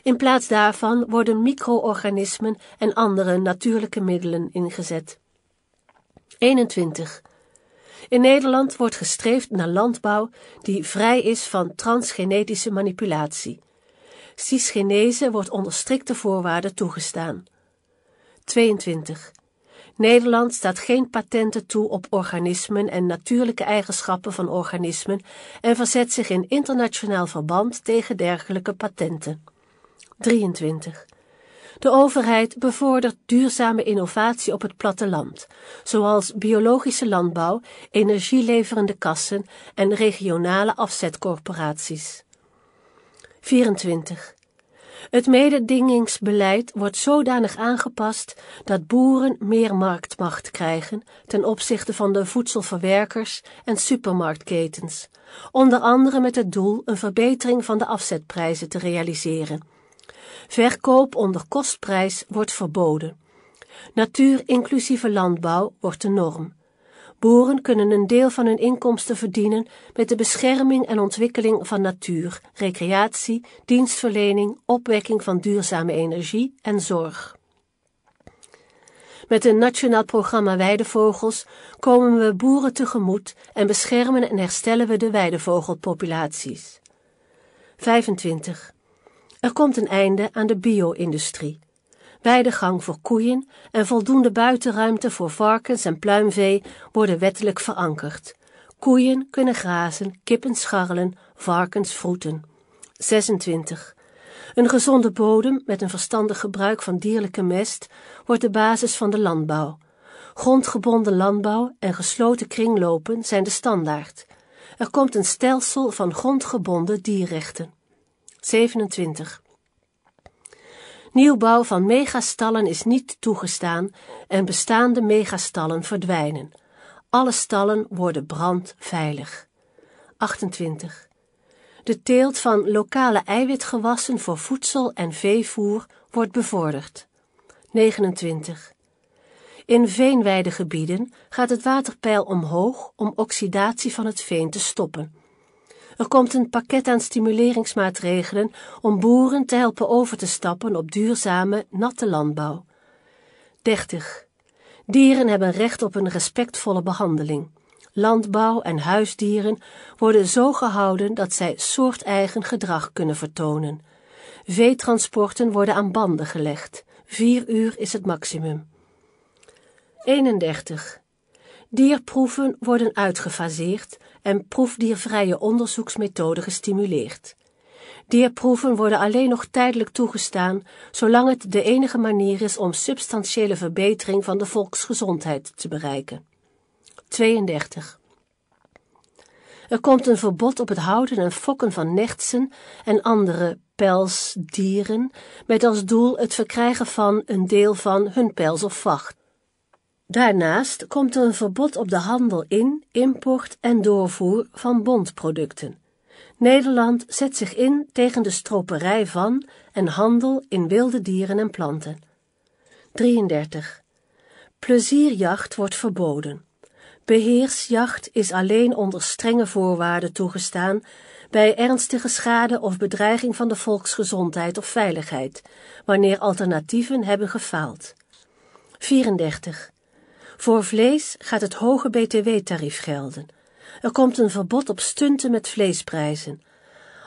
In plaats daarvan worden micro-organismen en andere natuurlijke middelen ingezet. 21. In Nederland wordt gestreefd naar landbouw die vrij is van transgenetische manipulatie. Cisgenese wordt onder strikte voorwaarden toegestaan. 22. Nederland staat geen patenten toe op organismen en natuurlijke eigenschappen van organismen en verzet zich in internationaal verband tegen dergelijke patenten. 23. De overheid bevordert duurzame innovatie op het platteland, zoals biologische landbouw, energieleverende kassen en regionale afzetcorporaties. 24. Het mededingingsbeleid wordt zodanig aangepast dat boeren meer marktmacht krijgen ten opzichte van de voedselverwerkers en supermarktketens, onder andere met het doel een verbetering van de afzetprijzen te realiseren Verkoop onder kostprijs wordt verboden. Natuurinclusieve landbouw wordt de norm. Boeren kunnen een deel van hun inkomsten verdienen met de bescherming en ontwikkeling van natuur, recreatie, dienstverlening, opwekking van duurzame energie en zorg. Met een nationaal programma Weidevogels komen we boeren tegemoet en beschermen en herstellen we de weidevogelpopulaties. 25. Er komt een einde aan de bio-industrie. gang voor koeien en voldoende buitenruimte voor varkens en pluimvee worden wettelijk verankerd. Koeien kunnen grazen, kippen scharrelen, varkens vroeten. 26. Een gezonde bodem met een verstandig gebruik van dierlijke mest wordt de basis van de landbouw. Grondgebonden landbouw en gesloten kringlopen zijn de standaard. Er komt een stelsel van grondgebonden dierrechten. 27. Nieuwbouw van megastallen is niet toegestaan en bestaande megastallen verdwijnen. Alle stallen worden brandveilig. 28. De teelt van lokale eiwitgewassen voor voedsel en veevoer wordt bevorderd. 29. In veenweidegebieden gaat het waterpeil omhoog om oxidatie van het veen te stoppen. Er komt een pakket aan stimuleringsmaatregelen om boeren te helpen over te stappen op duurzame, natte landbouw. 30. Dieren hebben recht op een respectvolle behandeling. Landbouw en huisdieren worden zo gehouden dat zij soorteigen gedrag kunnen vertonen. Veetransporten worden aan banden gelegd. Vier uur is het maximum. 31. Dierproeven worden uitgefaseerd en proefdiervrije onderzoeksmethoden gestimuleerd. Dierproeven worden alleen nog tijdelijk toegestaan, zolang het de enige manier is om substantiële verbetering van de volksgezondheid te bereiken. 32. Er komt een verbod op het houden en fokken van nechtsen en andere pelsdieren, met als doel het verkrijgen van een deel van hun pels of vacht. Daarnaast komt er een verbod op de handel in, import en doorvoer van bondproducten. Nederland zet zich in tegen de stroperij van en handel in wilde dieren en planten. 33. Plezierjacht wordt verboden. Beheersjacht is alleen onder strenge voorwaarden toegestaan bij ernstige schade of bedreiging van de volksgezondheid of veiligheid, wanneer alternatieven hebben gefaald. 34. Voor vlees gaat het hoge btw-tarief gelden. Er komt een verbod op stunten met vleesprijzen.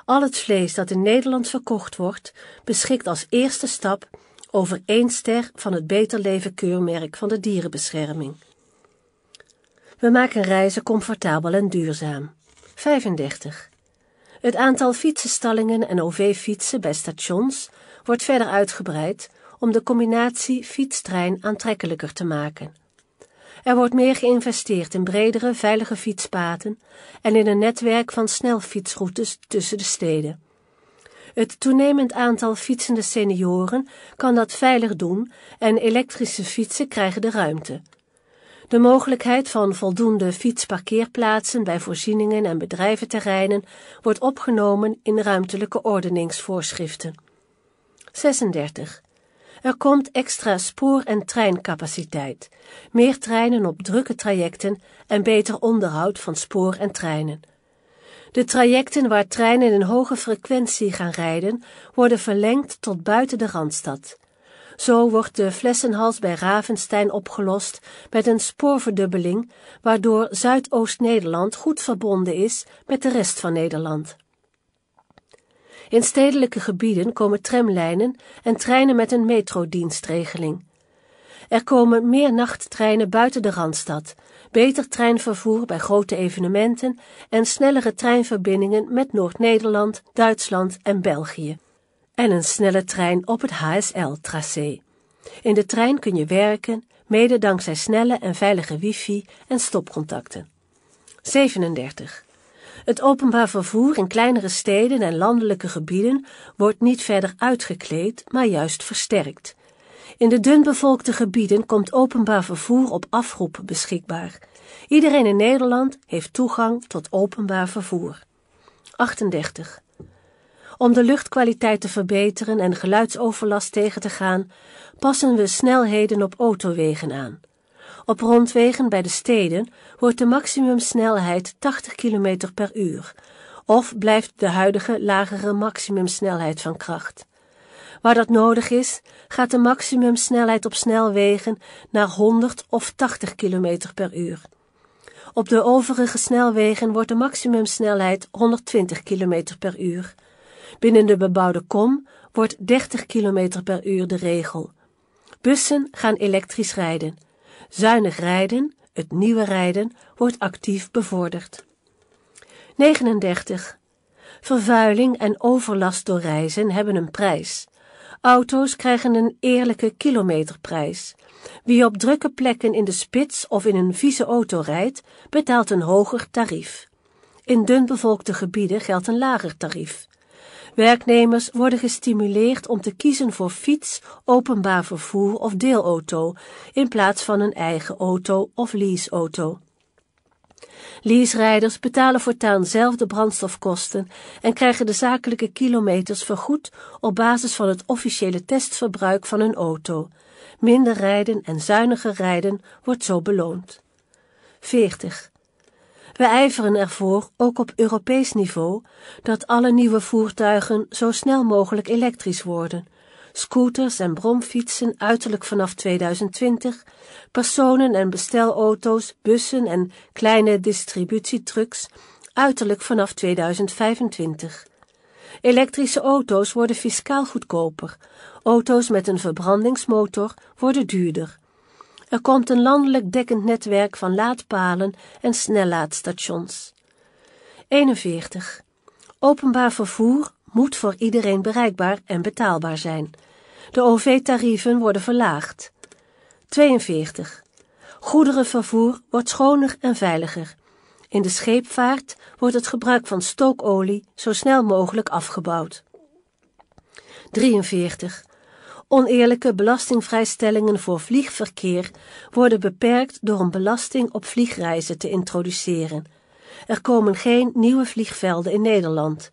Al het vlees dat in Nederland verkocht wordt, beschikt als eerste stap over één ster van het Beter Leven keurmerk van de dierenbescherming. We maken reizen comfortabel en duurzaam. 35. Het aantal fietsenstallingen en OV-fietsen bij stations wordt verder uitgebreid om de combinatie fietstrein aantrekkelijker te maken. Er wordt meer geïnvesteerd in bredere, veilige fietspaden en in een netwerk van snelfietsroutes tussen de steden. Het toenemend aantal fietsende senioren kan dat veilig doen en elektrische fietsen krijgen de ruimte. De mogelijkheid van voldoende fietsparkeerplaatsen bij voorzieningen en bedrijventerreinen wordt opgenomen in ruimtelijke ordeningsvoorschriften. 36. Er komt extra spoor- en treincapaciteit, meer treinen op drukke trajecten en beter onderhoud van spoor en treinen. De trajecten waar treinen in hoge frequentie gaan rijden, worden verlengd tot buiten de Randstad. Zo wordt de flessenhals bij Ravenstein opgelost met een spoorverdubbeling, waardoor Zuidoost-Nederland goed verbonden is met de rest van Nederland. In stedelijke gebieden komen tramlijnen en treinen met een metrodienstregeling. Er komen meer nachttreinen buiten de Randstad, beter treinvervoer bij grote evenementen en snellere treinverbindingen met Noord-Nederland, Duitsland en België. En een snelle trein op het HSL-tracé. In de trein kun je werken, mede dankzij snelle en veilige wifi en stopcontacten. 37. Het openbaar vervoer in kleinere steden en landelijke gebieden wordt niet verder uitgekleed, maar juist versterkt. In de dunbevolkte gebieden komt openbaar vervoer op afroep beschikbaar. Iedereen in Nederland heeft toegang tot openbaar vervoer. 38. Om de luchtkwaliteit te verbeteren en geluidsoverlast tegen te gaan, passen we snelheden op autowegen aan. Op rondwegen bij de steden wordt de maximumsnelheid 80 km per uur, of blijft de huidige lagere maximumsnelheid van kracht. Waar dat nodig is, gaat de maximumsnelheid op snelwegen naar 100 of 80 km per uur. Op de overige snelwegen wordt de maximumsnelheid 120 km per uur. Binnen de bebouwde kom wordt 30 km per uur de regel. Bussen gaan elektrisch rijden. Zuinig rijden, het nieuwe rijden, wordt actief bevorderd. 39. Vervuiling en overlast door reizen hebben een prijs. Auto's krijgen een eerlijke kilometerprijs. Wie op drukke plekken in de spits of in een vieze auto rijdt, betaalt een hoger tarief. In dunbevolkte gebieden geldt een lager tarief. Werknemers worden gestimuleerd om te kiezen voor fiets, openbaar vervoer of deelauto in plaats van een eigen auto of leaseauto. Leaserijders betalen voortaan zelf de brandstofkosten en krijgen de zakelijke kilometers vergoed op basis van het officiële testverbruik van hun auto. Minder rijden en zuiniger rijden wordt zo beloond. 40. We ijveren ervoor, ook op Europees niveau, dat alle nieuwe voertuigen zo snel mogelijk elektrisch worden. Scooters en bromfietsen uiterlijk vanaf 2020, personen- en bestelauto's, bussen en kleine distributietrucks uiterlijk vanaf 2025. Elektrische auto's worden fiscaal goedkoper. Auto's met een verbrandingsmotor worden duurder. Er komt een landelijk dekkend netwerk van laadpalen en snellaadstations. 41. Openbaar vervoer moet voor iedereen bereikbaar en betaalbaar zijn. De OV-tarieven worden verlaagd. 42. Goederenvervoer wordt schoner en veiliger. In de scheepvaart wordt het gebruik van stookolie zo snel mogelijk afgebouwd. 43. Oneerlijke belastingvrijstellingen voor vliegverkeer worden beperkt door een belasting op vliegreizen te introduceren. Er komen geen nieuwe vliegvelden in Nederland.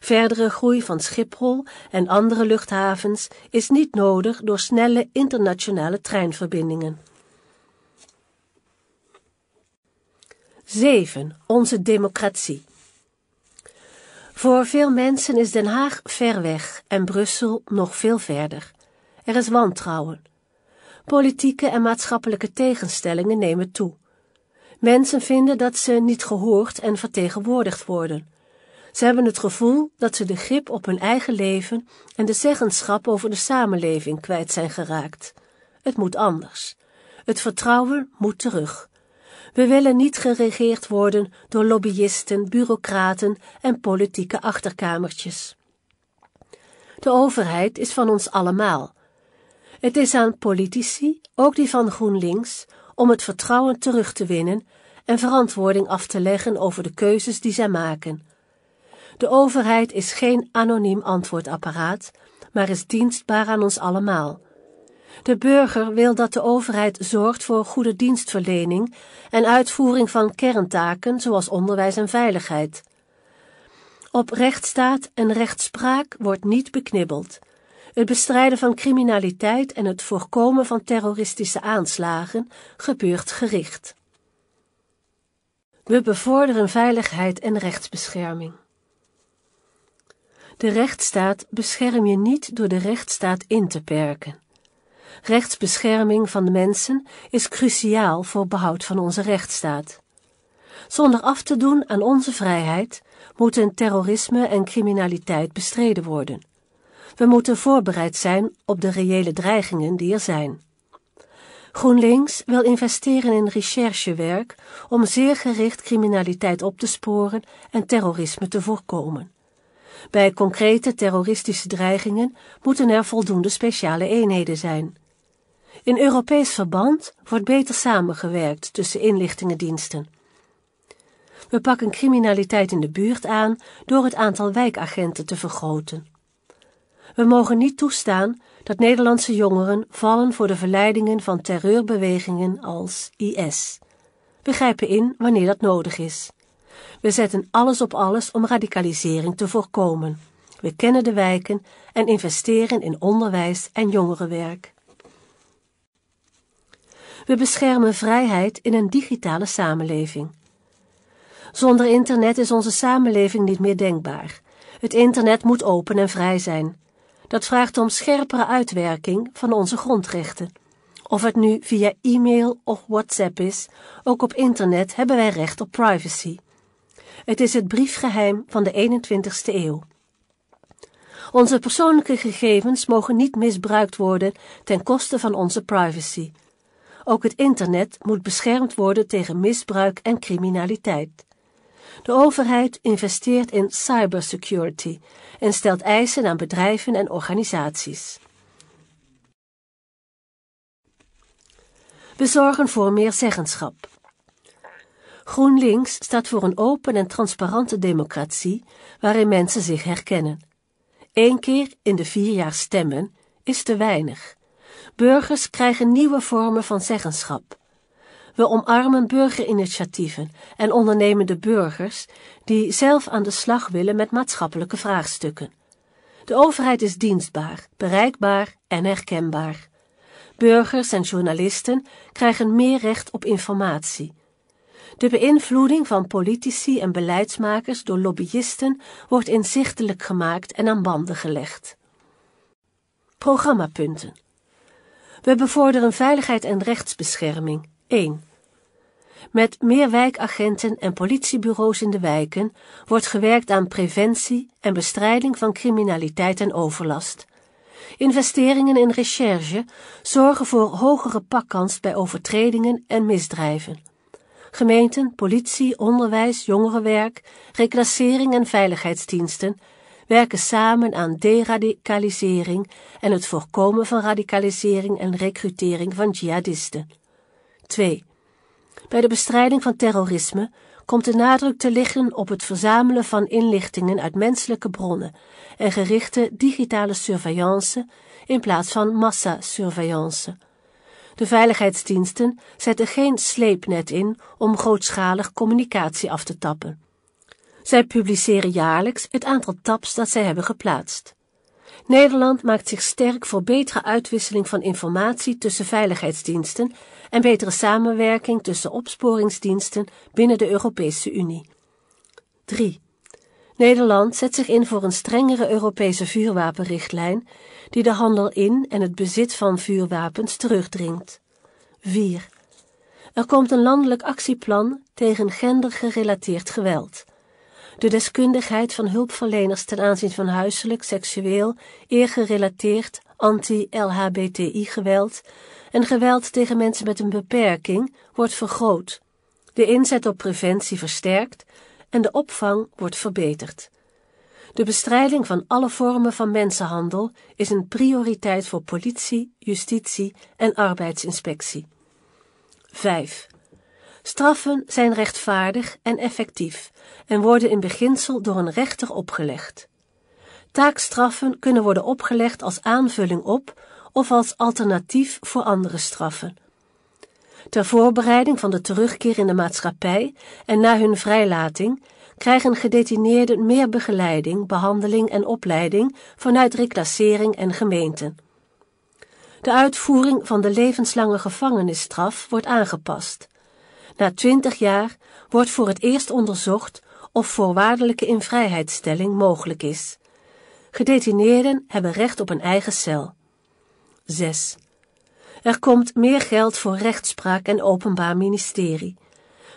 Verdere groei van Schiphol en andere luchthavens is niet nodig door snelle internationale treinverbindingen. 7. Onze democratie. Voor veel mensen is Den Haag ver weg en Brussel nog veel verder. Er is wantrouwen. Politieke en maatschappelijke tegenstellingen nemen toe. Mensen vinden dat ze niet gehoord en vertegenwoordigd worden. Ze hebben het gevoel dat ze de grip op hun eigen leven en de zeggenschap over de samenleving kwijt zijn geraakt. Het moet anders. Het vertrouwen moet terug. We willen niet geregeerd worden door lobbyisten, bureaucraten en politieke achterkamertjes. De overheid is van ons allemaal het is aan politici, ook die van GroenLinks, om het vertrouwen terug te winnen en verantwoording af te leggen over de keuzes die zij maken. De overheid is geen anoniem antwoordapparaat, maar is dienstbaar aan ons allemaal. De burger wil dat de overheid zorgt voor goede dienstverlening en uitvoering van kerntaken zoals onderwijs en veiligheid. Op rechtsstaat en rechtspraak wordt niet beknibbeld. Het bestrijden van criminaliteit en het voorkomen van terroristische aanslagen gebeurt gericht. We bevorderen veiligheid en rechtsbescherming. De rechtsstaat bescherm je niet door de rechtsstaat in te perken. Rechtsbescherming van de mensen is cruciaal voor behoud van onze rechtsstaat. Zonder af te doen aan onze vrijheid moeten terrorisme en criminaliteit bestreden worden. We moeten voorbereid zijn op de reële dreigingen die er zijn. GroenLinks wil investeren in recherchewerk om zeer gericht criminaliteit op te sporen en terrorisme te voorkomen. Bij concrete terroristische dreigingen moeten er voldoende speciale eenheden zijn. In Europees verband wordt beter samengewerkt tussen inlichtingendiensten. We pakken criminaliteit in de buurt aan door het aantal wijkagenten te vergroten. We mogen niet toestaan dat Nederlandse jongeren vallen voor de verleidingen van terreurbewegingen als IS. We grijpen in wanneer dat nodig is. We zetten alles op alles om radicalisering te voorkomen. We kennen de wijken en investeren in onderwijs en jongerenwerk. We beschermen vrijheid in een digitale samenleving. Zonder internet is onze samenleving niet meer denkbaar. Het internet moet open en vrij zijn. Dat vraagt om scherpere uitwerking van onze grondrechten. Of het nu via e-mail of WhatsApp is, ook op internet hebben wij recht op privacy. Het is het briefgeheim van de 21ste eeuw. Onze persoonlijke gegevens mogen niet misbruikt worden ten koste van onze privacy. Ook het internet moet beschermd worden tegen misbruik en criminaliteit. De overheid investeert in cybersecurity en stelt eisen aan bedrijven en organisaties. We zorgen voor meer zeggenschap. GroenLinks staat voor een open en transparante democratie waarin mensen zich herkennen. Eén keer in de vier jaar stemmen is te weinig. Burgers krijgen nieuwe vormen van zeggenschap. We omarmen burgerinitiatieven en ondernemende burgers die zelf aan de slag willen met maatschappelijke vraagstukken. De overheid is dienstbaar, bereikbaar en herkenbaar. Burgers en journalisten krijgen meer recht op informatie. De beïnvloeding van politici en beleidsmakers door lobbyisten wordt inzichtelijk gemaakt en aan banden gelegd. Programmapunten. We bevorderen veiligheid en rechtsbescherming. 1. Met meer wijkagenten en politiebureaus in de wijken wordt gewerkt aan preventie en bestrijding van criminaliteit en overlast. Investeringen in recherche zorgen voor hogere pakkans bij overtredingen en misdrijven. Gemeenten, politie, onderwijs, jongerenwerk, reclassering en veiligheidsdiensten werken samen aan deradicalisering en het voorkomen van radicalisering en recrutering van jihadisten. 2. Bij de bestrijding van terrorisme komt de nadruk te liggen op het verzamelen van inlichtingen uit menselijke bronnen en gerichte digitale surveillance in plaats van massasurveillance. De veiligheidsdiensten zetten geen sleepnet in om grootschalig communicatie af te tappen. Zij publiceren jaarlijks het aantal taps dat zij hebben geplaatst. Nederland maakt zich sterk voor betere uitwisseling van informatie tussen veiligheidsdiensten en betere samenwerking tussen opsporingsdiensten binnen de Europese Unie. 3. Nederland zet zich in voor een strengere Europese vuurwapenrichtlijn die de handel in en het bezit van vuurwapens terugdringt. 4. Er komt een landelijk actieplan tegen gendergerelateerd geweld. De deskundigheid van hulpverleners ten aanzien van huiselijk, seksueel, eergerelateerd, anti-LHBTI-geweld en geweld tegen mensen met een beperking wordt vergroot, de inzet op preventie versterkt en de opvang wordt verbeterd. De bestrijding van alle vormen van mensenhandel is een prioriteit voor politie, justitie en arbeidsinspectie. 5. Straffen zijn rechtvaardig en effectief en worden in beginsel door een rechter opgelegd. Taakstraffen kunnen worden opgelegd als aanvulling op of als alternatief voor andere straffen. Ter voorbereiding van de terugkeer in de maatschappij en na hun vrijlating krijgen gedetineerden meer begeleiding, behandeling en opleiding vanuit reclassering en gemeenten. De uitvoering van de levenslange gevangenisstraf wordt aangepast. Na twintig jaar wordt voor het eerst onderzocht of voorwaardelijke invrijheidstelling mogelijk is. Gedetineerden hebben recht op een eigen cel. 6. Er komt meer geld voor rechtspraak en openbaar ministerie.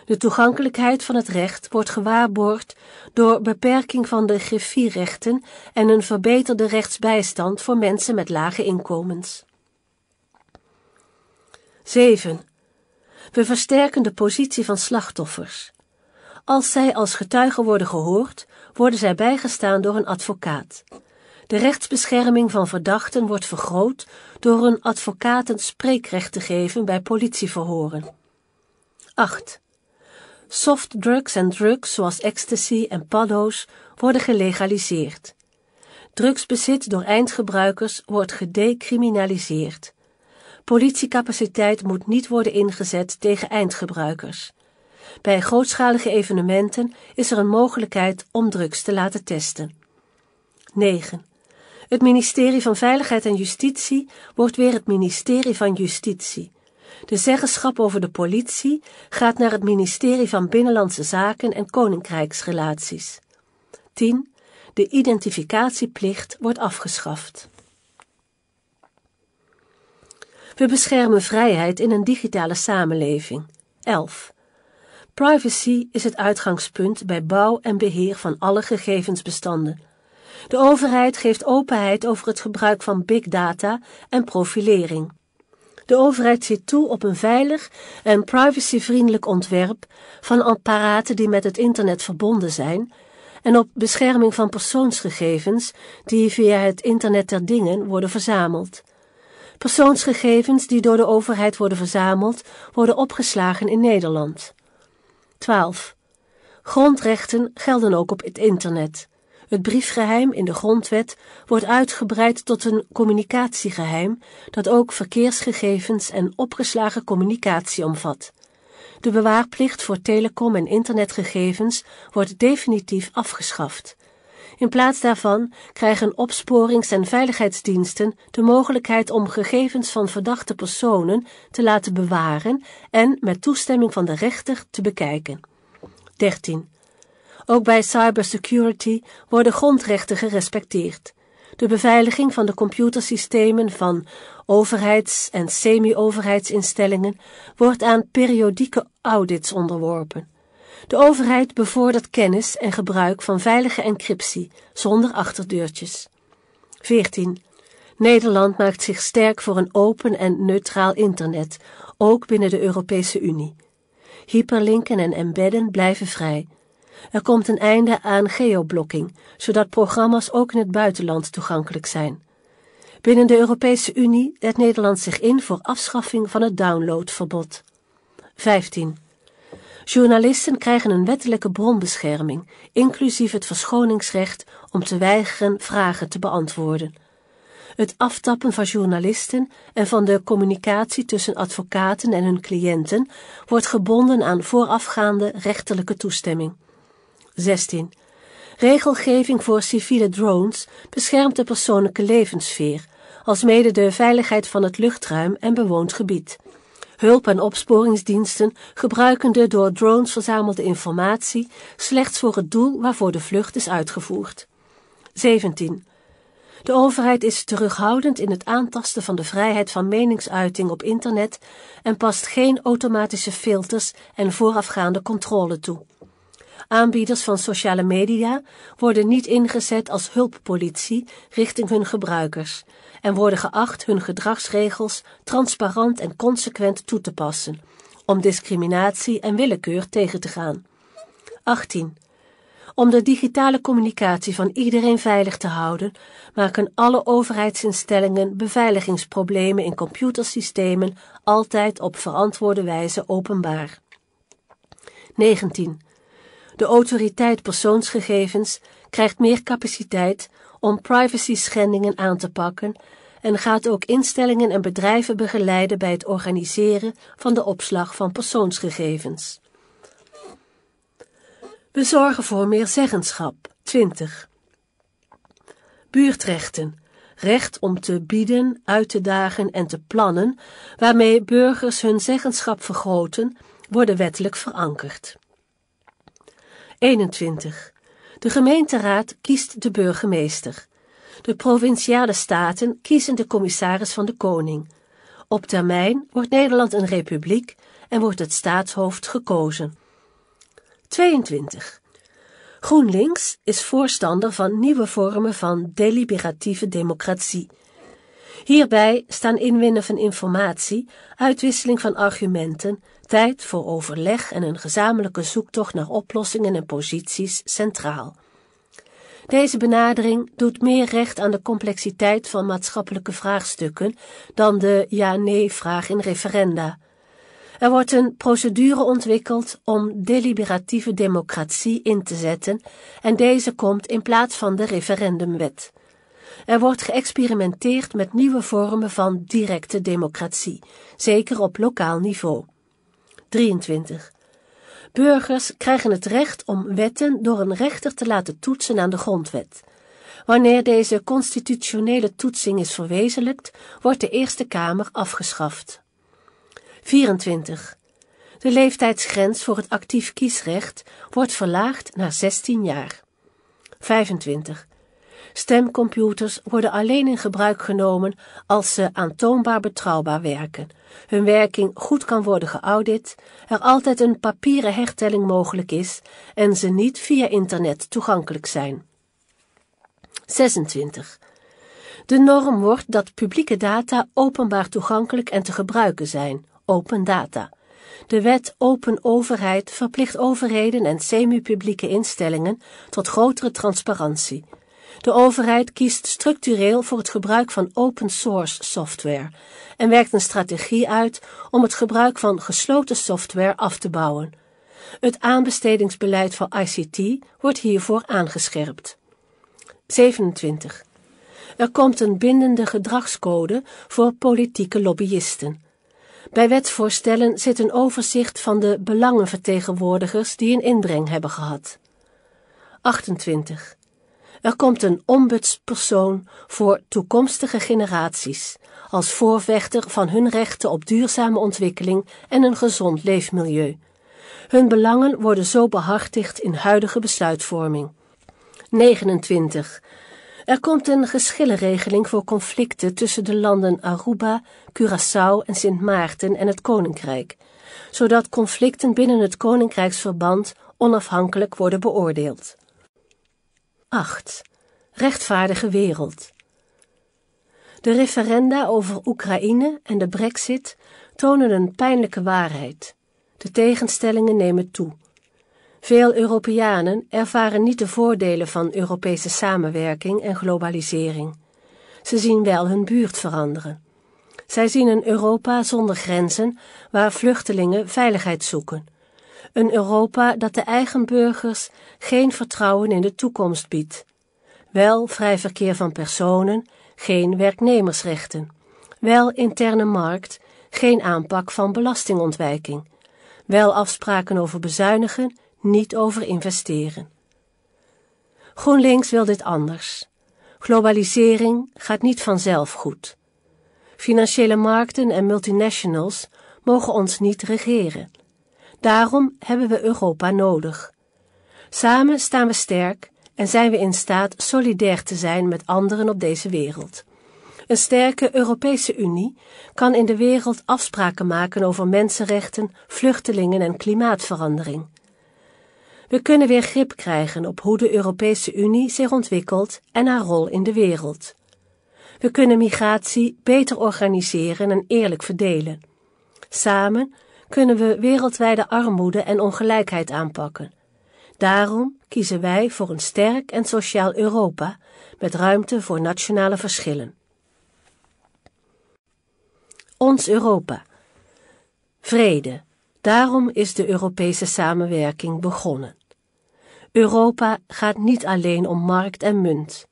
De toegankelijkheid van het recht wordt gewaarborgd door beperking van de griffierechten en een verbeterde rechtsbijstand voor mensen met lage inkomens. 7. We versterken de positie van slachtoffers. Als zij als getuigen worden gehoord, worden zij bijgestaan door een advocaat. De rechtsbescherming van verdachten wordt vergroot door hun advocaten spreekrecht te geven bij politieverhoren. 8. Softdrugs en drugs zoals ecstasy en paddo's worden gelegaliseerd. Drugsbezit door eindgebruikers wordt gedecriminaliseerd. Politiecapaciteit moet niet worden ingezet tegen eindgebruikers. Bij grootschalige evenementen is er een mogelijkheid om drugs te laten testen. 9. Het ministerie van Veiligheid en Justitie wordt weer het ministerie van Justitie. De zeggenschap over de politie gaat naar het ministerie van Binnenlandse Zaken en Koninkrijksrelaties. 10. De identificatieplicht wordt afgeschaft. We beschermen vrijheid in een digitale samenleving. 11. Privacy is het uitgangspunt bij bouw en beheer van alle gegevensbestanden de overheid geeft openheid over het gebruik van big data en profilering. De overheid ziet toe op een veilig en privacyvriendelijk ontwerp van apparaten die met het internet verbonden zijn en op bescherming van persoonsgegevens die via het internet ter dingen worden verzameld. Persoonsgegevens die door de overheid worden verzameld, worden opgeslagen in Nederland. 12. Grondrechten gelden ook op het internet. Het briefgeheim in de grondwet wordt uitgebreid tot een communicatiegeheim dat ook verkeersgegevens en opgeslagen communicatie omvat. De bewaarplicht voor telecom- en internetgegevens wordt definitief afgeschaft. In plaats daarvan krijgen opsporings- en veiligheidsdiensten de mogelijkheid om gegevens van verdachte personen te laten bewaren en met toestemming van de rechter te bekijken. 13. Ook bij cybersecurity worden grondrechten gerespecteerd. De beveiliging van de computersystemen van overheids- en semi-overheidsinstellingen wordt aan periodieke audits onderworpen. De overheid bevordert kennis en gebruik van veilige encryptie zonder achterdeurtjes. 14. Nederland maakt zich sterk voor een open en neutraal internet, ook binnen de Europese Unie. Hyperlinken en embedden blijven vrij. Er komt een einde aan geoblocking, zodat programma's ook in het buitenland toegankelijk zijn. Binnen de Europese Unie zet Nederland zich in voor afschaffing van het downloadverbod. 15. Journalisten krijgen een wettelijke bronbescherming, inclusief het verschoningsrecht om te weigeren vragen te beantwoorden. Het aftappen van journalisten en van de communicatie tussen advocaten en hun cliënten wordt gebonden aan voorafgaande rechterlijke toestemming. 16. Regelgeving voor civiele drones beschermt de persoonlijke levenssfeer, alsmede de veiligheid van het luchtruim en bewoond gebied. Hulp- en opsporingsdiensten gebruiken de door drones verzamelde informatie slechts voor het doel waarvoor de vlucht is uitgevoerd. 17. De overheid is terughoudend in het aantasten van de vrijheid van meningsuiting op internet en past geen automatische filters en voorafgaande controle toe. Aanbieders van sociale media worden niet ingezet als hulppolitie richting hun gebruikers en worden geacht hun gedragsregels transparant en consequent toe te passen om discriminatie en willekeur tegen te gaan. 18. Om de digitale communicatie van iedereen veilig te houden, maken alle overheidsinstellingen beveiligingsproblemen in computersystemen altijd op verantwoorde wijze openbaar. 19. De autoriteit persoonsgegevens krijgt meer capaciteit om privacy-schendingen aan te pakken en gaat ook instellingen en bedrijven begeleiden bij het organiseren van de opslag van persoonsgegevens. We zorgen voor meer zeggenschap. 20. Buurtrechten. Recht om te bieden, uit te dagen en te plannen, waarmee burgers hun zeggenschap vergroten, worden wettelijk verankerd. 21. De gemeenteraad kiest de burgemeester. De provinciale staten kiezen de commissaris van de koning. Op termijn wordt Nederland een republiek en wordt het staatshoofd gekozen. 22. GroenLinks is voorstander van nieuwe vormen van deliberatieve democratie. Hierbij staan inwinnen van informatie, uitwisseling van argumenten tijd voor overleg en een gezamenlijke zoektocht naar oplossingen en posities centraal. Deze benadering doet meer recht aan de complexiteit van maatschappelijke vraagstukken dan de ja-nee-vraag in referenda. Er wordt een procedure ontwikkeld om deliberatieve democratie in te zetten en deze komt in plaats van de referendumwet. Er wordt geëxperimenteerd met nieuwe vormen van directe democratie, zeker op lokaal niveau. 23. Burgers krijgen het recht om wetten door een rechter te laten toetsen aan de grondwet. Wanneer deze constitutionele toetsing is verwezenlijkt, wordt de Eerste Kamer afgeschaft. 24. De leeftijdsgrens voor het actief kiesrecht wordt verlaagd naar 16 jaar. 25. Stemcomputers worden alleen in gebruik genomen als ze aantoonbaar betrouwbaar werken, hun werking goed kan worden geaudit, er altijd een papieren hertelling mogelijk is en ze niet via internet toegankelijk zijn. 26. De norm wordt dat publieke data openbaar toegankelijk en te gebruiken zijn, open data. De wet Open Overheid verplicht overheden en semi-publieke instellingen tot grotere transparantie de overheid kiest structureel voor het gebruik van open source software en werkt een strategie uit om het gebruik van gesloten software af te bouwen. Het aanbestedingsbeleid van ICT wordt hiervoor aangescherpt. 27. Er komt een bindende gedragscode voor politieke lobbyisten. Bij wetsvoorstellen zit een overzicht van de belangenvertegenwoordigers die een inbreng hebben gehad. 28. Er komt een ombudspersoon voor toekomstige generaties, als voorvechter van hun rechten op duurzame ontwikkeling en een gezond leefmilieu. Hun belangen worden zo behartigd in huidige besluitvorming. 29. Er komt een geschillenregeling voor conflicten tussen de landen Aruba, Curaçao en Sint Maarten en het Koninkrijk, zodat conflicten binnen het Koninkrijksverband onafhankelijk worden beoordeeld. 8. Rechtvaardige wereld. De referenda over Oekraïne en de Brexit tonen een pijnlijke waarheid. De tegenstellingen nemen toe. Veel Europeanen ervaren niet de voordelen van Europese samenwerking en globalisering. Ze zien wel hun buurt veranderen. Zij zien een Europa zonder grenzen waar vluchtelingen veiligheid zoeken een Europa dat de eigen burgers geen vertrouwen in de toekomst biedt. Wel vrij verkeer van personen, geen werknemersrechten. Wel interne markt, geen aanpak van belastingontwijking. Wel afspraken over bezuinigen, niet over investeren. GroenLinks wil dit anders. Globalisering gaat niet vanzelf goed. Financiële markten en multinationals mogen ons niet regeren. Daarom hebben we Europa nodig. Samen staan we sterk en zijn we in staat solidair te zijn met anderen op deze wereld. Een sterke Europese Unie kan in de wereld afspraken maken over mensenrechten, vluchtelingen en klimaatverandering. We kunnen weer grip krijgen op hoe de Europese Unie zich ontwikkelt en haar rol in de wereld. We kunnen migratie beter organiseren en eerlijk verdelen. Samen kunnen we wereldwijde armoede en ongelijkheid aanpakken. Daarom kiezen wij voor een sterk en sociaal Europa met ruimte voor nationale verschillen. Ons Europa. Vrede. Daarom is de Europese samenwerking begonnen. Europa gaat niet alleen om markt en munt.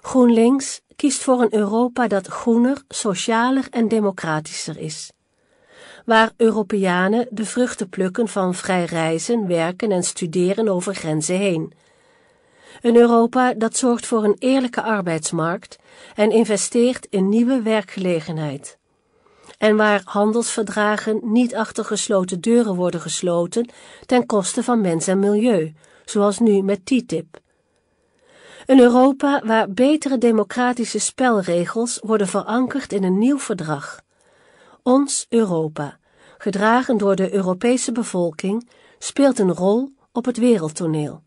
GroenLinks kiest voor een Europa dat groener, socialer en democratischer is waar Europeanen de vruchten plukken van vrij reizen, werken en studeren over grenzen heen. Een Europa dat zorgt voor een eerlijke arbeidsmarkt en investeert in nieuwe werkgelegenheid. En waar handelsverdragen niet achter gesloten deuren worden gesloten ten koste van mens en milieu, zoals nu met TTIP. Een Europa waar betere democratische spelregels worden verankerd in een nieuw verdrag ons Europa, gedragen door de Europese bevolking, speelt een rol op het wereldtoneel.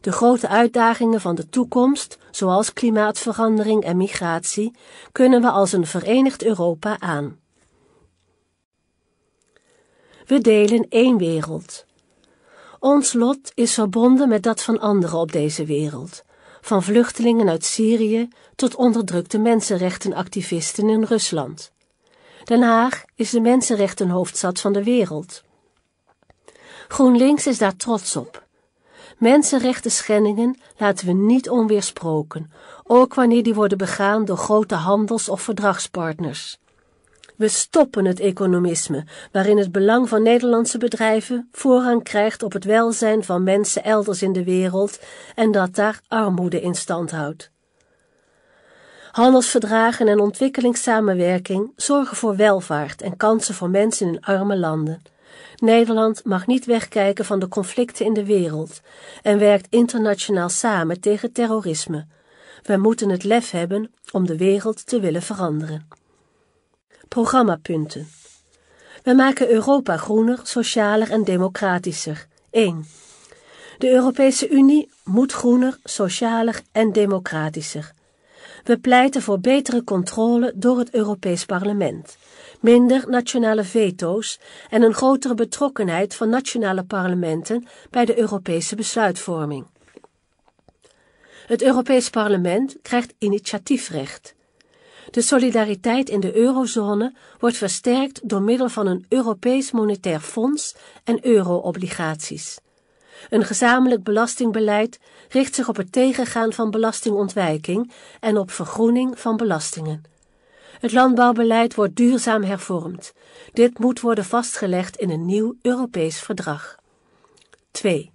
De grote uitdagingen van de toekomst, zoals klimaatverandering en migratie, kunnen we als een verenigd Europa aan. We delen één wereld. Ons lot is verbonden met dat van anderen op deze wereld, van vluchtelingen uit Syrië tot onderdrukte mensenrechtenactivisten in Rusland. Den Haag is de mensenrechtenhoofdstad van de wereld. GroenLinks is daar trots op. Mensenrechten schendingen laten we niet onweersproken, ook wanneer die worden begaan door grote handels- of verdragspartners. We stoppen het economisme, waarin het belang van Nederlandse bedrijven voorrang krijgt op het welzijn van mensen elders in de wereld en dat daar armoede in stand houdt. Handelsverdragen en ontwikkelingssamenwerking zorgen voor welvaart en kansen voor mensen in arme landen. Nederland mag niet wegkijken van de conflicten in de wereld en werkt internationaal samen tegen terrorisme. Wij moeten het lef hebben om de wereld te willen veranderen. Programmapunten. We maken Europa groener, socialer en democratischer. 1. De Europese Unie moet groener, socialer en democratischer. We pleiten voor betere controle door het Europees Parlement, minder nationale veto's en een grotere betrokkenheid van nationale parlementen bij de Europese besluitvorming. Het Europees Parlement krijgt initiatiefrecht. De solidariteit in de eurozone wordt versterkt door middel van een Europees Monetair Fonds en euro-obligaties. Een gezamenlijk belastingbeleid richt zich op het tegengaan van belastingontwijking en op vergroening van belastingen. Het landbouwbeleid wordt duurzaam hervormd. Dit moet worden vastgelegd in een nieuw Europees verdrag. 2.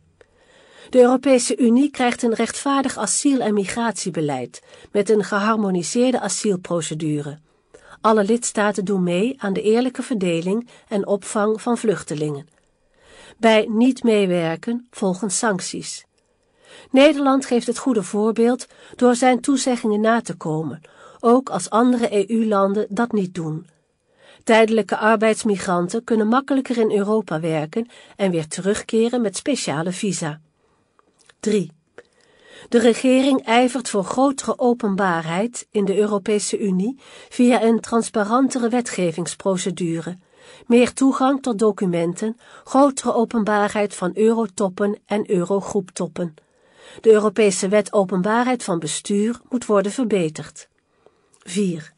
De Europese Unie krijgt een rechtvaardig asiel- en migratiebeleid met een geharmoniseerde asielprocedure. Alle lidstaten doen mee aan de eerlijke verdeling en opvang van vluchtelingen. Bij niet meewerken volgen sancties. Nederland geeft het goede voorbeeld door zijn toezeggingen na te komen, ook als andere EU-landen dat niet doen. Tijdelijke arbeidsmigranten kunnen makkelijker in Europa werken en weer terugkeren met speciale visa. 3. De regering ijvert voor grotere openbaarheid in de Europese Unie via een transparantere wetgevingsprocedure, meer toegang tot documenten, grotere openbaarheid van eurotoppen en eurogroeptoppen. De Europese wet openbaarheid van bestuur moet worden verbeterd. 4.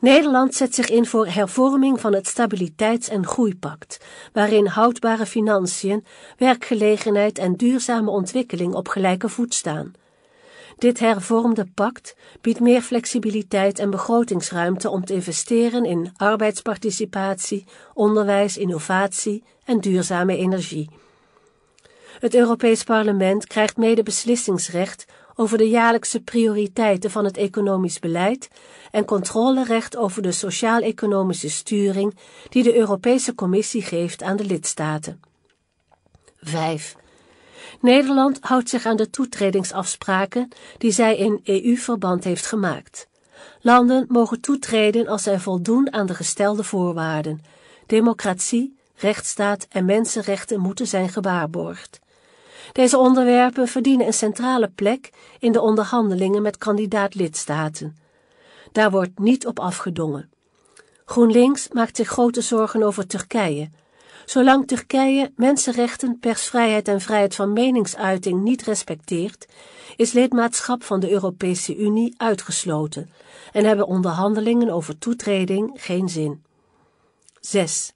Nederland zet zich in voor hervorming van het Stabiliteits- en Groeipact, waarin houdbare financiën, werkgelegenheid en duurzame ontwikkeling op gelijke voet staan. Dit hervormde pact biedt meer flexibiliteit en begrotingsruimte om te investeren in arbeidsparticipatie, onderwijs, innovatie en duurzame energie. Het Europees Parlement krijgt mede beslissingsrecht over de jaarlijkse prioriteiten van het economisch beleid en controlerecht over de sociaal-economische sturing die de Europese Commissie geeft aan de lidstaten. 5. Nederland houdt zich aan de toetredingsafspraken die zij in EU-verband heeft gemaakt. Landen mogen toetreden als zij voldoen aan de gestelde voorwaarden. Democratie, rechtsstaat en mensenrechten moeten zijn gewaarborgd. Deze onderwerpen verdienen een centrale plek in de onderhandelingen met kandidaat-lidstaten. Daar wordt niet op afgedongen. GroenLinks maakt zich grote zorgen over Turkije. Zolang Turkije mensenrechten, persvrijheid en vrijheid van meningsuiting niet respecteert, is lidmaatschap van de Europese Unie uitgesloten en hebben onderhandelingen over toetreding geen zin. 6.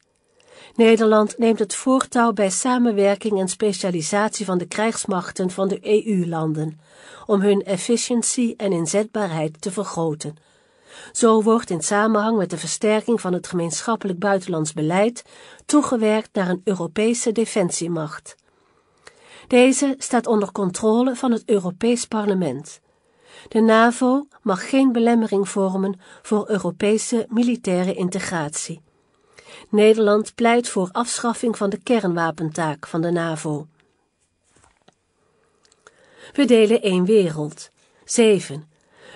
Nederland neemt het voortouw bij samenwerking en specialisatie van de krijgsmachten van de EU-landen, om hun efficiëntie en inzetbaarheid te vergroten. Zo wordt in samenhang met de versterking van het gemeenschappelijk buitenlands beleid toegewerkt naar een Europese defensiemacht. Deze staat onder controle van het Europees Parlement. De NAVO mag geen belemmering vormen voor Europese militaire integratie. Nederland pleit voor afschaffing van de kernwapentaak van de NAVO. We delen één wereld. 7.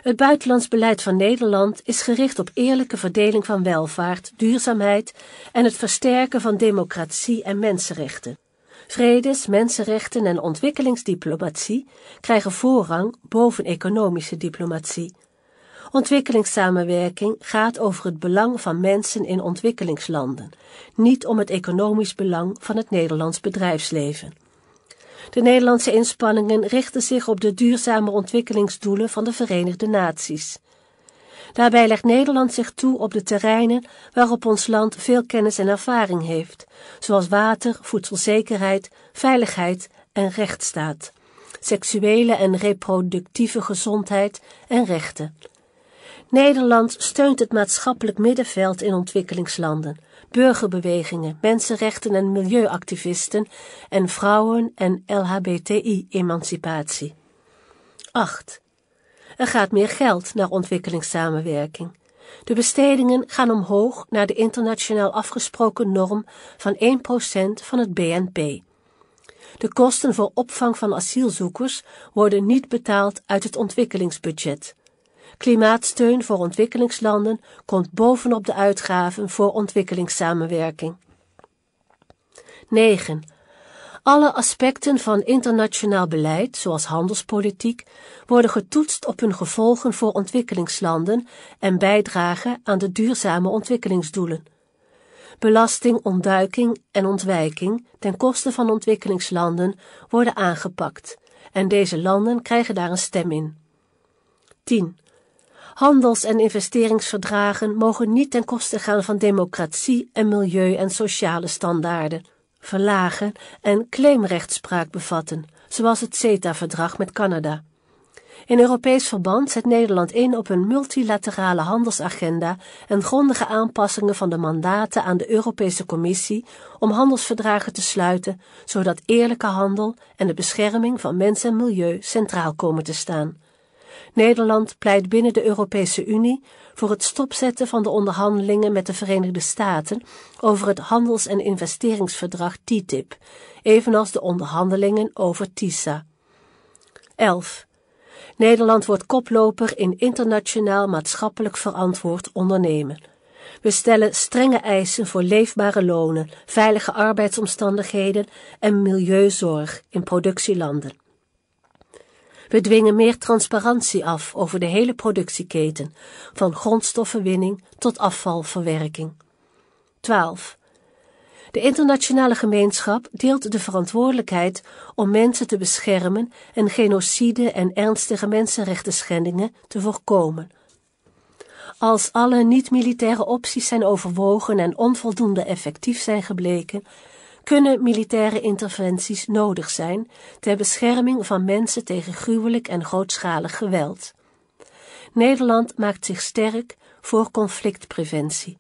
Het buitenlands beleid van Nederland is gericht op eerlijke verdeling van welvaart, duurzaamheid en het versterken van democratie en mensenrechten. Vredes, mensenrechten en ontwikkelingsdiplomatie krijgen voorrang boven economische diplomatie. Ontwikkelingssamenwerking gaat over het belang van mensen in ontwikkelingslanden, niet om het economisch belang van het Nederlands bedrijfsleven. De Nederlandse inspanningen richten zich op de duurzame ontwikkelingsdoelen van de Verenigde Naties. Daarbij legt Nederland zich toe op de terreinen waarop ons land veel kennis en ervaring heeft, zoals water, voedselzekerheid, veiligheid en rechtsstaat, seksuele en reproductieve gezondheid en rechten Nederland steunt het maatschappelijk middenveld in ontwikkelingslanden, burgerbewegingen, mensenrechten en milieuactivisten en vrouwen- en LHBTI-emancipatie. 8. Er gaat meer geld naar ontwikkelingssamenwerking. De bestedingen gaan omhoog naar de internationaal afgesproken norm van 1% van het BNP. De kosten voor opvang van asielzoekers worden niet betaald uit het ontwikkelingsbudget. Klimaatsteun voor ontwikkelingslanden komt bovenop de uitgaven voor ontwikkelingssamenwerking. 9. Alle aspecten van internationaal beleid, zoals handelspolitiek, worden getoetst op hun gevolgen voor ontwikkelingslanden en bijdragen aan de duurzame ontwikkelingsdoelen. Belasting, ontduiking en ontwijking ten koste van ontwikkelingslanden worden aangepakt en deze landen krijgen daar een stem in. 10. Handels- en investeringsverdragen mogen niet ten koste gaan van democratie en milieu- en sociale standaarden, verlagen en claimrechtspraak bevatten, zoals het CETA-verdrag met Canada. In Europees verband zet Nederland in op een multilaterale handelsagenda en grondige aanpassingen van de mandaten aan de Europese Commissie om handelsverdragen te sluiten, zodat eerlijke handel en de bescherming van mens en milieu centraal komen te staan. Nederland pleit binnen de Europese Unie voor het stopzetten van de onderhandelingen met de Verenigde Staten over het handels- en investeringsverdrag TTIP, evenals de onderhandelingen over TISA. 11. Nederland wordt koploper in internationaal maatschappelijk verantwoord ondernemen. We stellen strenge eisen voor leefbare lonen, veilige arbeidsomstandigheden en milieuzorg in productielanden. We dwingen meer transparantie af over de hele productieketen, van grondstoffenwinning tot afvalverwerking. 12. De internationale gemeenschap deelt de verantwoordelijkheid om mensen te beschermen en genocide en ernstige mensenrechtenschendingen te voorkomen. Als alle niet-militaire opties zijn overwogen en onvoldoende effectief zijn gebleken, kunnen militaire interventies nodig zijn ter bescherming van mensen tegen gruwelijk en grootschalig geweld. Nederland maakt zich sterk voor conflictpreventie.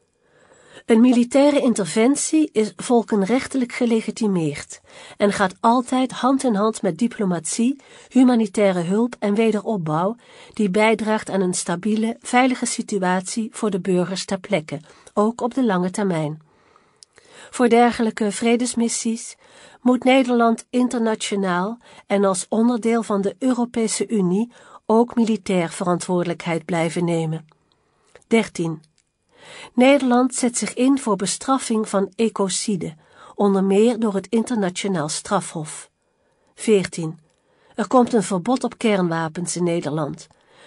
Een militaire interventie is volkenrechtelijk gelegitimeerd en gaat altijd hand in hand met diplomatie, humanitaire hulp en wederopbouw die bijdraagt aan een stabiele, veilige situatie voor de burgers ter plekke, ook op de lange termijn. Voor dergelijke vredesmissies moet Nederland internationaal en als onderdeel van de Europese Unie ook militair verantwoordelijkheid blijven nemen. 13. Nederland zet zich in voor bestraffing van ecocide, onder meer door het Internationaal Strafhof. 14. Er komt een verbod op kernwapens in Nederland.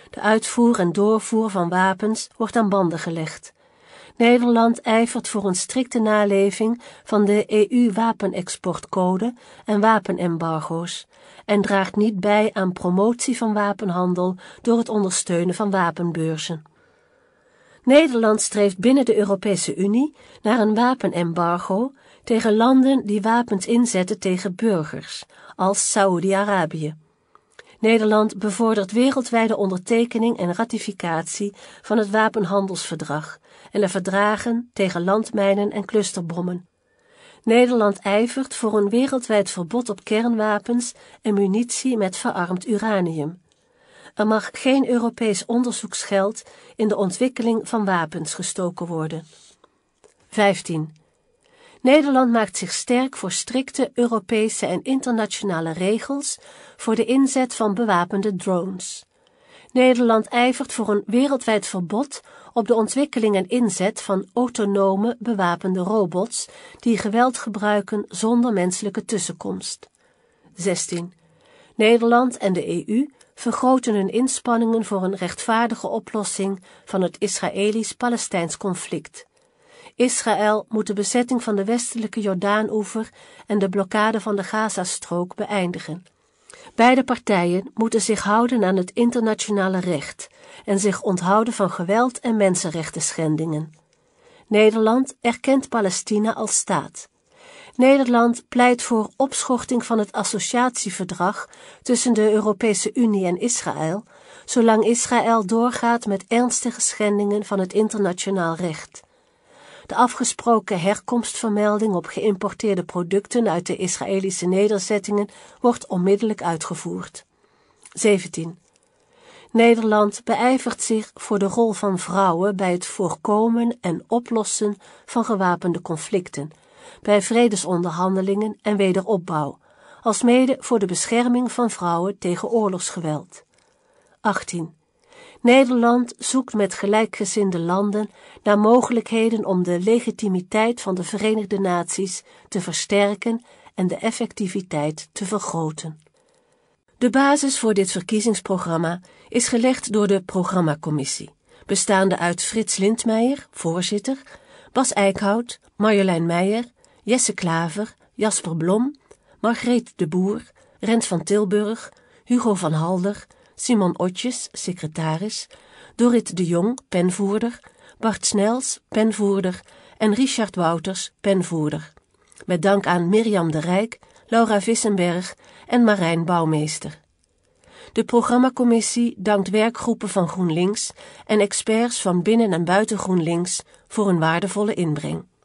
De uitvoer en doorvoer van wapens wordt aan banden gelegd. Nederland ijvert voor een strikte naleving van de EU-wapenexportcode en wapenembargo's en draagt niet bij aan promotie van wapenhandel door het ondersteunen van wapenbeurzen. Nederland streeft binnen de Europese Unie naar een wapenembargo tegen landen die wapens inzetten tegen burgers, als Saoedi-Arabië. Nederland bevordert wereldwijde ondertekening en ratificatie van het wapenhandelsverdrag en de verdragen tegen landmijnen en clusterbommen. Nederland ijvert voor een wereldwijd verbod op kernwapens en munitie met verarmd uranium. Er mag geen Europees onderzoeksgeld in de ontwikkeling van wapens gestoken worden. 15. Nederland maakt zich sterk voor strikte Europese en internationale regels voor de inzet van bewapende drones. Nederland ijvert voor een wereldwijd verbod op de ontwikkeling en inzet van autonome bewapende robots die geweld gebruiken zonder menselijke tussenkomst. 16. Nederland en de EU vergroten hun inspanningen voor een rechtvaardige oplossing van het Israëlisch-Palestijns conflict. Israël moet de bezetting van de westelijke Jordaanoever en de blokkade van de Gazastrook beëindigen. Beide partijen moeten zich houden aan het internationale recht en zich onthouden van geweld en mensenrechten schendingen. Nederland erkent Palestina als staat. Nederland pleit voor opschorting van het associatieverdrag tussen de Europese Unie en Israël, zolang Israël doorgaat met ernstige schendingen van het internationaal recht. De afgesproken herkomstvermelding op geïmporteerde producten uit de Israëlische nederzettingen wordt onmiddellijk uitgevoerd. 17. Nederland beijvert zich voor de rol van vrouwen bij het voorkomen en oplossen van gewapende conflicten, bij vredesonderhandelingen en wederopbouw, als mede voor de bescherming van vrouwen tegen oorlogsgeweld. 18. Nederland zoekt met gelijkgezinde landen naar mogelijkheden om de legitimiteit van de Verenigde Naties te versterken en de effectiviteit te vergroten. De basis voor dit verkiezingsprogramma is gelegd door de programmacommissie, bestaande uit Frits Lindmeijer, voorzitter, Bas Eickhout, Marjolein Meijer, Jesse Klaver, Jasper Blom, Margreet de Boer, Rent van Tilburg, Hugo van Halder, Simon Otjes, secretaris, Dorit de Jong, penvoerder, Bart Snels, penvoerder en Richard Wouters, penvoerder. Met dank aan Mirjam de Rijk, Laura Vissenberg en Marijn Bouwmeester. De programmacommissie dankt werkgroepen van GroenLinks en experts van binnen en buiten GroenLinks voor hun waardevolle inbreng.